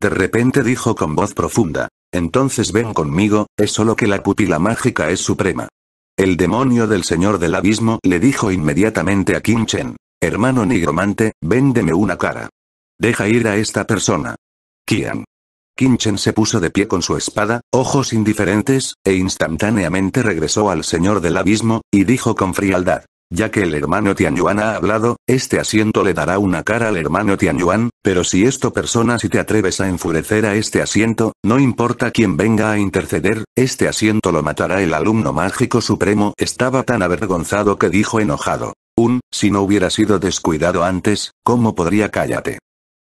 Speaker 1: De repente dijo con voz profunda. Entonces ven conmigo, es solo que la pupila mágica es suprema. El demonio del señor del abismo le dijo inmediatamente a Kim Chen. Hermano nigromante, véndeme una cara. Deja ir a esta persona. Kian. Kinchen se puso de pie con su espada, ojos indiferentes, e instantáneamente regresó al señor del abismo, y dijo con frialdad. Ya que el hermano Tianyuan ha hablado, este asiento le dará una cara al hermano Tianyuan, pero si esto persona si te atreves a enfurecer a este asiento, no importa quién venga a interceder, este asiento lo matará el alumno mágico supremo. Estaba tan avergonzado que dijo enojado. Un, si no hubiera sido descuidado antes, ¿cómo podría cállate?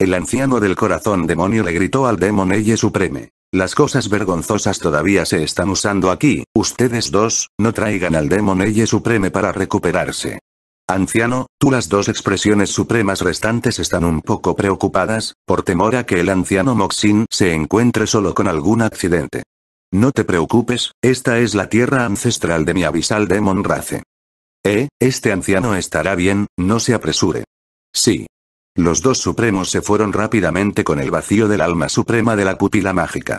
Speaker 1: El anciano del corazón demonio le gritó al Eye supreme. Las cosas vergonzosas todavía se están usando aquí, ustedes dos, no traigan al Eye supreme para recuperarse. Anciano, tú las dos expresiones supremas restantes están un poco preocupadas, por temor a que el anciano Moxin se encuentre solo con algún accidente. No te preocupes, esta es la tierra ancestral de mi abisal demon race. Eh, este anciano estará bien, no se apresure. Sí, los dos supremos se fueron rápidamente con el vacío del alma suprema de la pupila mágica.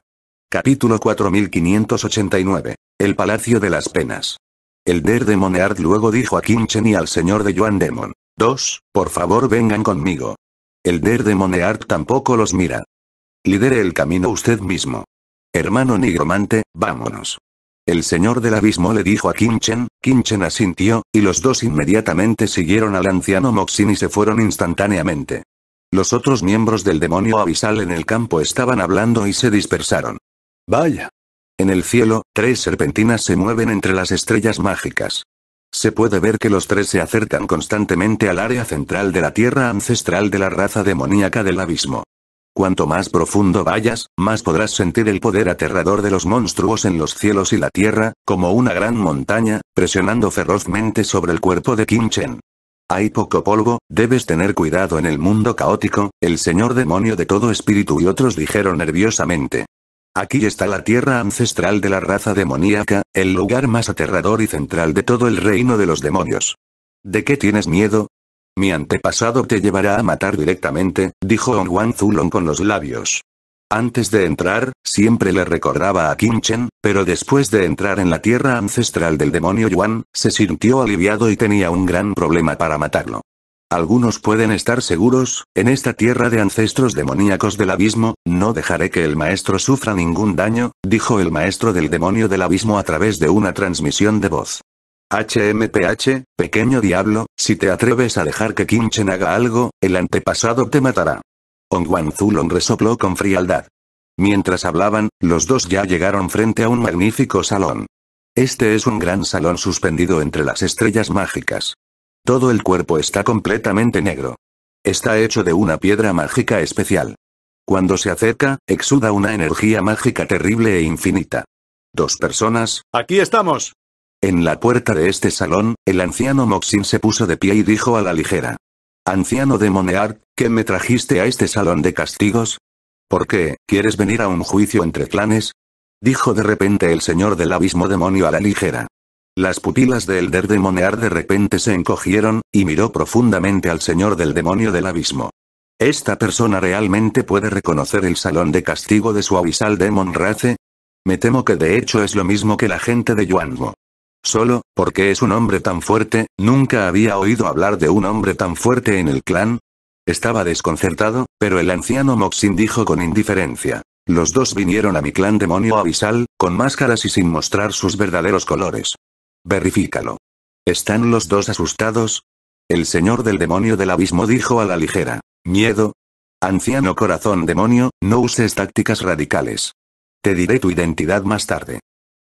Speaker 1: Capítulo 4589. El Palacio de las Penas. El Der de luego dijo a Kinchen y al señor de Yuan Demon. Dos, por favor vengan conmigo. El Der de tampoco los mira. Lidere el camino usted mismo. Hermano nigromante, vámonos. El señor del abismo le dijo a Kinchen, Kinchen asintió, y los dos inmediatamente siguieron al anciano Moxin y se fueron instantáneamente. Los otros miembros del demonio abisal en el campo estaban hablando y se dispersaron. Vaya. En el cielo, tres serpentinas se mueven entre las estrellas mágicas. Se puede ver que los tres se acercan constantemente al área central de la tierra ancestral de la raza demoníaca del abismo. Cuanto más profundo vayas, más podrás sentir el poder aterrador de los monstruos en los cielos y la tierra, como una gran montaña, presionando ferozmente sobre el cuerpo de Kim Chen. Hay poco polvo, debes tener cuidado en el mundo caótico, el señor demonio de todo espíritu y otros dijeron nerviosamente. Aquí está la tierra ancestral de la raza demoníaca, el lugar más aterrador y central de todo el reino de los demonios. ¿De qué tienes miedo? Mi antepasado te llevará a matar directamente, dijo Wan Zulong con los labios. Antes de entrar, siempre le recordaba a Kim Chen, pero después de entrar en la tierra ancestral del demonio Yuan, se sintió aliviado y tenía un gran problema para matarlo. Algunos pueden estar seguros, en esta tierra de ancestros demoníacos del abismo, no dejaré que el maestro sufra ningún daño, dijo el maestro del demonio del abismo a través de una transmisión de voz. H.M.P.H., pequeño diablo, si te atreves a dejar que Kimchen haga algo, el antepasado te matará. Ong Zulon resopló con frialdad. Mientras hablaban, los dos ya llegaron frente a un magnífico salón. Este es un gran salón suspendido entre las estrellas mágicas. Todo el cuerpo está completamente negro. Está hecho de una piedra mágica especial. Cuando se acerca, exuda una energía mágica terrible e infinita. Dos personas. Aquí estamos. En la puerta de este salón, el anciano Moxin se puso de pie y dijo a la ligera. Anciano de Monear, ¿qué me trajiste a este salón de castigos? ¿Por qué, quieres venir a un juicio entre clanes? Dijo de repente el señor del abismo demonio a la ligera. Las pupilas de Elder de de repente se encogieron, y miró profundamente al señor del demonio del abismo. ¿Esta persona realmente puede reconocer el salón de castigo de su abisal Demon Race? Me temo que de hecho es lo mismo que la gente de Yuanmo. Solo, porque es un hombre tan fuerte, nunca había oído hablar de un hombre tan fuerte en el clan. Estaba desconcertado, pero el anciano Moxin dijo con indiferencia. Los dos vinieron a mi clan demonio abisal, con máscaras y sin mostrar sus verdaderos colores. Verifícalo. ¿Están los dos asustados? El señor del demonio del abismo dijo a la ligera. Miedo. Anciano corazón demonio, no uses tácticas radicales. Te diré tu identidad más tarde.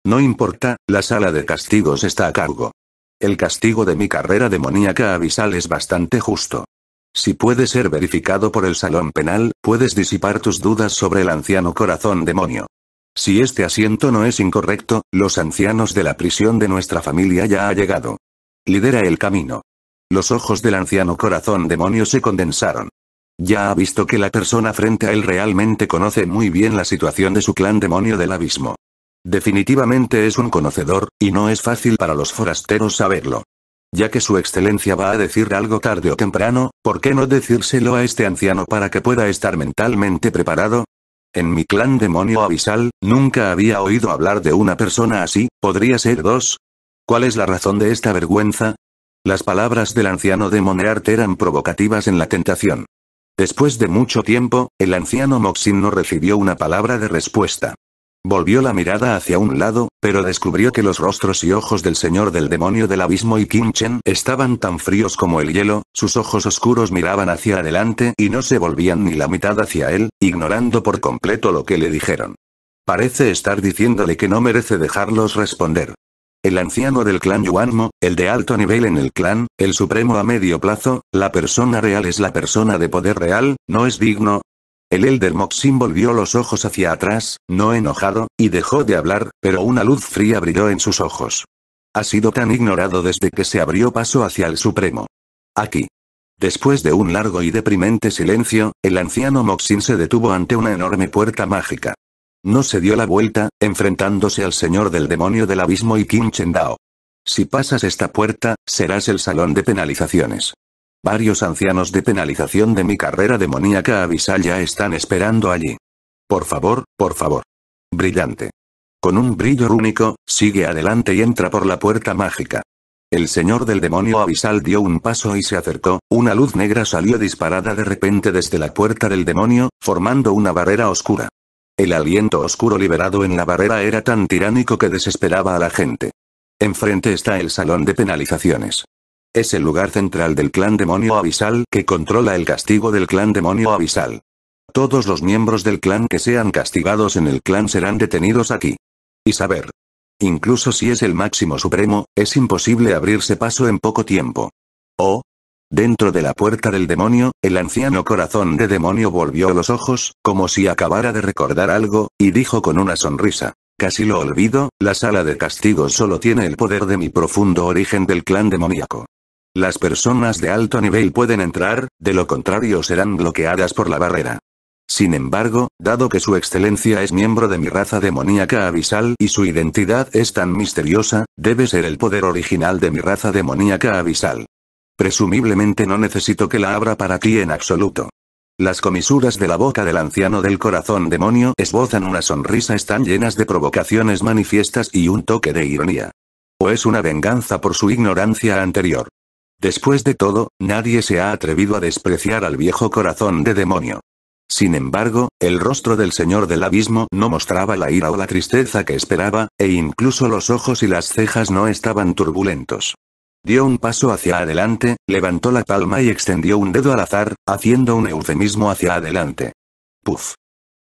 Speaker 1: No importa, la sala de castigos está a cargo. El castigo de mi carrera demoníaca abisal es bastante justo. Si puede ser verificado por el salón penal, puedes disipar tus dudas sobre el anciano corazón demonio. Si este asiento no es incorrecto, los ancianos de la prisión de nuestra familia ya ha llegado. Lidera el camino. Los ojos del anciano corazón demonio se condensaron. Ya ha visto que la persona frente a él realmente conoce muy bien la situación de su clan demonio del abismo. Definitivamente es un conocedor, y no es fácil para los forasteros saberlo. Ya que su excelencia va a decir algo tarde o temprano, ¿por qué no decírselo a este anciano para que pueda estar mentalmente preparado? En mi clan demonio abisal, nunca había oído hablar de una persona así, podría ser dos. ¿Cuál es la razón de esta vergüenza? Las palabras del anciano de eran provocativas en la tentación. Después de mucho tiempo, el anciano Moxin no recibió una palabra de respuesta. Volvió la mirada hacia un lado, pero descubrió que los rostros y ojos del señor del demonio del abismo y Kim Chen estaban tan fríos como el hielo, sus ojos oscuros miraban hacia adelante y no se volvían ni la mitad hacia él, ignorando por completo lo que le dijeron. Parece estar diciéndole que no merece dejarlos responder. El anciano del clan Yuanmo, el de alto nivel en el clan, el supremo a medio plazo, la persona real es la persona de poder real, no es digno, el Elder Moxin volvió los ojos hacia atrás, no enojado, y dejó de hablar, pero una luz fría brilló en sus ojos. Ha sido tan ignorado desde que se abrió paso hacia el Supremo. Aquí. Después de un largo y deprimente silencio, el anciano Moxin se detuvo ante una enorme puerta mágica. No se dio la vuelta, enfrentándose al señor del demonio del abismo y Kim Chendao. Si pasas esta puerta, serás el salón de penalizaciones. Varios ancianos de penalización de mi carrera demoníaca abisal ya están esperando allí. Por favor, por favor. Brillante. Con un brillo rúnico, sigue adelante y entra por la puerta mágica. El señor del demonio abisal dio un paso y se acercó, una luz negra salió disparada de repente desde la puerta del demonio, formando una barrera oscura. El aliento oscuro liberado en la barrera era tan tiránico que desesperaba a la gente. Enfrente está el salón de penalizaciones. Es el lugar central del clan demonio abisal que controla el castigo del clan demonio abisal. Todos los miembros del clan que sean castigados en el clan serán detenidos aquí. Y saber. Incluso si es el máximo supremo, es imposible abrirse paso en poco tiempo. Oh, Dentro de la puerta del demonio, el anciano corazón de demonio volvió los ojos, como si acabara de recordar algo, y dijo con una sonrisa. Casi lo olvido, la sala de castigo solo tiene el poder de mi profundo origen del clan demoníaco. Las personas de alto nivel pueden entrar, de lo contrario serán bloqueadas por la barrera. Sin embargo, dado que su excelencia es miembro de mi raza demoníaca abisal y su identidad es tan misteriosa, debe ser el poder original de mi raza demoníaca abisal. Presumiblemente no necesito que la abra para ti en absoluto. Las comisuras de la boca del anciano del corazón demonio esbozan una sonrisa están llenas de provocaciones manifiestas y un toque de ironía. O es una venganza por su ignorancia anterior. Después de todo, nadie se ha atrevido a despreciar al viejo corazón de demonio. Sin embargo, el rostro del señor del abismo no mostraba la ira o la tristeza que esperaba, e incluso los ojos y las cejas no estaban turbulentos. Dio un paso hacia adelante, levantó la palma y extendió un dedo al azar, haciendo un eufemismo hacia adelante. Puf.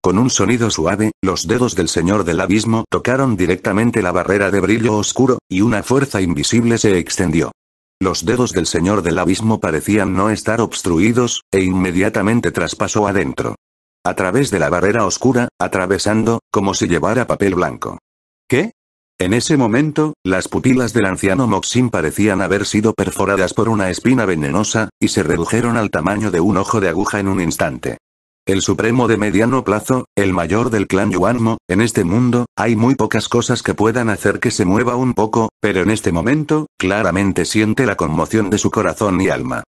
Speaker 1: Con un sonido suave, los dedos del señor del abismo tocaron directamente la barrera de brillo oscuro, y una fuerza invisible se extendió. Los dedos del señor del abismo parecían no estar obstruidos, e inmediatamente traspasó adentro. A través de la barrera oscura, atravesando, como si llevara papel blanco. ¿Qué? En ese momento, las pupilas del anciano Moxin parecían haber sido perforadas por una espina venenosa, y se redujeron al tamaño de un ojo de aguja en un instante. El supremo de mediano plazo, el mayor del clan Yuanmo, en este mundo, hay muy pocas cosas que puedan hacer que se mueva un poco, pero en este momento, claramente siente la conmoción de su corazón y alma.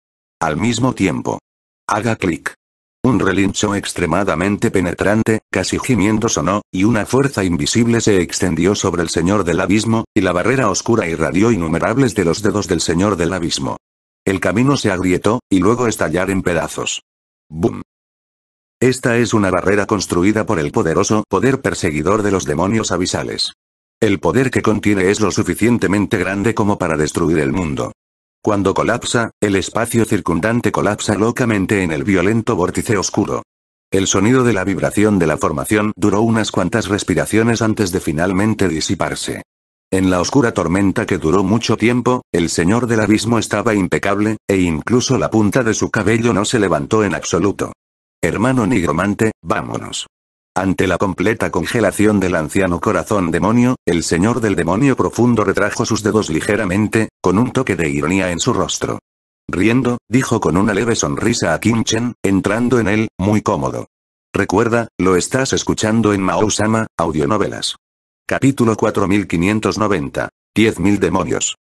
Speaker 1: Al mismo tiempo. Haga clic. Un relincho extremadamente penetrante, casi gimiendo sonó, y una fuerza invisible se extendió sobre el señor del abismo, y la barrera oscura irradió innumerables de los dedos del señor del abismo. El camino se agrietó, y luego estallar en pedazos. ¡Bum! Esta es una barrera construida por el poderoso poder perseguidor de los demonios abisales. El poder que contiene es lo suficientemente grande como para destruir el mundo. Cuando colapsa, el espacio circundante colapsa locamente en el violento vórtice oscuro. El sonido de la vibración de la formación duró unas cuantas respiraciones antes de finalmente disiparse. En la oscura tormenta que duró mucho tiempo, el señor del abismo estaba impecable, e incluso la punta de su cabello no se levantó en absoluto. Hermano nigromante, vámonos. Ante la completa congelación del anciano corazón demonio, el señor del demonio profundo retrajo sus dedos ligeramente, con un toque de ironía en su rostro. Riendo, dijo con una leve sonrisa a Chen, entrando en él, muy cómodo. Recuerda, lo estás escuchando en Mao-sama, audionovelas. Capítulo 4590. 10.000 demonios.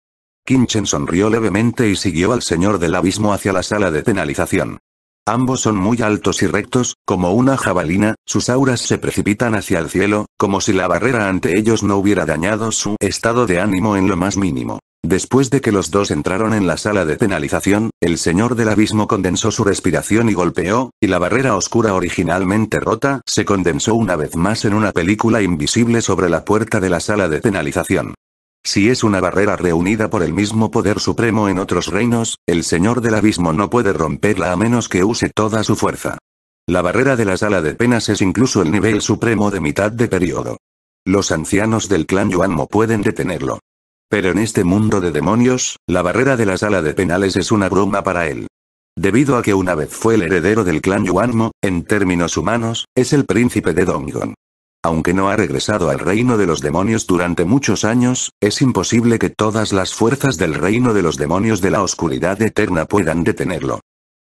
Speaker 1: Chen sonrió levemente y siguió al señor del abismo hacia la sala de penalización. Ambos son muy altos y rectos, como una jabalina, sus auras se precipitan hacia el cielo, como si la barrera ante ellos no hubiera dañado su estado de ánimo en lo más mínimo. Después de que los dos entraron en la sala de penalización, el señor del abismo condensó su respiración y golpeó, y la barrera oscura originalmente rota se condensó una vez más en una película invisible sobre la puerta de la sala de penalización. Si es una barrera reunida por el mismo poder supremo en otros reinos, el señor del abismo no puede romperla a menos que use toda su fuerza. La barrera de la sala de penas es incluso el nivel supremo de mitad de periodo. Los ancianos del clan Yuanmo pueden detenerlo. Pero en este mundo de demonios, la barrera de la sala de penales es una broma para él. Debido a que una vez fue el heredero del clan Yuanmo, en términos humanos, es el príncipe de Dongon. Aunque no ha regresado al reino de los demonios durante muchos años, es imposible que todas las fuerzas del reino de los demonios de la oscuridad eterna puedan detenerlo.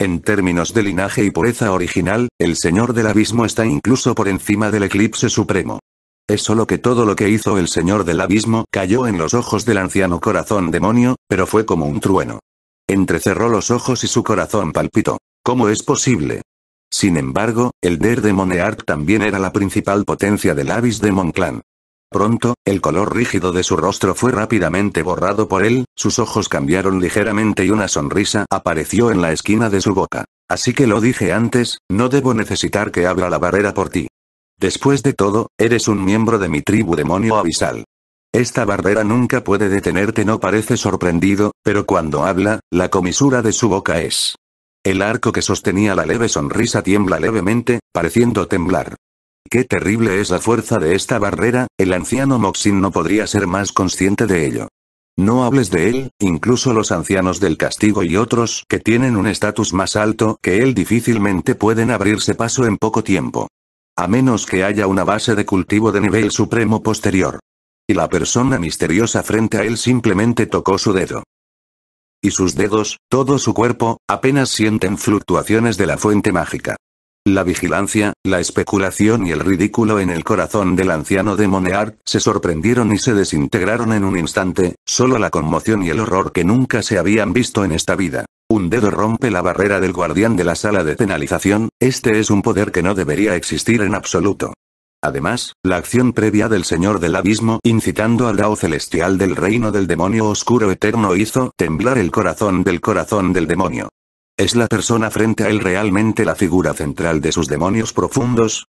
Speaker 1: En términos de linaje y pureza original, el Señor del Abismo está incluso por encima del eclipse supremo. Es solo que todo lo que hizo el Señor del Abismo cayó en los ojos del anciano corazón demonio, pero fue como un trueno. Entrecerró los ojos y su corazón palpitó. ¿Cómo es posible? Sin embargo, el Der Demon Art también era la principal potencia del Abyss Demon Clan. Pronto, el color rígido de su rostro fue rápidamente borrado por él, sus ojos cambiaron ligeramente y una sonrisa apareció en la esquina de su boca. Así que lo dije antes, no debo necesitar que abra la barrera por ti. Después de todo, eres un miembro de mi tribu demonio abisal. Esta barrera nunca puede detenerte, no parece sorprendido, pero cuando habla, la comisura de su boca es el arco que sostenía la leve sonrisa tiembla levemente, pareciendo temblar. Qué terrible es la fuerza de esta barrera, el anciano Moxin no podría ser más consciente de ello. No hables de él, incluso los ancianos del castigo y otros que tienen un estatus más alto que él difícilmente pueden abrirse paso en poco tiempo. A menos que haya una base de cultivo de nivel supremo posterior. Y la persona misteriosa frente a él simplemente tocó su dedo y sus dedos, todo su cuerpo, apenas sienten fluctuaciones de la fuente mágica. La vigilancia, la especulación y el ridículo en el corazón del anciano de se sorprendieron y se desintegraron en un instante, solo la conmoción y el horror que nunca se habían visto en esta vida. Un dedo rompe la barrera del guardián de la sala de penalización, este es un poder que no debería existir en absoluto. Además, la acción previa del Señor del Abismo incitando al Dao celestial del reino del demonio oscuro eterno hizo temblar el corazón del corazón del demonio. ¿Es la persona frente a él realmente la figura central de sus demonios profundos?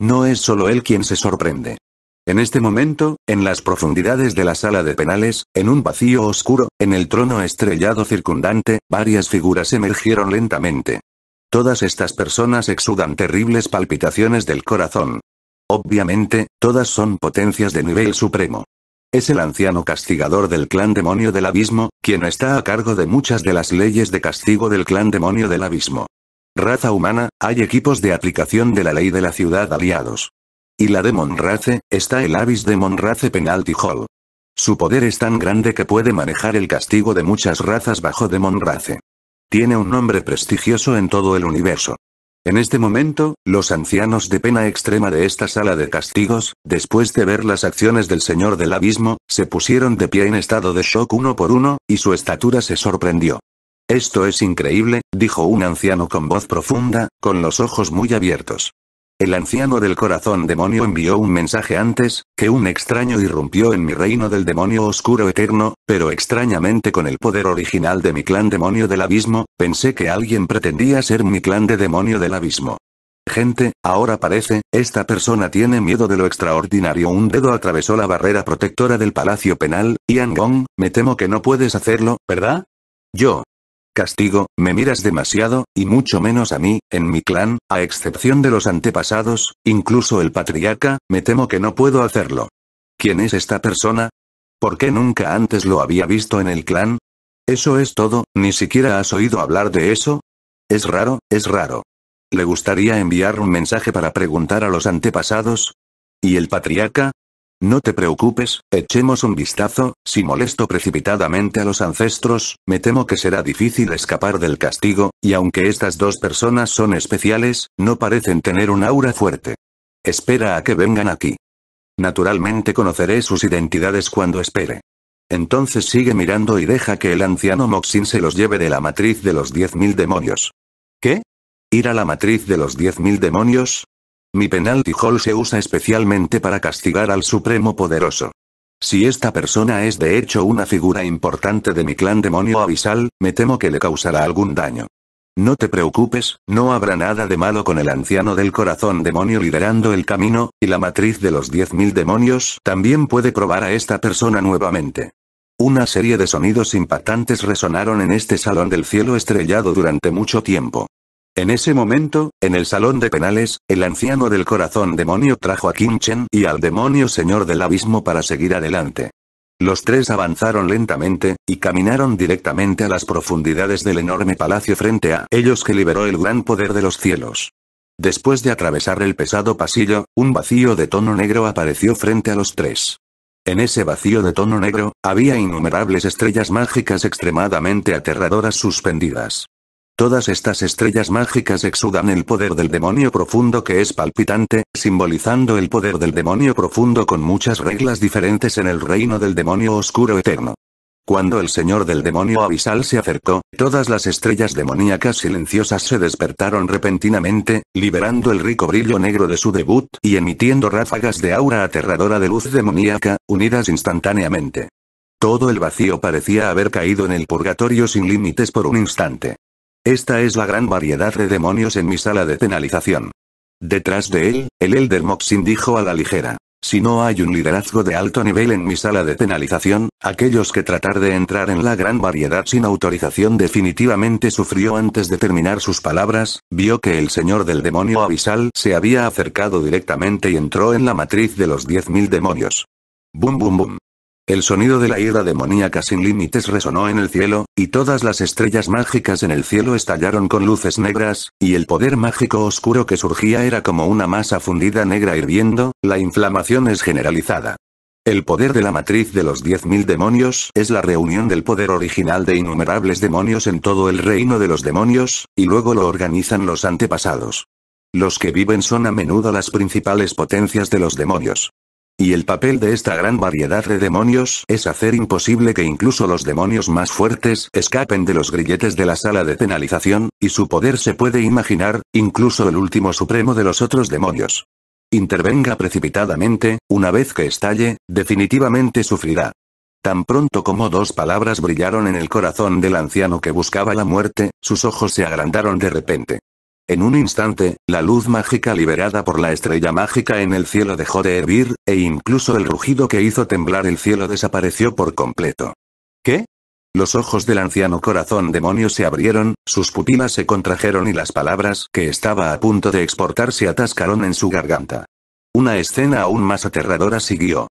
Speaker 1: No es solo él quien se sorprende. En este momento, en las profundidades de la sala de penales, en un vacío oscuro, en el trono estrellado circundante, varias figuras emergieron lentamente. Todas estas personas exudan terribles palpitaciones del corazón. Obviamente, todas son potencias de nivel supremo. Es el anciano castigador del clan demonio del abismo, quien está a cargo de muchas de las leyes de castigo del clan demonio del abismo. Raza humana, hay equipos de aplicación de la ley de la ciudad aliados. Y la de Monrace, está el avis de Monrace Penalty Hall. Su poder es tan grande que puede manejar el castigo de muchas razas bajo de Monrace. Tiene un nombre prestigioso en todo el universo. En este momento, los ancianos de pena extrema de esta sala de castigos, después de ver las acciones del Señor del Abismo, se pusieron de pie en estado de shock uno por uno, y su estatura se sorprendió. Esto es increíble, dijo un anciano con voz profunda, con los ojos muy abiertos. El anciano del corazón demonio envió un mensaje antes, que un extraño irrumpió en mi reino del demonio oscuro eterno, pero extrañamente con el poder original de mi clan demonio del abismo, pensé que alguien pretendía ser mi clan de demonio del abismo. Gente, ahora parece, esta persona tiene miedo de lo extraordinario. Un dedo atravesó la barrera protectora del palacio penal, y Gong, me temo que no puedes hacerlo, ¿verdad? Yo, Castigo, me miras demasiado, y mucho menos a mí, en mi clan, a excepción de los antepasados, incluso el patriarca, me temo que no puedo hacerlo. ¿Quién es esta persona? ¿Por qué nunca antes lo había visto en el clan? Eso es todo, ni siquiera has oído hablar de eso. Es raro, es raro. ¿Le gustaría enviar un mensaje para preguntar a los antepasados? ¿Y el patriarca? No te preocupes, echemos un vistazo, si molesto precipitadamente a los ancestros, me temo que será difícil escapar del castigo, y aunque estas dos personas son especiales, no parecen tener un aura fuerte. Espera a que vengan aquí. Naturalmente conoceré sus identidades cuando espere. Entonces sigue mirando y deja que el anciano Moxin se los lleve de la matriz de los 10.000 demonios. ¿Qué? ¿Ir a la matriz de los 10.000 demonios? Mi penalty hall se usa especialmente para castigar al Supremo Poderoso. Si esta persona es de hecho una figura importante de mi clan demonio abisal, me temo que le causará algún daño. No te preocupes, no habrá nada de malo con el anciano del corazón demonio liderando el camino, y la matriz de los 10.000 demonios también puede probar a esta persona nuevamente. Una serie de sonidos impactantes resonaron en este salón del cielo estrellado durante mucho tiempo. En ese momento, en el salón de penales, el anciano del corazón demonio trajo a Kim Chen y al demonio señor del abismo para seguir adelante. Los tres avanzaron lentamente, y caminaron directamente a las profundidades del enorme palacio frente a ellos que liberó el gran poder de los cielos. Después de atravesar el pesado pasillo, un vacío de tono negro apareció frente a los tres. En ese vacío de tono negro, había innumerables estrellas mágicas extremadamente aterradoras suspendidas. Todas estas estrellas mágicas exudan el poder del demonio profundo que es palpitante, simbolizando el poder del demonio profundo con muchas reglas diferentes en el reino del demonio oscuro eterno. Cuando el señor del demonio abisal se acercó, todas las estrellas demoníacas silenciosas se despertaron repentinamente, liberando el rico brillo negro de su debut y emitiendo ráfagas de aura aterradora de luz demoníaca, unidas instantáneamente. Todo el vacío parecía haber caído en el purgatorio sin límites por un instante. Esta es la gran variedad de demonios en mi sala de penalización. Detrás de él, el Elder Moxin dijo a la ligera. Si no hay un liderazgo de alto nivel en mi sala de penalización, aquellos que tratar de entrar en la gran variedad sin autorización definitivamente sufrió antes de terminar sus palabras, vio que el señor del demonio abisal se había acercado directamente y entró en la matriz de los 10.000 demonios. Bum bum bum. El sonido de la ira demoníaca sin límites resonó en el cielo, y todas las estrellas mágicas en el cielo estallaron con luces negras, y el poder mágico oscuro que surgía era como una masa fundida negra hirviendo, la inflamación es generalizada. El poder de la matriz de los 10.000 demonios es la reunión del poder original de innumerables demonios en todo el reino de los demonios, y luego lo organizan los antepasados. Los que viven son a menudo las principales potencias de los demonios. Y el papel de esta gran variedad de demonios es hacer imposible que incluso los demonios más fuertes escapen de los grilletes de la sala de penalización, y su poder se puede imaginar, incluso el último supremo de los otros demonios. Intervenga precipitadamente, una vez que estalle, definitivamente sufrirá. Tan pronto como dos palabras brillaron en el corazón del anciano que buscaba la muerte, sus ojos se agrandaron de repente. En un instante, la luz mágica liberada por la estrella mágica en el cielo dejó de hervir, e incluso el rugido que hizo temblar el cielo desapareció por completo. ¿Qué? Los ojos del anciano corazón demonio se abrieron, sus pupilas se contrajeron y las palabras que estaba a punto de exportar se atascaron en su garganta. Una escena aún más aterradora siguió.